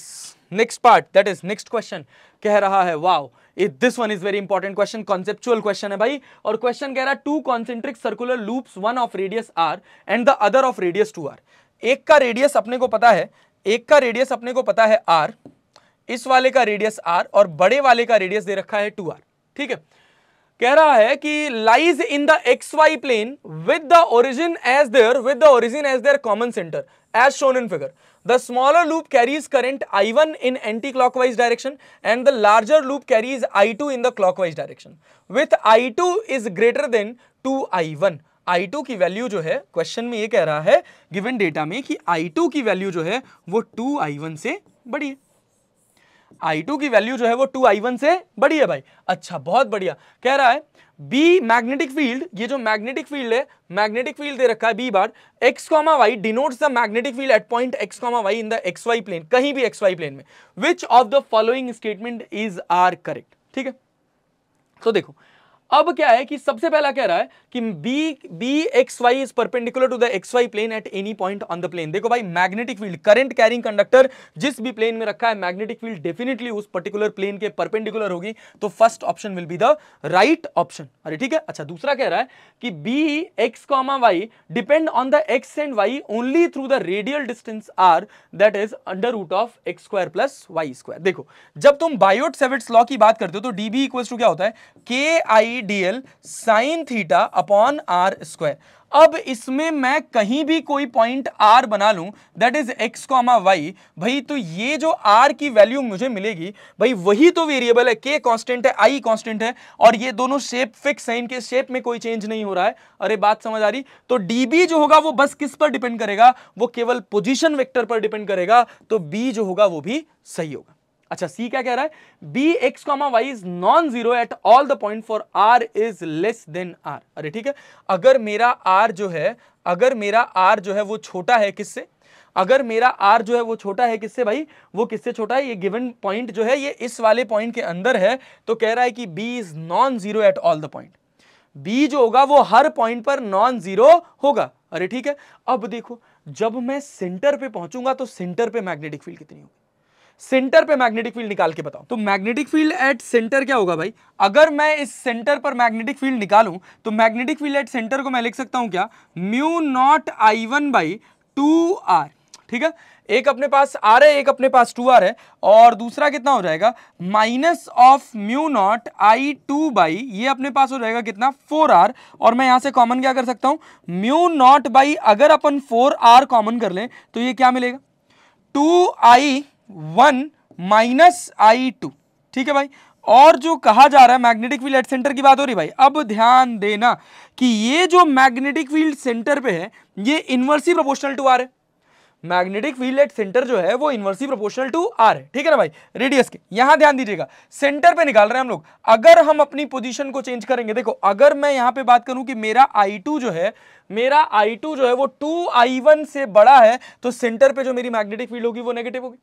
next part that is next question कह रहा है wow wow. This one is very important question conceptual question है भाई और क्वेश्चन कह रहा है two concentric circular loops one of radius R and the other of radius two R एक का रेडियस अपने को पता है एक का रेडियस अपने को पता है आर इस वाले का रेडियस आर और बड़े वाले का रेडियस दे रखा है टू आर ठीक है कह रहा है कि lies in the x Y plane with the origin as their with the origin as their common centre as shown in figure the smaller loop carries current I one in anticlockwise direction and the larger loop carries I two in the clockwise direction with I two is greater than two I one I two की वैल्यू जो है क्वेश्चन में ये कह रहा है गिवन डेटा में कि आई टू की वैल्यू जो है वो टू आई वन से बड़ी है I2 की वैल्यू जो है वो 2I1 से बड़ी है भाई अच्छा बहुत बढ़िया कह रहा है बी मैग्नेटिक फील्ड ये जो मैग्नेटिक फील्ड है मैग्नेटिक फील्ड दे रखा है B bar X comma Y denotes the magnetic field at point X comma Y in the x Y plane कहीं भी एक्स वाई प्लेन में which of the following statement is are correct ठीक है तो देखो अब क्या है कि सबसे पहला कह रहा है कि B B X Y is perpendicular to the x Y plane at any point on the plane देखो भाई magnetic field current carrying conductor जिस भी प्लेन में रखा है मैग्नेटिक फील्ड डेफिनेटली उस पर्टिकुलर प्लेन के परपेंडिकुलर होगी तो first option will be the right option अरे ठीक है अच्छा दूसरा कह रहा है कि B X comma Y depend on the X and Y only through the radial distance R that is under root of X square plus Y square देखो जब तुम बायोट सेवेट्स लॉ की बात करते हो तो डीबी इक्वल्स टू क्या होता है K I E D L sine theta upon R square अब इसमें मैं कहीं भी कोई पॉइंट r बना लूं that is x comma Y भाई तो ये जो r की वैल्यू मुझे मिलेगी भाई वही तो वेरिएबल है k कांस्टेंट है i कांस्टेंट है और ये दोनों शेप फिक्स है इनके शेप में कोई चेंज नहीं हो रहा है अरे बात समझ आ रही तो db जो होगा वो बस किस पर डिपेंड करेगा वो केवल पोजिशन वेक्टर पर डिपेंड करेगा तो बी जो होगा वो भी सही होगा अच्छा सी क्या कह रहा है B X comma Y is non zero at all the point for R is less than R अरे ठीक है अगर मेरा आर जो है अगर मेरा आर जो है वो छोटा है किससे अगर मेरा आर जो है वो छोटा है किससे भाई वो किससे छोटा है ये गिवन पॉइंट जो है ये इस वाले पॉइंट के अंदर है तो कह रहा है कि B is non zero at all the point B जो होगा वो हर पॉइंट पर नॉन जीरो होगा अरे ठीक है अब देखो जब मैं सेंटर पे पहुंचूंगा तो सेंटर पे मैग्नेटिक फील्ड कितनी होगी सेंटर पे मैग्नेटिक फील्ड निकाल के बताओ तो मैग्नेटिक फील्ड एट सेंटर क्या होगा भाई अगर मैं इस सेंटर पर मैग्नेटिक फील्ड निकालूं तो मैग्नेटिक फील्ड एट सेंटर को मैं लिख सकता हूं क्या mu not I one by two R ठीक है एक अपने पास आर है एक अपने पास टू आर है और दूसरा कितना हो जाएगा minus of mu not I two by ये अपने पास हो जाएगा कितना फोर आर और मैं यहाँ से कॉमन क्या कर सकता हूँ म्यू नॉट बाई अगर अपन फोर आर कॉमन कर लें तो ये क्या मिलेगा two I one minus I two ठीक है भाई और जो कहा जा रहा है मैग्नेटिक फील्ड एट सेंटर की बात हो रही भाई अब ध्यान देना कि ये जो मैग्नेटिक फील्ड सेंटर पे है ये इन्वर्सी प्रोपोर्शनल टू आर है मैग्नेटिक फील्ड एट सेंटर जो है वो इन्वर्सी प्रोपोर्शनल टू आर है ठीक है ना भाई रेडियस के यहां ध्यान दीजिएगा सेंटर पे निकाल रहे हैं हम लोग अगर हम अपनी पोजीशन को चेंज करेंगे देखो अगर मैं यहां पे बात करूं कि मेरा आई टू जो है मेरा आई टू जो है वो टू आई वन से बड़ा है तो सेंटर पे जो मेरी मैग्नेटिक फील्ड होगी वो नेगेटिव होगी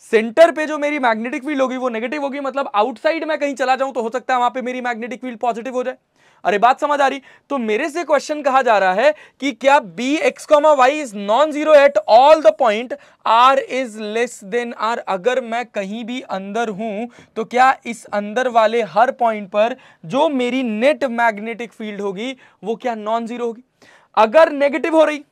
सेंटर पे जो मेरी मैग्नेटिक फील्ड होगी वो नेगेटिव होगी मतलब आउटसाइड में कहीं चला जाऊं तो हो सकता है वहां पे मेरी मैग्नेटिक फील्ड पॉजिटिव हो जाए अरे बात समझ आ रही तो मेरे से क्वेश्चन कहा जा रहा है कि क्या B X comma Y is non zero at all the point R is less than R अगर मैं कहीं भी अंदर हूं तो क्या इस अंदर वाले हर पॉइंट पर जो मेरी नेट मैग्नेटिक फील्ड होगी वो क्या नॉन जीरो होगी अगर नेगेटिव हो रही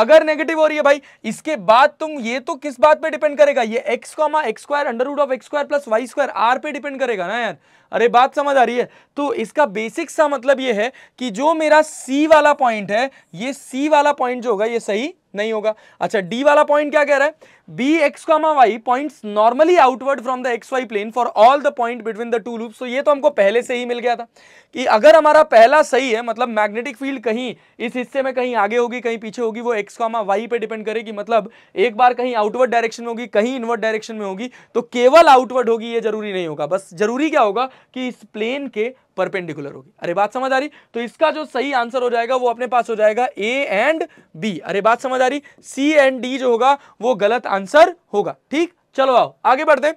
अगर नेगेटिव हो रही है भाई इसके बाद तुम ये तो किस बात पे डिपेंड करेगा ये X comma X square under root of X square plus Y square R पे डिपेंड करेगा ना यार अरे बात समझ आ रही है तो इसका बेसिक सा मतलब ये है कि जो मेरा सी वाला पॉइंट है ये सी वाला पॉइंट जो होगा ये सही नहीं होगा अच्छा डी वाला पॉइंट क्या कह रहा है B X comma Y point normally outward from the x Y plane for all the point between the two loops तो ये तो हमको पहले से ही मिल गया था कि अगर हमारा पहला सही है मतलब मैग्नेटिक फील्ड कहीं इस हिस्से में कहीं आगे होगी कहीं पीछे होगी वो एक्स कॉमा वाई पर डिपेंड करेगी मतलब एक बार कहीं आउटवर्ड डायरेक्शन में होगी कहीं इनवर्ड डायरेक्शन में होगी तो केवल आउटवर्ड होगी ये जरूरी नहीं होगा बस जरूरी क्या होगा कि इस प्लेन के परपेंडिकुलर होगी अरे बात समझ आ रही तो इसका जो सही आंसर हो जाएगा वो अपने पास हो जाएगा ए एंड बी अरे बात समझ आ रही सी एंड डी जो होगा वो गलत आंसर होगा ठीक चलो आओ आगे बढ़ते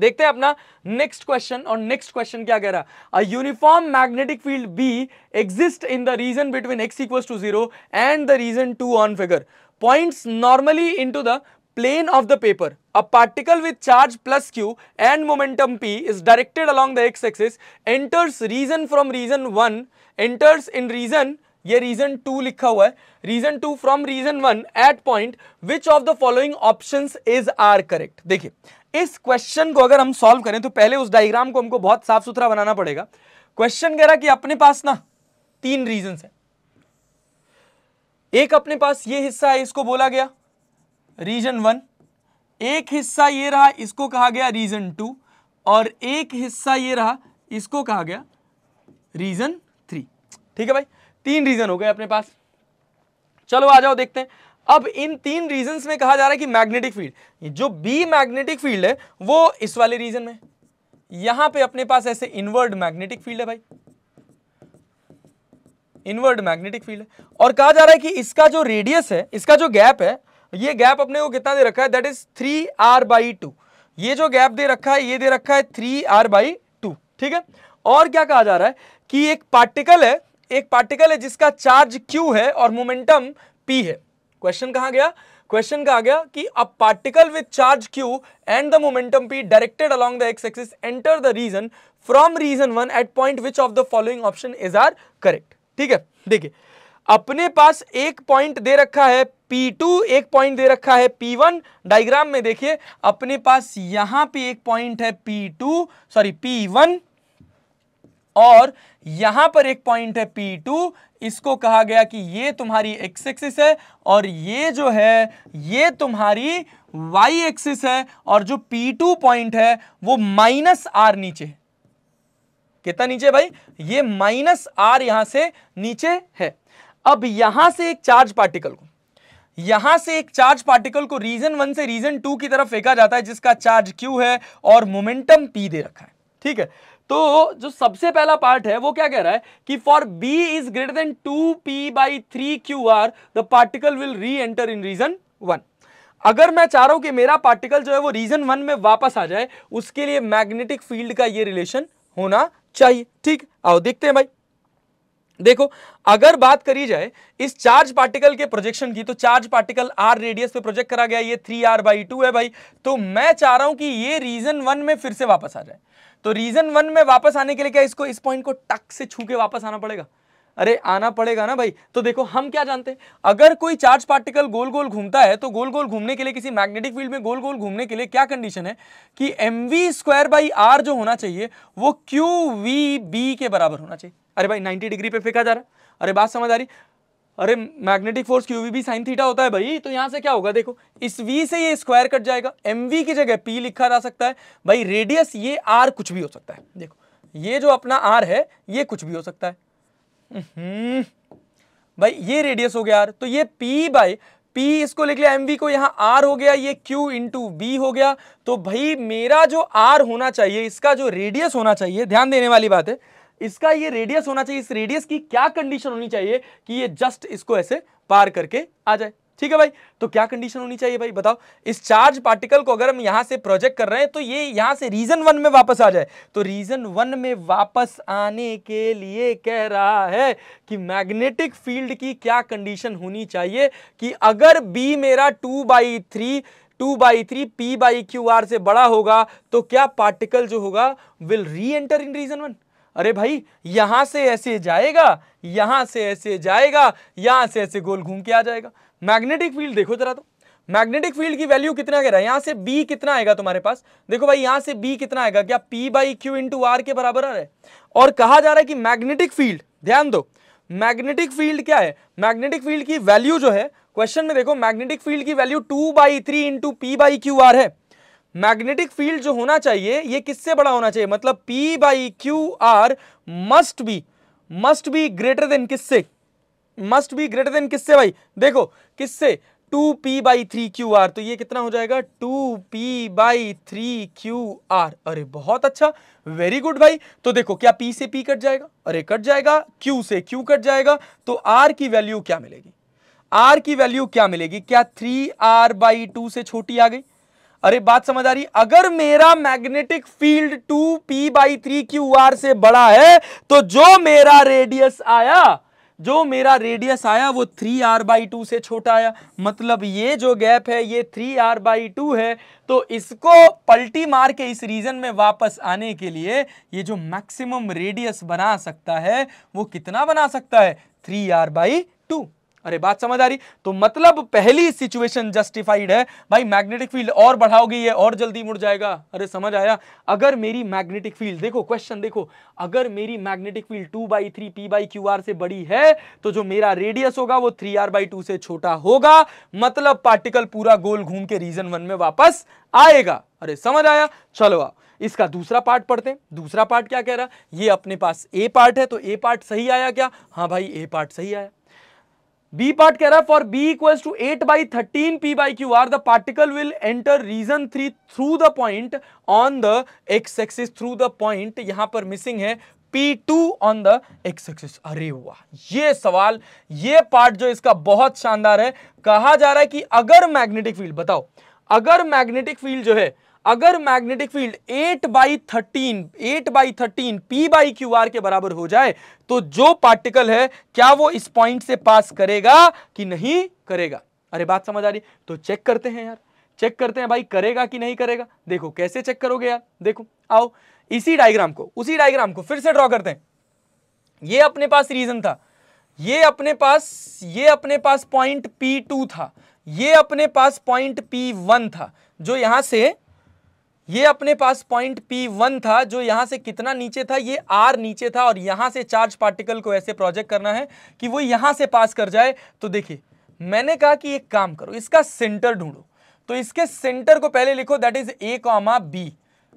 देखते हैं अपना नेक्स्ट क्वेश्चन और नेक्स्ट क्वेश्चन क्या कह रहा a uniform magnetic field B exist in the region between X equal to zero and the region two on figure points normally into the plane of the paper. A particle with charge plus q and momentum p is directed along the x-axis, enters region from region 1, enters in region ये रीजन टू लिखा हुआ है region two from region one at point which of the following option is are correct देखिए इस क्वेश्चन को अगर हम सॉल्व करें तो पहले उस डायग्राम को हमको बहुत साफ सुथरा बनाना पड़ेगा क्वेश्चन कह रहा कि अपने पास ना तीन रीजन है एक अपने पास ये हिस्सा है इसको बोला गया रीजन वन एक हिस्सा ये रहा इसको कहा गया रीजन टू और एक हिस्सा ये रहा इसको कहा गया रीजन थ्री ठीक है भाई तीन रीजन हो गए अपने पास चलो आ जाओ देखते हैं अब इन तीन रीजन में कहा जा रहा है कि मैग्नेटिक फील्ड जो बी मैग्नेटिक फील्ड है वो इस वाले रीजन में यहां पे अपने पास ऐसे इनवर्ड मैग्नेटिक फील्ड है भाई इनवर्ड मैग्नेटिक फील्ड है और कहा जा रहा है कि इसका जो रेडियस है इसका जो गैप है ये गैप अपने को कितना दे रखा है that is three R by two ये जो गैप दे रखा है ये दे रखा है थ्री आर बाई टू ठीक है और क्या कहा जा रहा है कि एक पार्टिकल है एक पार्टिकल है जिसका चार्ज क्यू है और मोमेंटम पी है क्वेश्चन कहा गया क्वेश्चन कहा गया कि a particle with charge q and the momentum p directed along the X axis enter the region from region one at point which of the following option is are correct ठीक है देखिए अपने पास एक पॉइंट दे रखा है P2 एक पॉइंट दे रखा है P1 डायग्राम में देखिए अपने पास यहां पे एक पॉइंट है P2 सॉरी P1 और यहां पर एक पॉइंट है P2 इसको कहा गया कि ये तुम्हारी एक्स एक्सिस है और ये जो है ये तुम्हारी वाई एक्सिस है और जो P2 पॉइंट है वो माइनस आर नीचे है कितना नीचे भाई ये माइनस आर यहां से नीचे है अब यहां से एक चार्ज पार्टिकल को यहां से एक चार्ज पार्टिकल को रीजन वन से रीजन टू की तरफ फेंका जाता है जिसका चार्ज क्यू है और मोमेंटम पी दे रखा है ठीक है तो जो सबसे पहला पार्ट है वो क्या कह रहा है कि for B is greater than two P by three Q R the particle will re enter in region one अगर मैं चाह रहा हूं कि मेरा पार्टिकल जो है वो रीजन वन में वापस आ जाए उसके लिए मैग्नेटिक फील्ड का ये रिलेशन होना चाहिए ठीक आओ देखते हैं भाई देखो अगर बात करी जाए इस चार्ज पार्टिकल के प्रोजेक्शन की तो चार्ज पार्टिकल आर रेडियस पे प्रोजेक्ट करा गया ये थ्री आर बाई टू है भाई तो मैं चाह रहा हूं कि ये रीजन वन में फिर से वापस आ जाए तो रीजन वन में वापस आने के लिए क्या इसको इस पॉइंट को टक से छू के वापस आना पड़ेगा अरे आना पड़ेगा ना भाई तो देखो हम क्या जानते हैं अगर कोई चार्ज पार्टिकल गोल गोल घूमता है तो गोल गोल घूमने के लिए किसी मैग्नेटिक फील्ड में गोल गोल घूमने के लिए क्या कंडीशन है कि M V square by R जो होना चाहिए वो क्यू वी बी के बराबर होना चाहिए अरे भाई नाइन्टी डिग्री पे फेंका जा रहा है अरे बात समझ आ रही अरे magnetic force Q V B sine theta होता है भाई तो यहाँ से क्या होगा देखो इस वी से ये स्क्वायर कट जाएगा एम वी की जगह पी लिखा जा सकता है भाई रेडियस ये आर कुछ भी हो सकता है देखो ये जो अपना आर है ये कुछ भी हो सकता है हम्म। भाई ये रेडियस हो गया आर तो ये पी बाई पी इसको लिख लिया एम को यहाँ आर हो गया ये क्यू इंटू बी हो गया तो भाई मेरा जो आर होना चाहिए इसका जो रेडियस होना चाहिए ध्यान देने वाली बात है इसका ये रेडियस होना चाहिए इस रेडियस की क्या कंडीशन होनी चाहिए कि ये जस्ट इसको ऐसे पार करके आ जाए ठीक है भाई तो क्या कंडीशन होनी चाहिए भाई बताओ इस चार्ज पार्टिकल को अगर हम यहां से प्रोजेक्ट कर रहे हैं तो ये यहां से रीजन वन में वापस आ जाए तो रीजन वन में वापस आने के लिए कह रहा है कि मैग्नेटिक फील्ड की क्या कंडीशन होनी चाहिए कि अगर बी मेरा two by three two by three P by Q R से बड़ा होगा तो क्या पार्टिकल जो होगा will re enter in region one अरे भाई यहां से ऐसे जाएगा यहां से ऐसे जाएगा यहां से ऐसे गोल घूम के आ जाएगा मैग्नेटिक फील्ड देखो जरा तो मैग्नेटिक फील्ड की वैल्यू कितना कह रहा है यहाँ से बी कितना आएगा तुम्हारे पास देखो भाई यहाँ से बी कितना आएगा क्या P by Q into R के बराबर आ रहा है और कहा जा रहा है कि मैग्नेटिक फील्ड ध्यान दो मैग्नेटिक फील्ड क्या है मैग्नेटिक फील्ड की वैल्यू जो है क्वेश्चन में देखो मैग्नेटिक फील्ड की value two by three into P by Q R है मैग्नेटिक फील्ड जो होना चाहिए ये किससे बड़ा होना चाहिए मतलब P by Q R must be must be greater than किससे मस्ट बी ग्रेटर देन किससे भाई देखो किससे two P by three Q R तो ये कितना हो जाएगा two P by three Q R अरे बहुत अच्छा वेरी गुड भाई तो देखो क्या पी से पी कट जाएगा अरे कट जाएगा क्यू से क्यू कट जाएगा तो आर की वैल्यू क्या मिलेगी आर की वैल्यू क्या मिलेगी क्या थ्री आर बाई टू से छोटी आ गई अरे बात समझ आ रही अगर मेरा magnetic field two P by three Q R से बड़ा है तो जो मेरा रेडियस आया जो मेरा रेडियस आया वो थ्री आर बाई टू से छोटा आया मतलब ये जो गैप है ये थ्री आर बाई टू है तो इसको पलटी मार के इस रीजन में वापस आने के लिए ये जो मैक्सिमम रेडियस बना सकता है वो कितना बना सकता है थ्री आर बाई टू अरे बात समझ आ रही तो मतलब पहली सिचुएशन जस्टिफाइड है भाई मैग्नेटिक फील्ड और बढ़ाओगी ये और जल्दी मुड़ जाएगा अरे समझ आया अगर मेरी मैग्नेटिक फील्ड देखो क्वेश्चन देखो अगर मेरी magnetic field two by three P by Q R से बड़ी है तो जो मेरा रेडियस होगा वो थ्री आर बाई टू से छोटा होगा मतलब पार्टिकल पूरा गोल घूम के रीजन वन में वापस आएगा अरे समझ आया चलो आप इसका दूसरा पार्ट पढ़ते हैं दूसरा पार्ट क्या कह रहा है ये अपने पास ए पार्ट है तो ए पार्ट सही आया क्या हाँ भाई ए पार्ट सही आया बी पार्ट कह रहा है for B equals to eight by thirteen P by Q R the particle will enter region three through the point on the X axis through the point यहां पर मिसिंग है P two on the X axis अरे वाह ये सवाल ये पार्ट जो इसका बहुत शानदार है कहा जा रहा है कि अगर मैग्नेटिक फील्ड बताओ अगर मैग्नेटिक फील्ड जो है अगर magnetic field 8 by thirteen eight by thirteen P by Q R के बराबर हो जाए तो जो पार्टिकल है क्या वो इस पॉइंट से पास करेगा कि नहीं करेगा अरे बात समझ आ रही तो चेक करते हैं यार चेक करते हैं भाई करेगा कि नहीं करेगा देखो कैसे चेक करोगे यार देखो आओ इसी डायग्राम को उसी डायग्राम को फिर से ड्रॉ करते हैं ये अपने पास रीजन था ये अपने पास ये अपने पास पॉइंट पी टू था ये अपने पास पॉइंट पी वन था जो यहां से ये अपने पास पॉइंट पी वन था जो यहाँ से कितना नीचे था ये आर नीचे था और यहाँ से चार्ज पार्टिकल को ऐसे प्रोजेक्ट करना है कि वो यहाँ से पास कर जाए तो देखिए मैंने कहा कि एक काम करो इसका सेंटर ढूंढो तो इसके सेंटर को पहले लिखो that is A comma B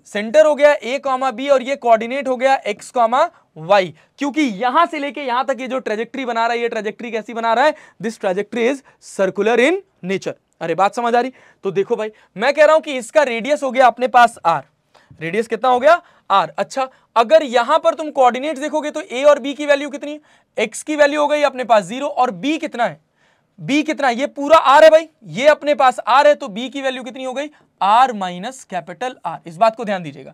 centre हो गया ए कॉमा बी और ये कोऑर्डिनेट हो गया एक्स कॉमा वाई क्योंकि यहां से लेके यहां तक ये जो ट्रेजेक्ट्री बना रहा है ये ट्रेजेक्ट्री कैसी बना रहा है this trajectory is circular in nature अरे बात समझ आ रही तो देखो भाई मैं कह रहा हूं कि इसका रेडियस हो गया अपने पास आर रेडियस कितना हो गया आर अच्छा अगर यहां पर तुम कोऑर्डिनेट्स देखोगे तो ए और बी की वैल्यू कितनी एक्स की वैल्यू हो गई अपने पास जीरो और बी कितना है बी कितना है? ये पूरा आर है भाई ये अपने पास आर है तो बी की वैल्यू कितनी हो गई आर माइनस कैपिटल आर इस बात को ध्यान दीजिएगा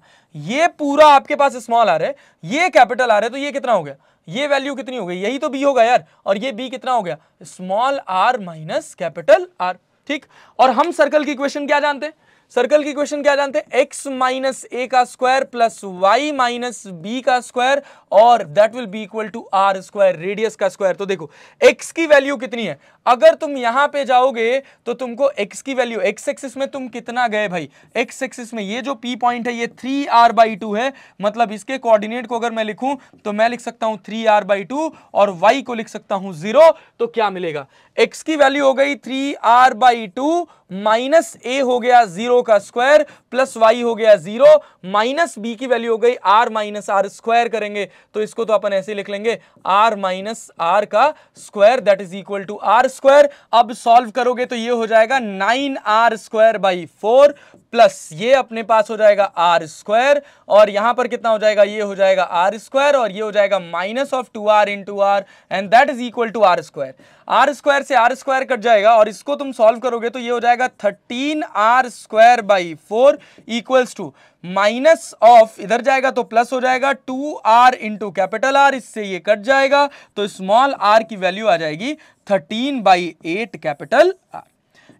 ये पूरा आपके पास स्मॉल आर है ये कैपिटल आर है तो ये कितना हो गया ये वैल्यू कितनी हो गई यही तो बी होगा यार और ये बी कितना हो गया small R minus capital R ठीक और हम सर्कल की इक्वेशन क्या जानते हैं सर्कल की क्वेश्चन क्या जानते हैं एक्स माइनस ए का square plus Y minus B का स्क्वायर और that will be equal to are square radius का स्क्वायर तो देखो एक्स की वैल्यू कितनी है अगर तुम यहां पे जाओगे तो तुमको एक्स की वैल्यू एक्स एक्सिस में तुम कितना गए भाई एक्स एक्सिस में ये जो पी पॉइंट है ये थ्री आर बाई टू है मतलब इसके कोऑर्डिनेट को अगर मैं लिखूं तो मैं लिख सकता हूं थ्री आर बाई टू और वाई को लिख सकता हूं जीरो तो क्या मिलेगा एक्स की वैल्यू हो गई three R by two minus A हो गया जीरो का स्क्वायर प्लस वाई हो गया जीरो माइनस बी की वैल्यू हो गई आर माइनस आर स्क्वायर करेंगे तो इसको तो अपन ऐसे लिख लेंगे आर माइनस आर का square that is equal to are square अब सॉल्व करोगे तो ये हो जाएगा nine R square by four plus ये अपने पास हो जाएगा आर स्क्वायर और यहां पर कितना हो जाएगा ये हो जाएगा आर स्क्वायर और ये हो जाएगा minus of two r in two r and that is equal to are square r square से आर स्क्वायर कट जाएगा और इसको तुम सॉल्व करोगे तो ये हो जाएगा thirteen R square by four equals to minus of इधर जाएगा तो प्लस हो जाएगा two R into capital R इससे ये कट जाएगा तो स्मॉल आर की वैल्यू आ जाएगी thirteen by eight capital R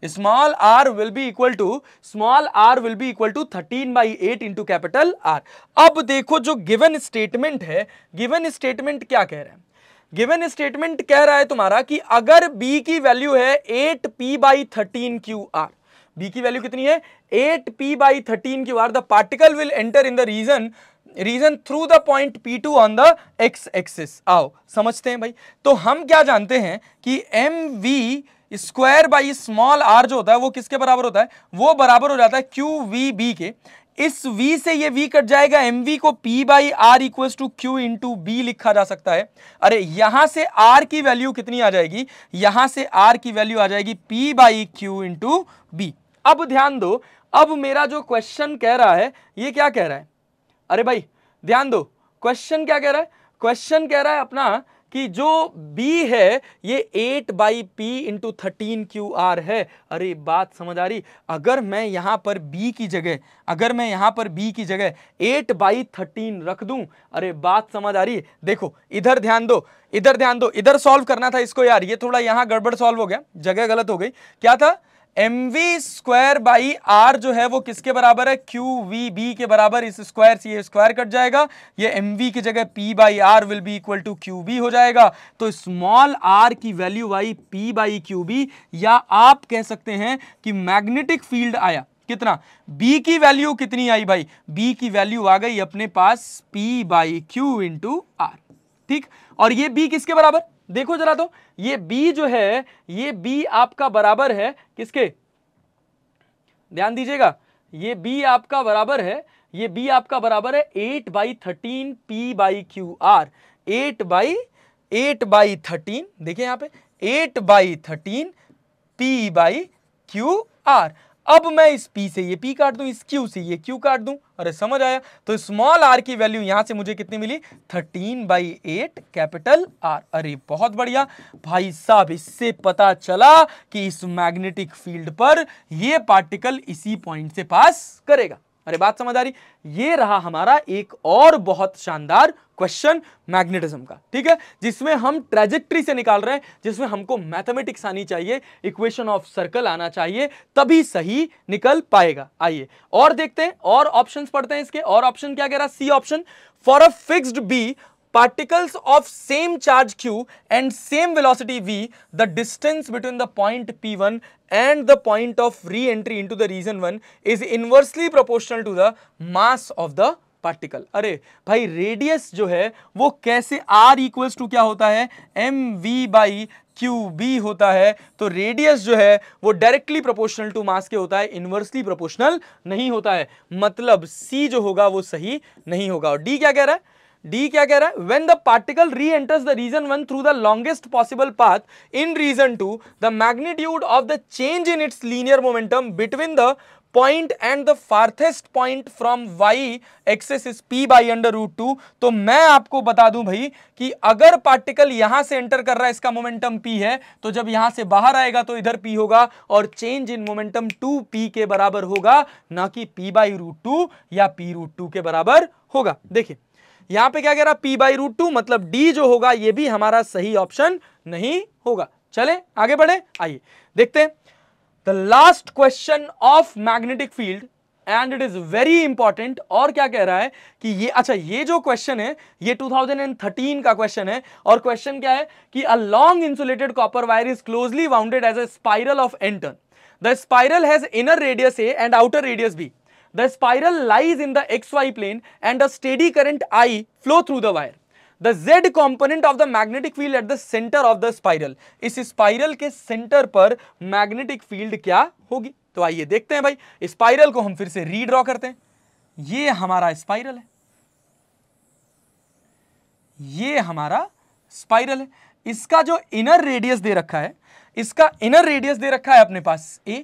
small R will be equal to small R will be equal to thirteen by eight into capital R अब देखो जो गिवन स्टेटमेंट है गिवन स्टेटमेंट क्या कह रहे हैं गिवन स्टेटमेंट कह रहा है तुम्हारा कि अगर बी की वैल्यू है eight P by thirteen Q R B की वैल्यू कितनी है eight P by thirteen Q R the particle will enter in the region region through the point P two on the X axis आओ समझते हैं भाई तो हम क्या जानते हैं कि M V square by small R जो होता है वो किसके बराबर होता है वो बराबर हो जाता है क्यू वी बी के इस v से ये v कट जाएगा एम वी को p by R equal to Q to B लिखा जा सकता है अरे यहां से r की वैल्यू कितनी आ जाएगी यहां से r की वैल्यू आ जाएगी p by Q into B अब ध्यान दो अब मेरा जो क्वेश्चन कह रहा है ये क्या कह रहा है अरे भाई ध्यान दो क्वेश्चन क्या कह रहा है क्वेश्चन कह रहा है अपना कि जो B है ये 8 by P into thirteen Q R है अरे बात समझ आ रही अगर मैं यहाँ पर B की जगह अगर मैं यहाँ पर B की जगह 8 बाई थर्टीन रख दूँ अरे बात समझ आ रही देखो इधर ध्यान दो इधर ध्यान दो इधर सॉल्व करना था इसको यार ये थोड़ा यहाँ गड़बड़ सॉल्व हो गया जगह गलत हो गई क्या था M V square by R जो है वो किसके बराबर है क्यू वी बी के बराबर इस स्क्वायर से ये स्क्वायर कट जाएगा ये एम वी की जगह P by R will be equal to Q B हो जाएगा तो स्मॉल आर की वैल्यू आई पी बाई क्यू बी या आप कह सकते हैं कि मैग्नेटिक फील्ड आया कितना B की वैल्यू कितनी आई भाई B की वैल्यू आ गई अपने पास P by Q into R ठीक और ये B किसके बराबर देखो जरा तो ये बी जो है ये बी आपका बराबर है किसके ध्यान दीजिएगा ये बी आपका बराबर है ये बी आपका बराबर है eight by thirteen P by Q R eight by eight by thirteen देखिए यहां पे eight by thirteen P by Q R अब मैं इस P से ये P काट दूं इस Q से ये Q काट दूं अरे समझ आया तो स्मॉल r की वैल्यू यहां से मुझे कितनी मिली 13 बाई एट कैपिटल R अरे बहुत बढ़िया भाई साहब इससे पता चला कि इस मैग्नेटिक फील्ड पर ये पार्टिकल इसी पॉइंट से पास करेगा अरे बात समझ आ रही ये रहा हमारा एक और बहुत शानदार क्वेश्चन मैग्नेटिज्म का ठीक है जिसमें हम ट्रेजेक्ट्री से निकाल रहे हैं जिसमें हमको मैथमेटिक्स आनी चाहिए इक्वेशन ऑफ सर्कल आना चाहिए तभी सही निकल पाएगा आइए और देखते हैं और ऑप्शंस पढ़ते हैं इसके और ऑप्शन क्या कह रहा है C option for a fixed B particles of same charge Q and same velocity V the distance between the point P one and the point of re entry into the region one is inversely proportional to the mass of the particle अरे भाई रेडियस जो है वो कैसे आर इक्वल्स टू क्या होता है M V by Q B होता है तो रेडियस जो है वो डायरेक्टली प्रोपोर्शनल टू मास के होता है इनवर्सली प्रोपोर्शनल नहीं होता है मतलब सी जो होगा वो सही नहीं होगा और डी क्या कह रहा है डी क्या कह रहा है when the particle re enters the region one through the longest possible path in region two the magnitude of the change in its linear momentum between the point and the farthest point from Y axes is P by under root two तो मैं आपको बता दूं भाई कि अगर पार्टिकल यहां से एंटर कर रहा है इसका मोमेंटम पी है तो जब यहां से बाहर आएगा तो इधर पी होगा और change in momentum two P के बराबर होगा ना कि पी बाई रूट टू या पी रूट टू के बराबर होगा देखिए यहां पे क्या कह रहा पी बाई रूट टू मतलब डी जो होगा ये भी हमारा सही ऑप्शन नहीं होगा चले आगे बढ़े आइए देखते हैं the last question of magnetic field and it is very important और क्या कह रहा है कि ये अच्छा ये जो क्वेश्चन है ये 2013 का क्वेश्चन है और क्वेश्चन क्या है कि a long insulated copper wire is closely wounded as a spiral of N turns the spiral has inner radius a and outer radius b the spiral lies in the x Y plane and a steady current I flow through the wire the z component of the magnetic field at the centre of the spiral इस स्पाइरल के सेंटर पर मैग्नेटिक फील्ड क्या होगी तो आइए देखते हैं भाई स्पाइरल को हम फिर से रीड्रॉ करते हैं ये हमारा स्पाइरल है ये हमारा स्पाइरल है इसका जो इनर रेडियस दे रखा है इसका इनर रेडियस दे रखा है अपने पास ए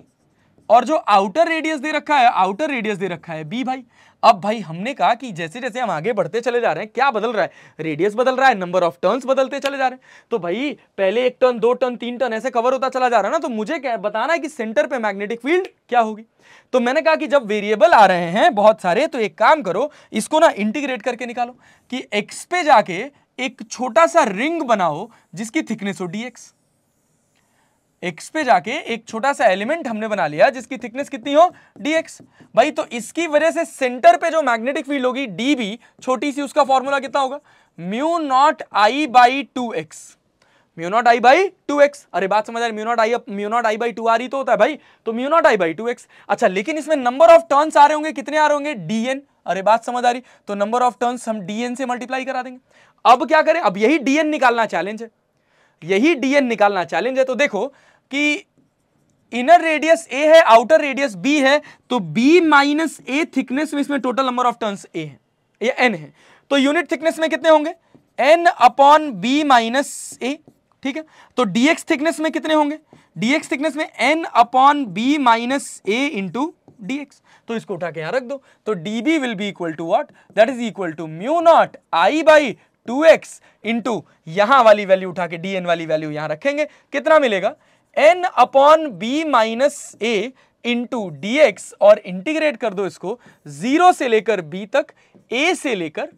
और जो आउटर रेडियस दे रखा है आउटर रेडियस दे रखा है बी भाई अब भाई हमने कहा कि जैसे जैसे हम आगे बढ़ते चले जा रहे हैं क्या बदल रहा है रेडियस बदल रहा है नंबर ऑफ टर्न्स बदलते चले जा रहे हैं तो भाई पहले एक टर्न दो टर्न तीन टर्न ऐसे कवर होता चला जा रहा है ना तो मुझे क्या बताना है कि सेंटर पे मैग्नेटिक फील्ड क्या होगी तो मैंने कहा कि जब वेरिएबल आ रहे हैं बहुत सारे तो एक काम करो इसको ना इंटीग्रेट करके निकालो कि एक्स पे जाके एक छोटा सा रिंग बनाओ जिसकी थिकनेस हो डी एक्स एक्स पे जाके एक छोटा सा एलिमेंट हमने बना लिया जिसकी थिकनेस कितनी हो dx भाई तो इसकी वजह से सेंटर पे जो मैग्नेटिक फील्ड होगी डी dB छोटी सी उसका फॉर्मूला कितना होगा mu not I by two x mu not I by two x अरे बात समझ आई mu not I mu not I by two आ रही तो होता है भाई तो mu not I by two x अच्छा लेकिन इसमें नंबर ऑफ टर्न्स आ रहे होंगे कितने आ रहे होंगे डी एन अरे बात समझ आ रही तो नंबर ऑफ टर्न्स हम डी एन से मल्टीप्लाई करा देंगे अब क्या करें अब यही डीएन निकालना चैलेंज है यही डीएन निकालना चैलेंज है तो देखो कि इनर रेडियस ए है आउटर रेडियस बी है तो बी माइनस ए थिकनेस में इसमें total number of turns a है या एन है तो यूनिट थिकनेस में कितने होंगे N upon b minus a ठीक है तो डीएक्स थिकनेस में कितने होंगे डीएक्स थिकनेस में N upon b minus a into dx तो इसको उठा के यहां रख दो तो b will be equal to what that is equal to mu not I by two x into यहां वाली वैल्यू उठा के डी एन वाली वैल्यू यहां रखेंगे कितना मिलेगा N upon b minus a into d और इंटीग्रेट कर दो इसको जीरो से लेकर बी तक ए से लेकर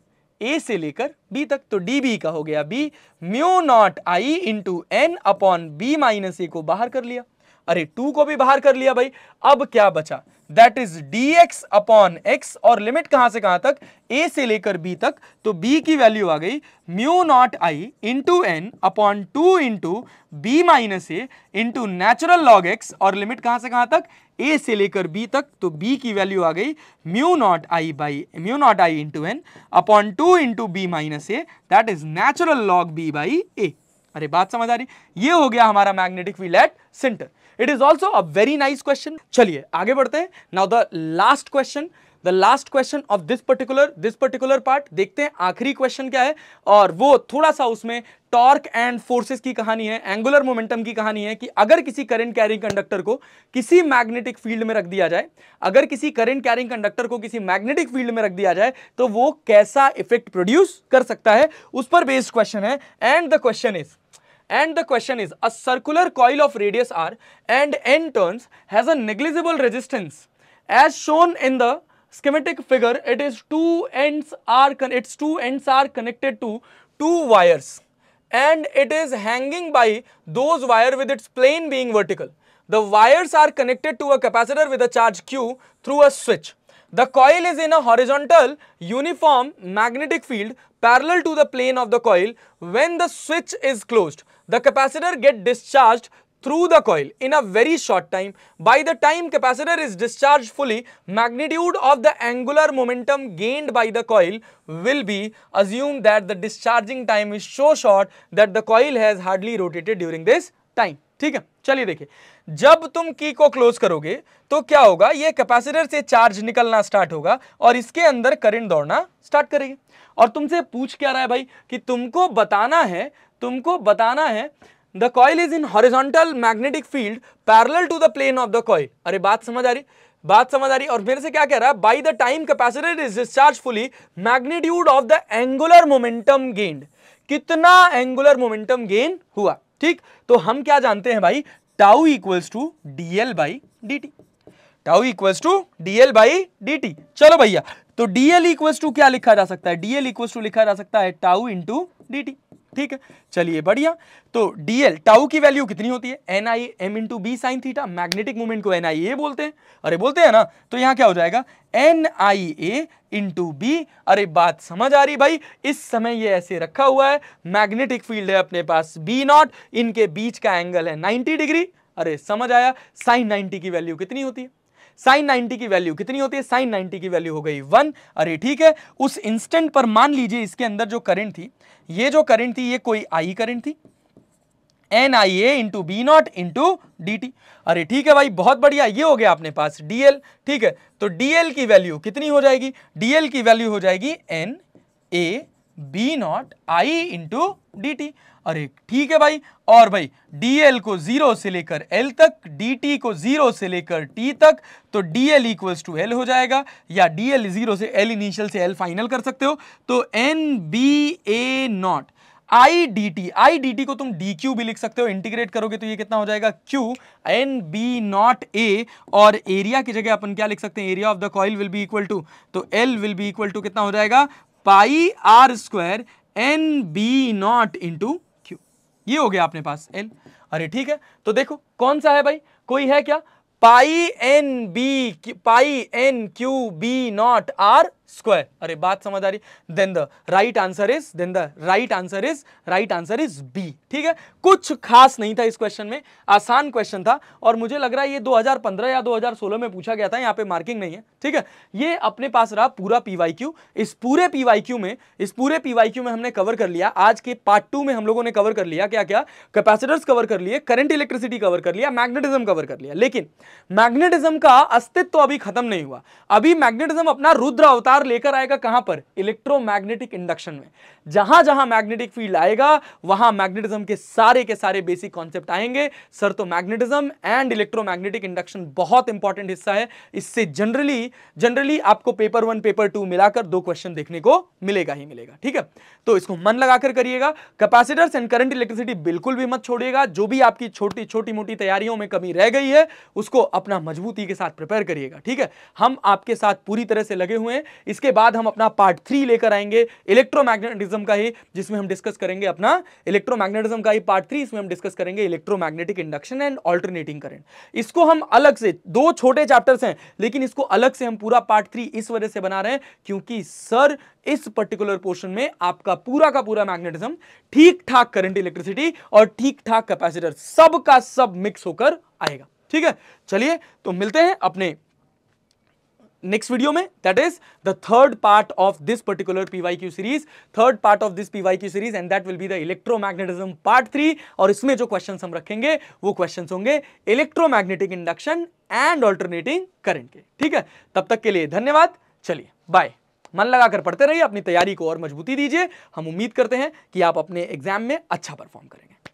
ए से लेकर बी तक तो डी बी का हो गया b mu not I into N upon b minus a को बाहर कर लिया अरे टू को भी बाहर कर लिया भाई अब क्या बचा that is x upon x और लिमिट कहां से कहां तक ए से लेकर बी तक तो बी की वैल्यू आ गई mu not I into N upon two into b minus a into natural log x और लिमिट कहां से कहां तक ए से लेकर बी तक तो बी की वैल्यू आ गई mu not I by mu not I into N upon two into b minus a that is natural log b by a अरे बात समझ आ रही ये हो गया हमारा magnetic field at centre it is also a very nice question चलिए आगे बढ़ते हैं now the last question the last question of this particular this particular part देखते हैं आखिरी क्वेश्चन क्या है और वो थोड़ा सा उसमें टॉर्क एंड फोर्सेस की कहानी है एंगुलर मोमेंटम की कहानी है कि अगर किसी करंट कैरिंग कंडक्टर को किसी मैग्नेटिक फील्ड में रख दिया जाए अगर किसी करंट कैरिंग कंडक्टर को किसी मैग्नेटिक फील्ड में रख दिया जाए तो वो कैसा इफेक्ट प्रोड्यूस कर सकता है उस पर बेस्ड क्वेश्चन है and the question is And the question is, a circular coil of radius r and n turns has a negligible resistance. As shown in the schematic figure, it is two ends are, its two ends are connected to two wires and it is hanging by those wire with its plane being vertical. The wires are connected to a capacitor with a charge q through a switch. The coil is in a horizontal uniform magnetic field parallel to the plane of the coil when the switch is closed. the capacitor get discharged through the coil in a very short time. By the time capacitor is discharged fully, magnitude of the angular momentum gained by the coil will be assumed that the discharging time is so short that the coil has hardly rotated during this time. ठीक है चलिए देखिए जब तुम की को क्लोज करोगे तो क्या होगा ये कैपेसिटर से चार्ज निकलना स्टार्ट होगा और इसके अंदर करंट दौड़ना स्टार्ट करेगी और तुमसे पूछ क्या रहा है भाई कि तुमको बताना है तुमको बताना है the coil is in horizontal magnetic field parallel to the plane of the coil अरे बात समझ आ रही बात समझ आ रही और मेरे से क्या कह रहा है by the time capacity is discharge fully magnitude of the angular momentum gained कितना एंगुलर मोमेंटम गेन हुआ ठीक तो हम क्या जानते हैं भाई tau equals to d L by D t tau equals to dL by D t चलो भैया तो डीएल इक्वल्स टू क्या लिखा जा सकता है डीएल इक्वल्स टू लिखा जा सकता है टाउ इंटू डी टी ठीक है चलिए बढ़िया तो डीएल टाउ की वैल्यू कितनी होती है N I M into B sine theta magnetic movement को एन आई ए बोलते हैं अरे बोलते हैं ना तो यहाँ क्या हो जाएगा N I A into B अरे बात समझ आ रही भाई इस समय ये ऐसे रखा हुआ है मैग्नेटिक फील्ड है अपने पास बी नॉट इनके बीच का एंगल है नाइन्टी डिग्री अरे समझ आया साइन नाइन्टी की वैल्यू कितनी होती है साइन 90 की वैल्यू कितनी होती है साइन 90 की वैल्यू हो गई वन अरे ठीक है उस इंस्टेंट पर मान लीजिए इसके अंदर जो करंट थी ये जो करंट थी ये कोई आई करंट थी N I A into B nought into d t अरे ठीक है भाई बहुत बढ़िया ये हो गया आपने पास डी एल ठीक है तो डी एल की वैल्यू कितनी हो जाएगी डी एल की वैल्यू हो जाएगी N A B nought I into d t और एक ठीक है भाई और भाई dl को जीरो से लेकर एल तक dt को जीरो से लेकर टी तक तो एल इक्वल्स टू एल हो जाएगा या एल जीरो से एल इनिशियल से l फाइनल कर सकते हो तो N B A nought I d t I d t को तुम डी क्यू भी लिख सकते हो इंटीग्रेट करोगे तो ये कितना हो जाएगा Q N B nought A और एरिया की जगह अपन क्या लिख सकते हैं area of the coil will be equal to तो L will be equal to कितना हो जाएगा pi r square N B nought into ये हो गया अपने पास एल अरे ठीक है तो देखो कौन सा है भाई कोई है क्या pi N B pi N Q B nought r square अरे बात समझ आ रही then the right answer is then the right answer is right answer is b ठीक है कुछ खास नहीं था इस क्वेश्चन में आसान क्वेश्चन था और मुझे लग रहा है ये 2015 या 2016 में पूछा गया था यहाँ पे मार्किंग नहीं है ठीक है ये अपने पास रहा पूरा पीवाईक्यू इस पूरे पीवाईक्यू में इस पूरे पीवाईक्यू में हमने कवर कर लिया आज के पार्ट टू में हम लोगों ने कवर कर लिया क्या क्या कैपेसिटर्स कवर कर लिए करंट इलेक्ट्रिसिटी कवर कर लिया मैग्नेटिज्म कवर कर लिया लेकिन मैग्नेटिज्म का अस्तित्व अभी खत्म नहीं हुआ अभी मैग्नेटिज्म अपना रुद्र अवतार पावर लेकर आएगा कहां पर इलेक्ट्रोमैग्नेटिक इंडक्शन में जहां जहां मैग्नेटिक फील्ड आएगा वहां मैग्नेटिज्म के सारे के सारे बेसिक कॉन्सेप्ट आएंगे सर तो मैग्नेटिज्म एंड इलेक्ट्रोमैग्नेटिक इंडक्शन बहुत इंपॉर्टेंट हिस्सा है इससे जनरली जनरली आपको पेपर वन पेपर टू मिलाकर दो क्वेश्चन देखने को मिलेगा ही मिलेगा ठीक है तो इसको मन लगाकर करिएगा कैपेसिटर्स एंड करंट इलेक्ट्रिसिटी बिल्कुल भी मत छोड़िएगा जो भी आपकी छोटी छोटी मोटी तैयारियों में कमी रह गई है उसको अपना मजबूती के साथ प्रिपेयर करिएगा ठीक है हम आपके साथ पूरी तरह से लगे हुए हैं इसके बाद हम अपना पार्ट थ्री लेकर आएंगे इलेक्ट्रोमैग्नेटिज्म का ही जिसमें हम डिस्कस करेंगे अपना इलेक्ट्रोमैग्नेटिज्म का ही पार्ट थ्री इसमें हम डिस्कस करेंगे electromagnetic induction and alternating current इसको हम अलग से दो छोटे चैप्टर्स हैं लेकिन इसको अलग से हम पूरा पार्ट थ्री इस वजह से बना रहे हैं क्योंकि सर इस पर्टिकुलर पोर्शन में आपका पूरा का पूरा मैग्नेटिज्म ठीक ठाक करंट इलेक्ट्रिसिटी और ठीक ठाक कैपेसिटर सब का सब मिक्स होकर आएगा ठीक है चलिए तो मिलते हैं अपने नेक्स्ट वीडियो में that is the third part of this particular PYQ series third part of this PYQ series and that will be the electromagnetism part three और इसमें जो क्वेश्चन हम रखेंगे वो क्वेश्चन होंगे electromagnetic induction and alternating current के ठीक है तब तक के लिए धन्यवाद चलिए बाय मन लगाकर पढ़ते रहिए अपनी तैयारी को और मजबूती दीजिए हम उम्मीद करते हैं कि आप अपने एग्जाम में अच्छा परफॉर्म करेंगे